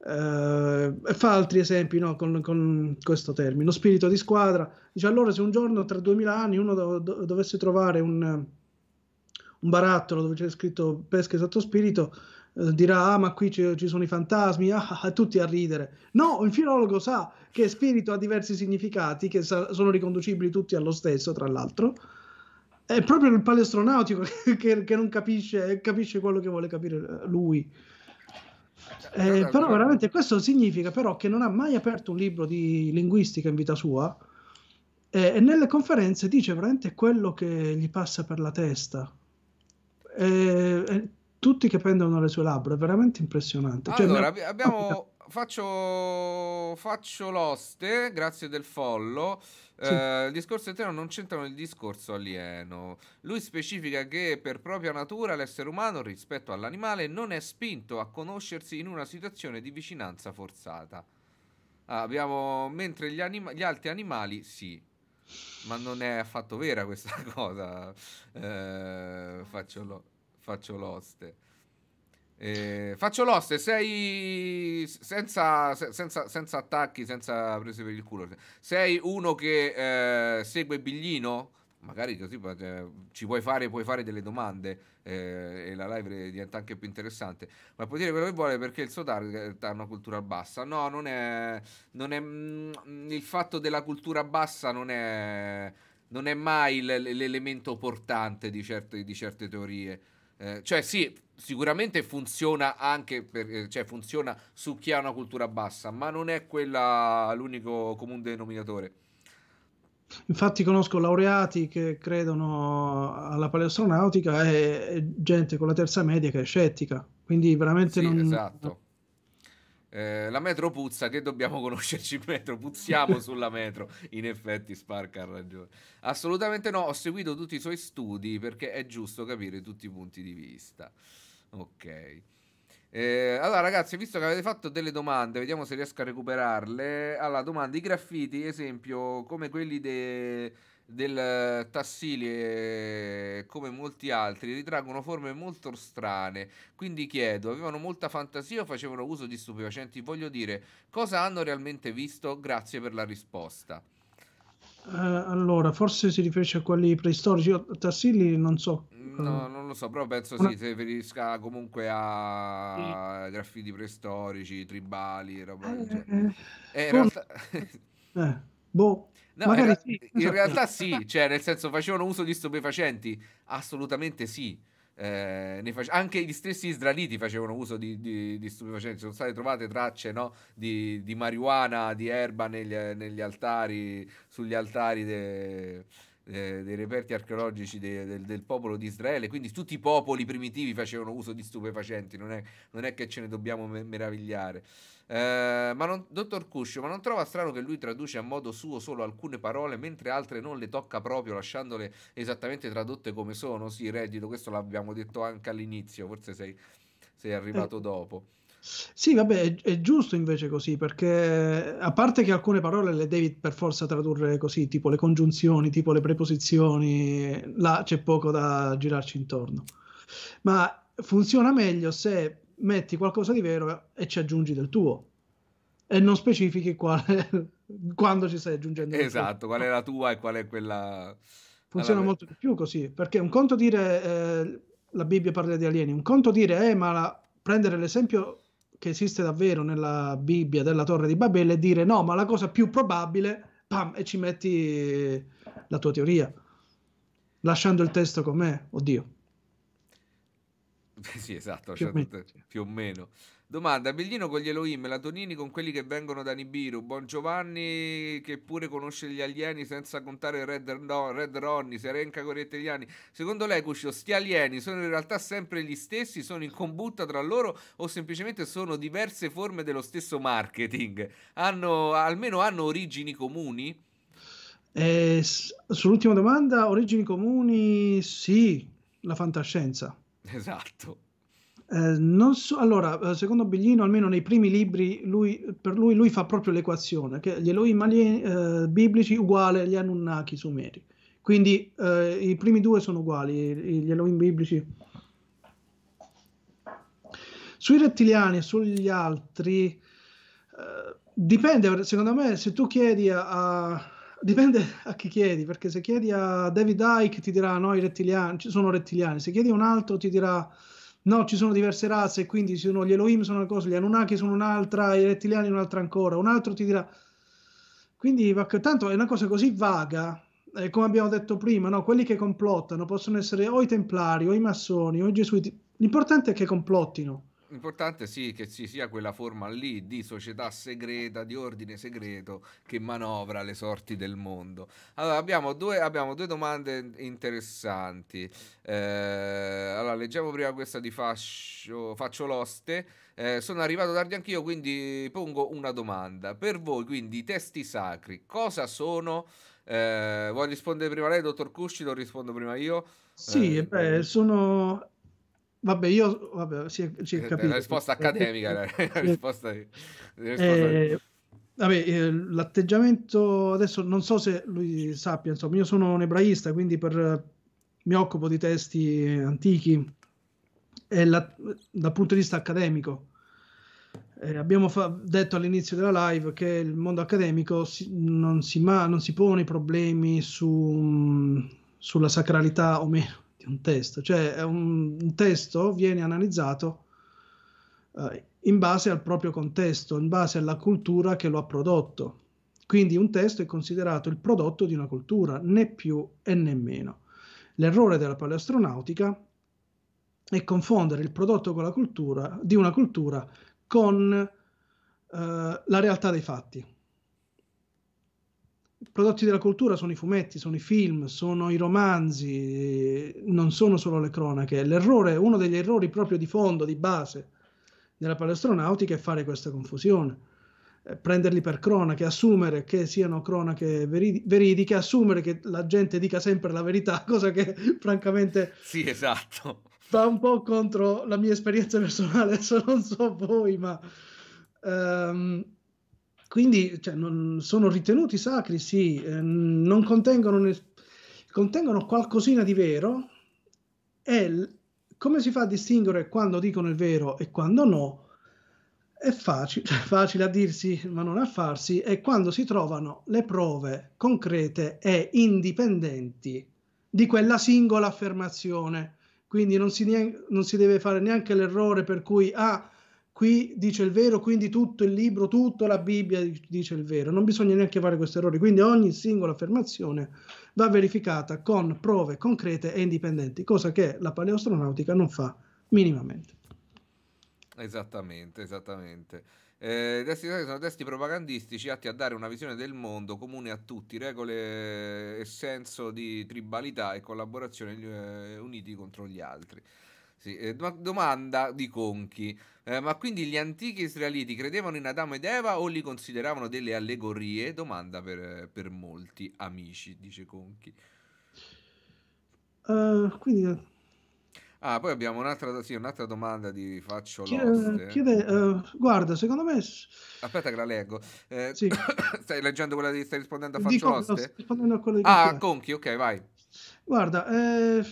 Uh, fa altri esempi no, con, con, questo termine, lo spirito di squadra. Dice allora se un giorno tra 2000 anni uno do, do, dovesse trovare un, un, barattolo dove c'è scritto pesca e sotto spirito, uh, dirà ah ma qui ci, ci sono i fantasmi, ah, ah, ah, tutti a ridere. No, il filologo sa che spirito ha diversi significati che sa, sono riconducibili tutti allo stesso, tra l'altro. È proprio il paleastronautico (laughs) che, che non capisce, capisce quello che vuole capire eh, lui. Eh, però veramente questo significa però che non ha mai aperto un libro di linguistica in vita sua eh, e nelle conferenze dice veramente quello che gli passa per la testa. Eh, eh tutti che prendono le sue labbra, è veramente impressionante. Cioè, allora, cioè, abbiamo... faccio... faccio l'oste, eh, grazie del follow. Eh, il discorso eterno non c'entra nel discorso alieno. Lui specifica che per propria natura l'essere umano rispetto all'animale non è spinto a conoscersi in una situazione di vicinanza forzata. Ah, abbiamo... mentre gli, anima... gli altri animali sì. Ma non è affatto vera questa (laughs) cosa. Eh, faccio, lo... faccio l'oste. Eh, faccio l'oste, sei senza, senza, senza, attacchi, senza prese per il culo. Sei uno che eh, segue Biglino? Magari così eh, ci puoi fare, puoi fare delle domande eh, e la live diventa anche più interessante. Ma puoi dire quello che vuole perché il suo target eh, ha una cultura bassa. No, non è. Non è mh, mm, il fatto della cultura bassa non è, non è mai l'elemento portante di certe, di certe teorie. Eh, cioè sì, sicuramente funziona anche per, eh, cioè funziona su chi ha una cultura bassa, ma non è quella l'unico comune denominatore. Infatti conosco laureati che credono alla paleastronautica e gente con la terza media che è scettica, quindi veramente sì, non... Esatto eh, la metro puzza, che dobbiamo (laughs) conoscerci in metro? Puzziamo (laughs) sulla metro. In effetti, Spark ha ragione. Assolutamente no, ho seguito tutti i suoi studi perché è giusto capire tutti i punti di vista. Ok. Eh, allora, ragazzi, visto che avete fatto delle domande, vediamo se riesco a recuperarle. Allora, domande: i graffiti, esempio, come quelli de... del Tassili e come molti altri, ritraggono forme molto strane. Quindi chiedo: avevano molta fantasia o facevano uso di stupefacenti? Voglio dire, cosa hanno realmente visto? Grazie per la risposta. Eh, allora, forse si riferisce a quelli preistorici. Io Tassili non so Mm. No, non lo so, però penso si riferisca comunque a sì. graffiti preistorici, tribali, roba del genere. Eh, eh, eh in realtà... (laughs) eh, boh. No, in, sì. in realtà sì, cioè nel senso facevano uso di stupefacenti, assolutamente sì. Eh, face- anche gli stessi israeliti facevano uso di, di, di stupefacenti, sono state trovate tracce no, di, di, marijuana, di erba negli, negli altari, sugli altari de- eh, dei reperti archeologici de, del, del, popolo di Israele, quindi tutti i popoli primitivi facevano uso di stupefacenti, non è, non è che ce ne dobbiamo meravigliare. Eh, ma non, dottor Cuscio, ma non trova strano che lui traduce a modo suo solo alcune parole, mentre altre non le tocca proprio, lasciandole esattamente tradotte come sono? Sì, reddito, questo l'abbiamo detto anche all'inizio, forse sei, sei arrivato eh. dopo. Sì, vabbè, è, è, giusto invece così, perché a parte che alcune parole le devi per forza tradurre così, tipo le congiunzioni, tipo le preposizioni, là c'è poco da girarci intorno. Ma funziona meglio se metti qualcosa di vero e ci aggiungi del tuo e non specifichi quale, quando ci stai aggiungendo. Esatto, qual è la tua e qual è quella... Funziona molto di più così, perché un conto dire eh, la Bibbia parla di alieni, un conto dire, eh, ma la, prendere l'esempio che esiste davvero nella Bibbia della Torre di Babele e dire no, ma la cosa più probabile, pam, e ci metti la tua teoria, lasciando il testo com'è, oddio. (laughs) Sì, esatto, più, o meno. Più o meno. Domanda, Bellino con gli Elohim, Latonini con quelli che vengono da Nibiru, Bongiovanni che pure conosce gli alieni senza contare Red, no, Red Ronnie, Serenca con gli italiani. Secondo lei, Cuscio, sti alieni sono in realtà sempre gli stessi, sono in combutta tra loro o semplicemente sono diverse forme dello stesso marketing? Hanno, almeno hanno origini comuni? Eh, sull'ultima domanda, origini comuni, sì, la fantascienza. Esatto. Eh, non so, allora, eh, secondo Biglino, almeno nei primi libri, lui, per lui, lui fa proprio l'equazione, che gli Elohim eh, biblici uguale agli Anunnaki sumeri. Quindi eh, i primi due sono uguali, gli Elohim biblici. Sui rettiliani e sugli altri, eh, dipende, secondo me, se tu chiedi a, a dipende a chi chiedi, perché se chiedi a David Icke ti dirà no, i rettiliani, ci sono rettiliani, se chiedi a un altro ti dirà no, ci sono diverse razze, quindi ci sono gli Elohim sono una cosa, gli Anunnaki sono un'altra, i rettiliani un'altra ancora, un altro ti dirà. Quindi tanto è una cosa così vaga, eh, come abbiamo detto prima, no? quelli che complottano possono essere o i templari, o i massoni, o i gesuiti. L'importante è che complottino. L'importante sì che ci sia quella forma lì di società segreta, di ordine segreto che manovra le sorti del mondo. Allora, abbiamo due, abbiamo due domande interessanti. Eh, allora, leggiamo prima questa di Fascio, Faccio l'oste. Eh, sono arrivato tardi anch'io, quindi pongo una domanda. Per voi, quindi, i testi sacri, cosa sono? Eh, vuoi rispondere prima lei, dottor Cuscito? Rispondo prima io. Sì, eh, beh, sono Vabbè, io vabbè, si è, si è eh, capito. La risposta accademica, la, (laughs) risposta, la risposta... Eh, vabbè, eh, l'atteggiamento adesso non so se lui sappia, insomma, io sono un ebraista, quindi per, mi occupo di testi antichi e la, dal punto di vista accademico. Eh, abbiamo fa- detto all'inizio della live che il mondo accademico si, non, si ma- non, si pone problemi su, mm, sulla sacralità o meno un testo, cioè un, un testo viene analizzato eh, in base al proprio contesto, in base alla cultura che lo ha prodotto. Quindi un testo è considerato il prodotto di una cultura, né più e né meno. L'errore della paleastronautica è confondere il prodotto con la cultura, di una cultura con eh, la realtà dei fatti prodotti della cultura sono i fumetti, sono i film, sono i romanzi, eh, non sono solo le cronache. L'errore, uno degli errori proprio di fondo, di base della paleastronautica è fare questa confusione. Eh, prenderli per cronache, assumere che siano cronache veridiche, assumere che la gente dica sempre la verità, (laughs) cosa che francamente sì, esatto. va un po' contro la mia esperienza personale, (laughs) adesso non so voi, ma ehm, quindi cioè, non, sono ritenuti sacri, sì, eh, non contengono, ne, contengono qualcosina di vero e l, come si fa a distinguere quando dicono il vero e quando no? È facile, (laughs) cioè, facile a dirsi, ma non a farsi, è quando si trovano le prove concrete e indipendenti di quella singola affermazione. Quindi non si, non si deve fare neanche l'errore per cui, ah, qui dice il vero, quindi tutto il libro, tutta la Bibbia dice il vero. Non bisogna neanche fare questi errori, quindi ogni singola affermazione va verificata con prove concrete e indipendenti, cosa che la paleoastronautica non fa minimamente. Esattamente, esattamente. Eh, testi, sono testi propagandistici atti a dare una visione del mondo comune a tutti, regole e senso di tribalità e collaborazione eh, uniti contro gli altri. Sì, eh, domanda di Conchi. Eh, ma quindi gli antichi israeliti credevano in Adamo ed Eva o li consideravano delle allegorie? Domanda per, per molti amici, dice Conchi. Uh, quindi... Eh, ah, poi abbiamo un'altra, sì, un'altra domanda di Faccio Chiede, eh, chiede uh, guarda, secondo me... Aspetta che la leggo. Eh, sì. (coughs) stai leggendo quella di... stai rispondendo a Faccio Lost? No, rispondendo a quella di... Ah, Conchi, ok, vai. Guarda, eh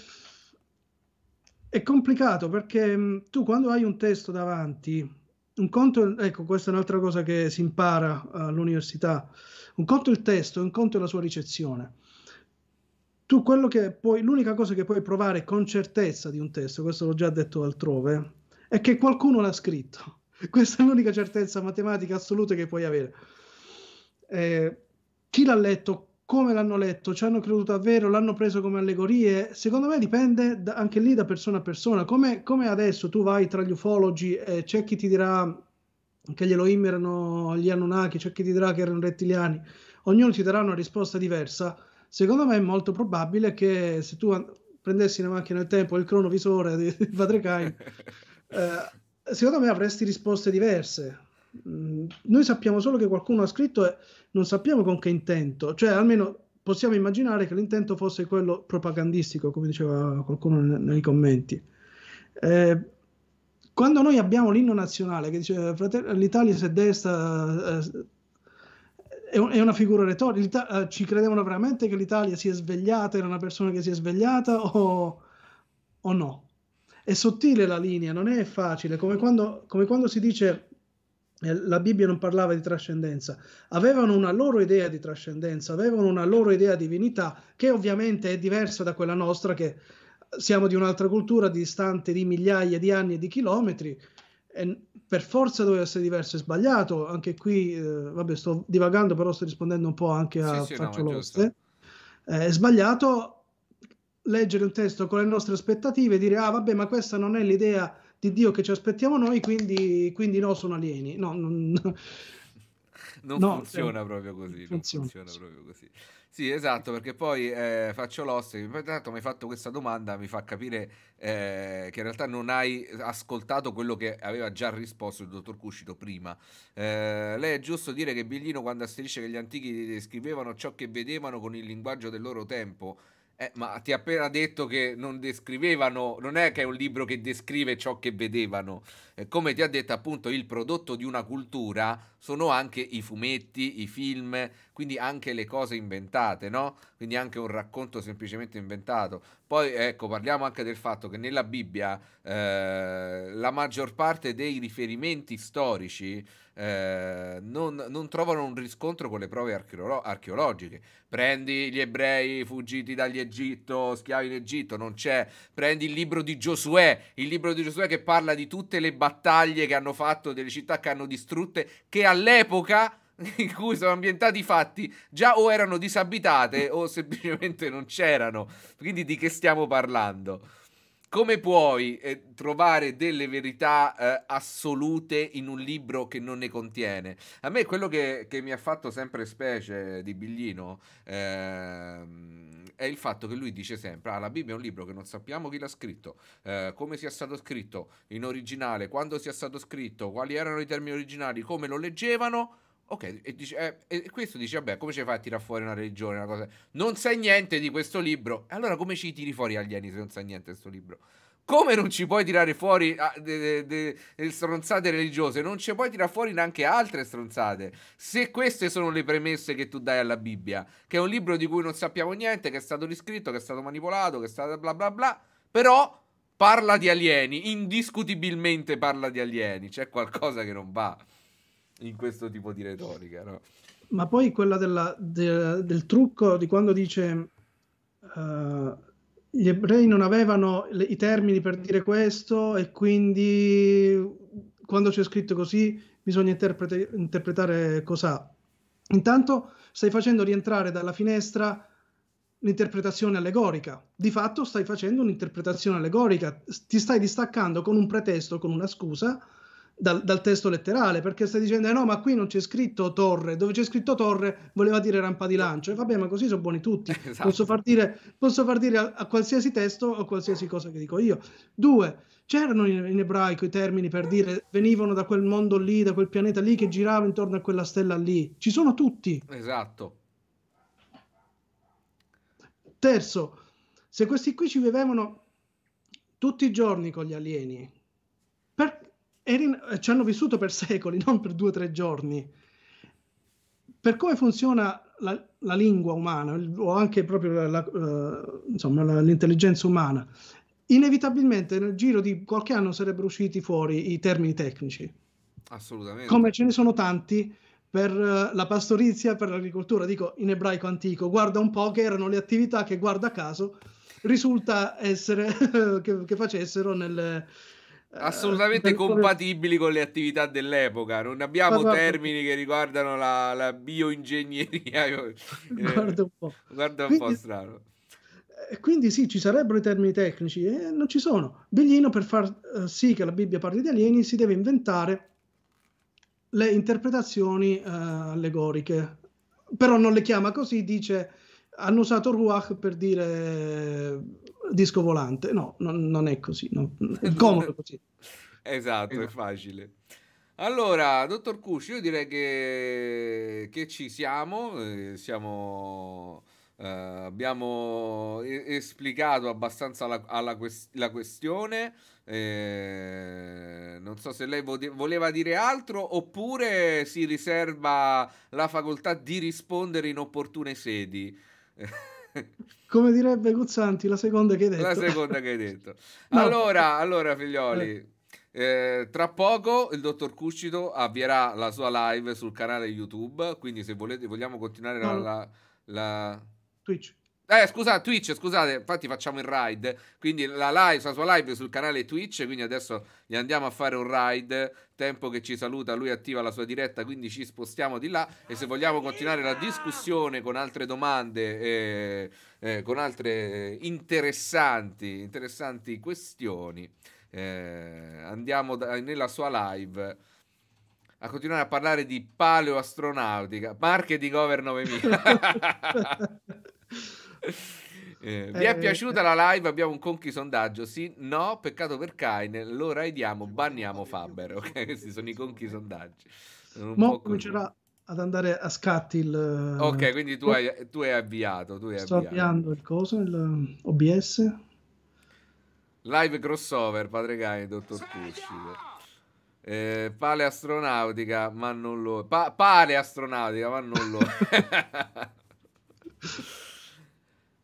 è complicato perché mm, tu quando hai un testo davanti, un conto, ecco, questa è un'altra cosa che si impara eh, all'università, un conto è il testo, un conto è la sua ricezione. Tu quello che puoi, l'unica cosa che puoi provare con certezza di un testo, questo l'ho già detto altrove, è che qualcuno l'ha scritto. (laughs) Questa è l'unica certezza matematica assoluta che puoi avere. Eh, chi l'ha letto, come l'hanno letto, ci hanno creduto davvero, l'hanno preso come allegorie. Secondo me dipende da, anche lì da persona a persona. Come, come, adesso tu vai tra gli ufologi e c'è chi ti dirà che gli Elohim erano gli Anunnaki, c'è chi ti dirà che erano rettiliani, ognuno ti darà una risposta diversa. Secondo me è molto probabile che se tu prendessi una macchina del tempo, il cronovisore di, di Padre Cain, (laughs) eh, secondo me avresti risposte diverse Mm, noi sappiamo solo che qualcuno ha scritto e non sappiamo con che intento, cioè almeno possiamo immaginare che l'intento fosse quello propagandistico, come diceva qualcuno nei commenti. Eh, quando noi abbiamo l'inno nazionale che dice l'Italia se destra eh, è, una figura retorica, eh, ci credevano veramente che l'Italia si è svegliata, era una persona che si è svegliata o, o no? È sottile la linea, non è facile, come quando, come quando si dice eh, la Bibbia non parlava di trascendenza, avevano una loro idea di trascendenza, avevano una loro idea di divinità che ovviamente è diversa da quella nostra che siamo di un'altra cultura distante di migliaia di anni e di chilometri e per forza doveva essere diverso e sbagliato, anche qui eh, vabbè sto divagando però sto rispondendo un po' anche a sì, sì faccio no, È, eh, è sbagliato leggere un testo con le nostre aspettative e dire ah vabbè ma questa non è l'idea di Dio che ci aspettiamo noi, quindi, quindi no, sono alieni. No, non, (laughs) non no, funziona eh, proprio così. Funziona. funziona proprio così. Sì, esatto, perché poi eh, faccio l'oste. Intanto mi hai fatto questa domanda, mi fa capire eh, che in realtà non hai ascoltato quello che aveva già risposto il dottor Cuscito prima. Eh, lei è giusto dire che Biglino, quando asserisce che gli antichi descrivevano ciò che vedevano con il linguaggio del loro tempo, eh, ma ti ha appena detto che non descrivevano, non è che è un libro che descrive ciò che vedevano. Eh, come ti ha detto appunto, il prodotto di una cultura sono anche i fumetti, i film, quindi anche le cose inventate, no? Quindi anche un racconto semplicemente inventato. Poi ecco, parliamo anche del fatto che nella Bibbia eh, la maggior parte dei riferimenti storici eh, non, non, trovano un riscontro con le prove archeolo- archeologiche. Prendi gli ebrei fuggiti dagli Egitto, schiavi in Egitto, non c'è. Prendi il libro di Giosuè, il libro di Giosuè che parla di tutte le battaglie che hanno fatto, delle città che hanno distrutte, che all'epoca (laughs) in cui sono ambientati i fatti già o erano disabitate o semplicemente non c'erano. Quindi di che stiamo parlando? come puoi eh, trovare delle verità eh, assolute in un libro che non ne contiene? A me quello che, che mi ha fatto sempre specie di Biglino ehm, è il fatto che lui dice sempre, ah la Bibbia è un libro che non sappiamo chi l'ha scritto, eh, come sia stato scritto in originale, quando sia stato scritto, quali erano i termini originali, come lo leggevano Ok, e, dice, eh, e questo dice, vabbè, come ci fai a tirare fuori una religione, una cosa... Non sai niente di questo libro. Allora come ci tiri fuori alieni se non sai niente di questo libro? Come non ci puoi tirare fuori ah, de, de, de, stronzate religiose? Non ci puoi tirare fuori neanche altre stronzate. Se queste sono le premesse che tu dai alla Bibbia, che è un libro di cui non sappiamo niente, che è stato riscritto, che è stato manipolato, che è stato bla bla bla, però parla di alieni, indiscutibilmente parla di alieni, c'è qualcosa che non va in questo tipo di retorica. No? Ma poi quella della, de, del trucco di quando dice uh, gli ebrei non avevano le, i termini per dire questo e quindi quando c'è scritto così bisogna interprete, interpretare cosa. Intanto stai facendo rientrare dalla finestra l'interpretazione allegorica. Di fatto stai facendo un'interpretazione allegorica, ti stai distaccando con un pretesto, con una scusa dal, dal, testo letterale, perché stai dicendo eh no, ma qui non c'è scritto torre, dove c'è scritto torre voleva dire rampa di lancio, e vabbè, ma così sono buoni tutti, (laughs) esatto. posso far dire, posso far dire a, a, qualsiasi testo o qualsiasi cosa che dico io. Due, c'erano in, in, ebraico i termini per dire venivano da quel mondo lì, da quel pianeta lì che girava intorno a quella stella lì, ci sono tutti. Esatto. Terzo, se questi qui ci vivevano tutti i giorni con gli alieni, Erin, eh, ci hanno vissuto per (laughs) secoli, non per due o tre giorni. Per come funziona la, la lingua umana, o anche proprio la, la, uh, insomma, l'intelligenza umana, inevitabilmente nel giro di qualche anno sarebbero usciti fuori i termini tecnici. Assolutamente. Come ce ne sono tanti per eh, la pastorizia, per l'agricoltura, dico in ebraico antico, guarda un po' che erano le attività che guarda caso risulta essere (laughs) che, che, facessero nel, eh, assolutamente eh, compatibili con le attività dell'epoca. Non abbiamo guarda, termini che riguardano la, la bioingegneria. (laughs) guarda un po'. Eh, guarda un quindi, po' strano. Eh, quindi sì, ci sarebbero i termini tecnici e eh, non ci sono. Biglino per far eh, sì che la Bibbia parli di alieni si deve inventare le interpretazioni allegoriche, però non le chiama così, dice hanno usato Ruach per dire disco volante. No, non, non è così. No. È (laughs) comodo così. esatto, è esatto. facile. Allora, dottor Cusci, io direi che, che ci siamo, eh, siamo eh, abbiamo esplicato abbastanza la, alla quest la questione. Eh, non so se lei voleva dire altro oppure si riserva la facoltà di rispondere in opportune sedi. (laughs) Come direbbe Guzzanti, la seconda che hai detto. La seconda che hai (laughs) detto. no. allora, allora, figlioli, eh. eh, tra poco il dottor Cuscito avvierà la sua live sul canale YouTube, quindi se volete, vogliamo continuare no. la, la... Twitch. Eh, scusate, Twitch, scusate, infatti facciamo il ride. Quindi la live, la sua live sul canale Twitch. Quindi adesso gli andiamo a fare un ride. Tempo che ci saluta, lui attiva la sua diretta, quindi ci spostiamo di là. E se vogliamo continuare la discussione con altre domande, eh, eh, con altre interessanti, interessanti questioni, eh, andiamo da, nella sua live a continuare a parlare di paleoastronautica, marketing Over 9000. Eh, vi è eh, piaciuta la live? Abbiamo un conchi sondaggio. Sì, no, peccato per Kaine. Lo raidiamo, banniamo Faber. Ok, (laughs) Questi sono i conchi sondaggi. Mo comincerà ad andare a scatti il... Eh, ok, quindi tu oh. hai, tu hai avviato. Tu hai Sto avviato. avviando il coso, il eh, OBS. Live crossover, padre Kaine, dottor Cuscito. Eh, pale astronautica, ma non lo... Pa- pale astronautica, ma non lo... (laughs) (laughs)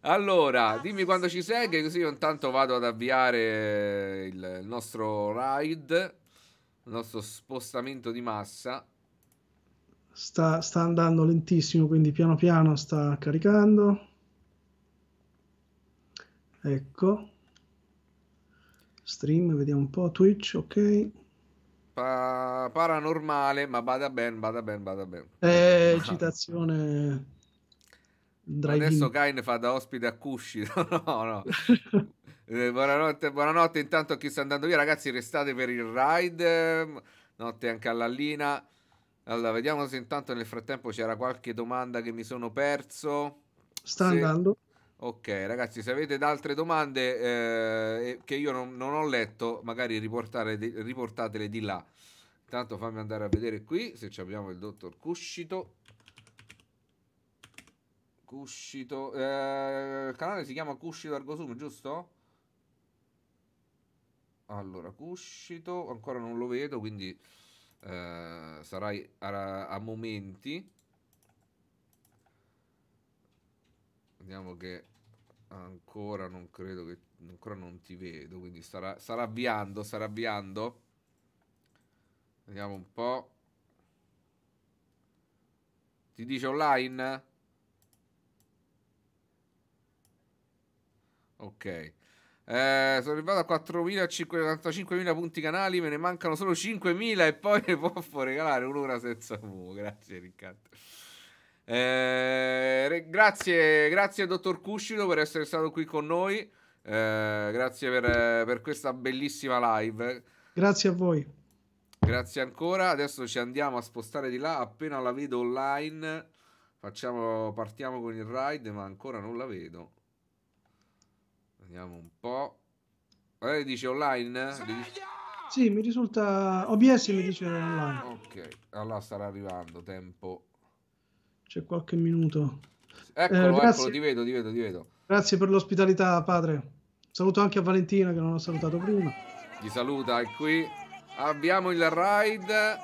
Allora, ah. dimmi quando ci sei, che così io intanto vado ad avviare il nostro ride, il nostro spostamento di massa. Sta, sta andando lentissimo, quindi piano piano sta caricando. Ecco. Stream, vediamo un po'. Twitch, ok. Pa- paranormale, ma bada ben, bada ben, bada ben. Eh, (laughs) citazione drive Adesso in... Kain fa da ospite a Cusci. (laughs) No, no, (laughs) eh, buonanotte, buonanotte intanto a chi sta andando via. Ragazzi, restate per il ride. Ehm, notte anche a Lallina. Allora, vediamo se intanto nel frattempo c'era qualche domanda che mi sono perso. Sta se... andando. Ok, ragazzi, se avete altre domande eh, che io non, non, ho letto, magari riportatele di là. Intanto fammi andare a vedere qui se abbiamo il dottor Cuscito. Cuscito. Eh, il canale si chiama Cuscito Argosum, giusto? Allora, Cuscito. Ancora non lo vedo, quindi eh, sarai a, a momenti. Vediamo che ancora non credo che ancora non ti vedo quindi sarà, starà avviando starà avviando vediamo un po' ti dice online Ok. Eh, sono arrivato a 4.045.000 punti canali, me ne mancano solo 5.000 e poi ne posso regalare un'ora senza fumo. Grazie Riccardo. Eh, grazie, grazie dottor Cuscino per essere stato qui con noi. Eh, grazie per, per questa bellissima live. Grazie a voi. Grazie ancora. Adesso ci andiamo a spostare di là. Appena la vedo online, facciamo, partiamo con il ride, ma ancora non la vedo. Vediamo un po'. Eh, dice online? Dice... Sì, mi risulta... OBS mi dice online. Ok, allora starà arrivando, tempo. C'è qualche minuto. Eccolo, eh, eccolo, ti vedo, ti vedo, ti vedo. Grazie per l'ospitalità, padre. Saluto anche a Valentina che non ho salutato prima. Ti saluta, è qui. Abbiamo il ride.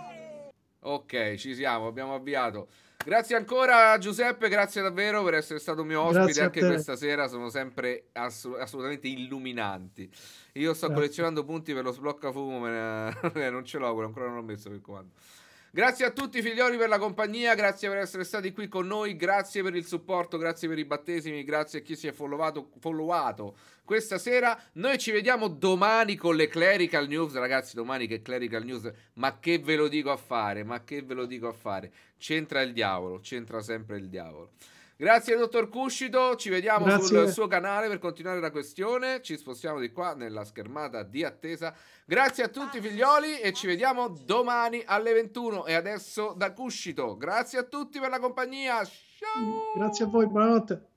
Ok, ci siamo, abbiamo avviato. Grazie ancora Giuseppe, grazie davvero per essere stato mio ospite grazie anche questa sera, sono sempre assolut- assolutamente illuminanti. Io sto grazie. collezionando punti per lo sblocca fumo, (laughs) ne... non ce l'ho, ancora non l'ho messo per comando. Grazie a tutti figlioli per la compagnia, grazie per essere stati qui con noi, grazie per il supporto, grazie per i battesimi, grazie a chi si è followato, followato questa sera. Noi ci vediamo domani con le Clerical News, ragazzi, domani che Clerical News, ma che ve lo dico a fare, ma che ve lo dico a fare. C'entra il diavolo, c'entra sempre il diavolo. Grazie, dottor Cuscito. Ci vediamo Grazie. sul suo canale per continuare la questione. Ci spostiamo di qua nella schermata di attesa. Grazie a tutti, figlioli, e ci vediamo domani alle 21. E adesso da Cuscito. Grazie a tutti per la compagnia. Ciao. Grazie a voi, buonanotte.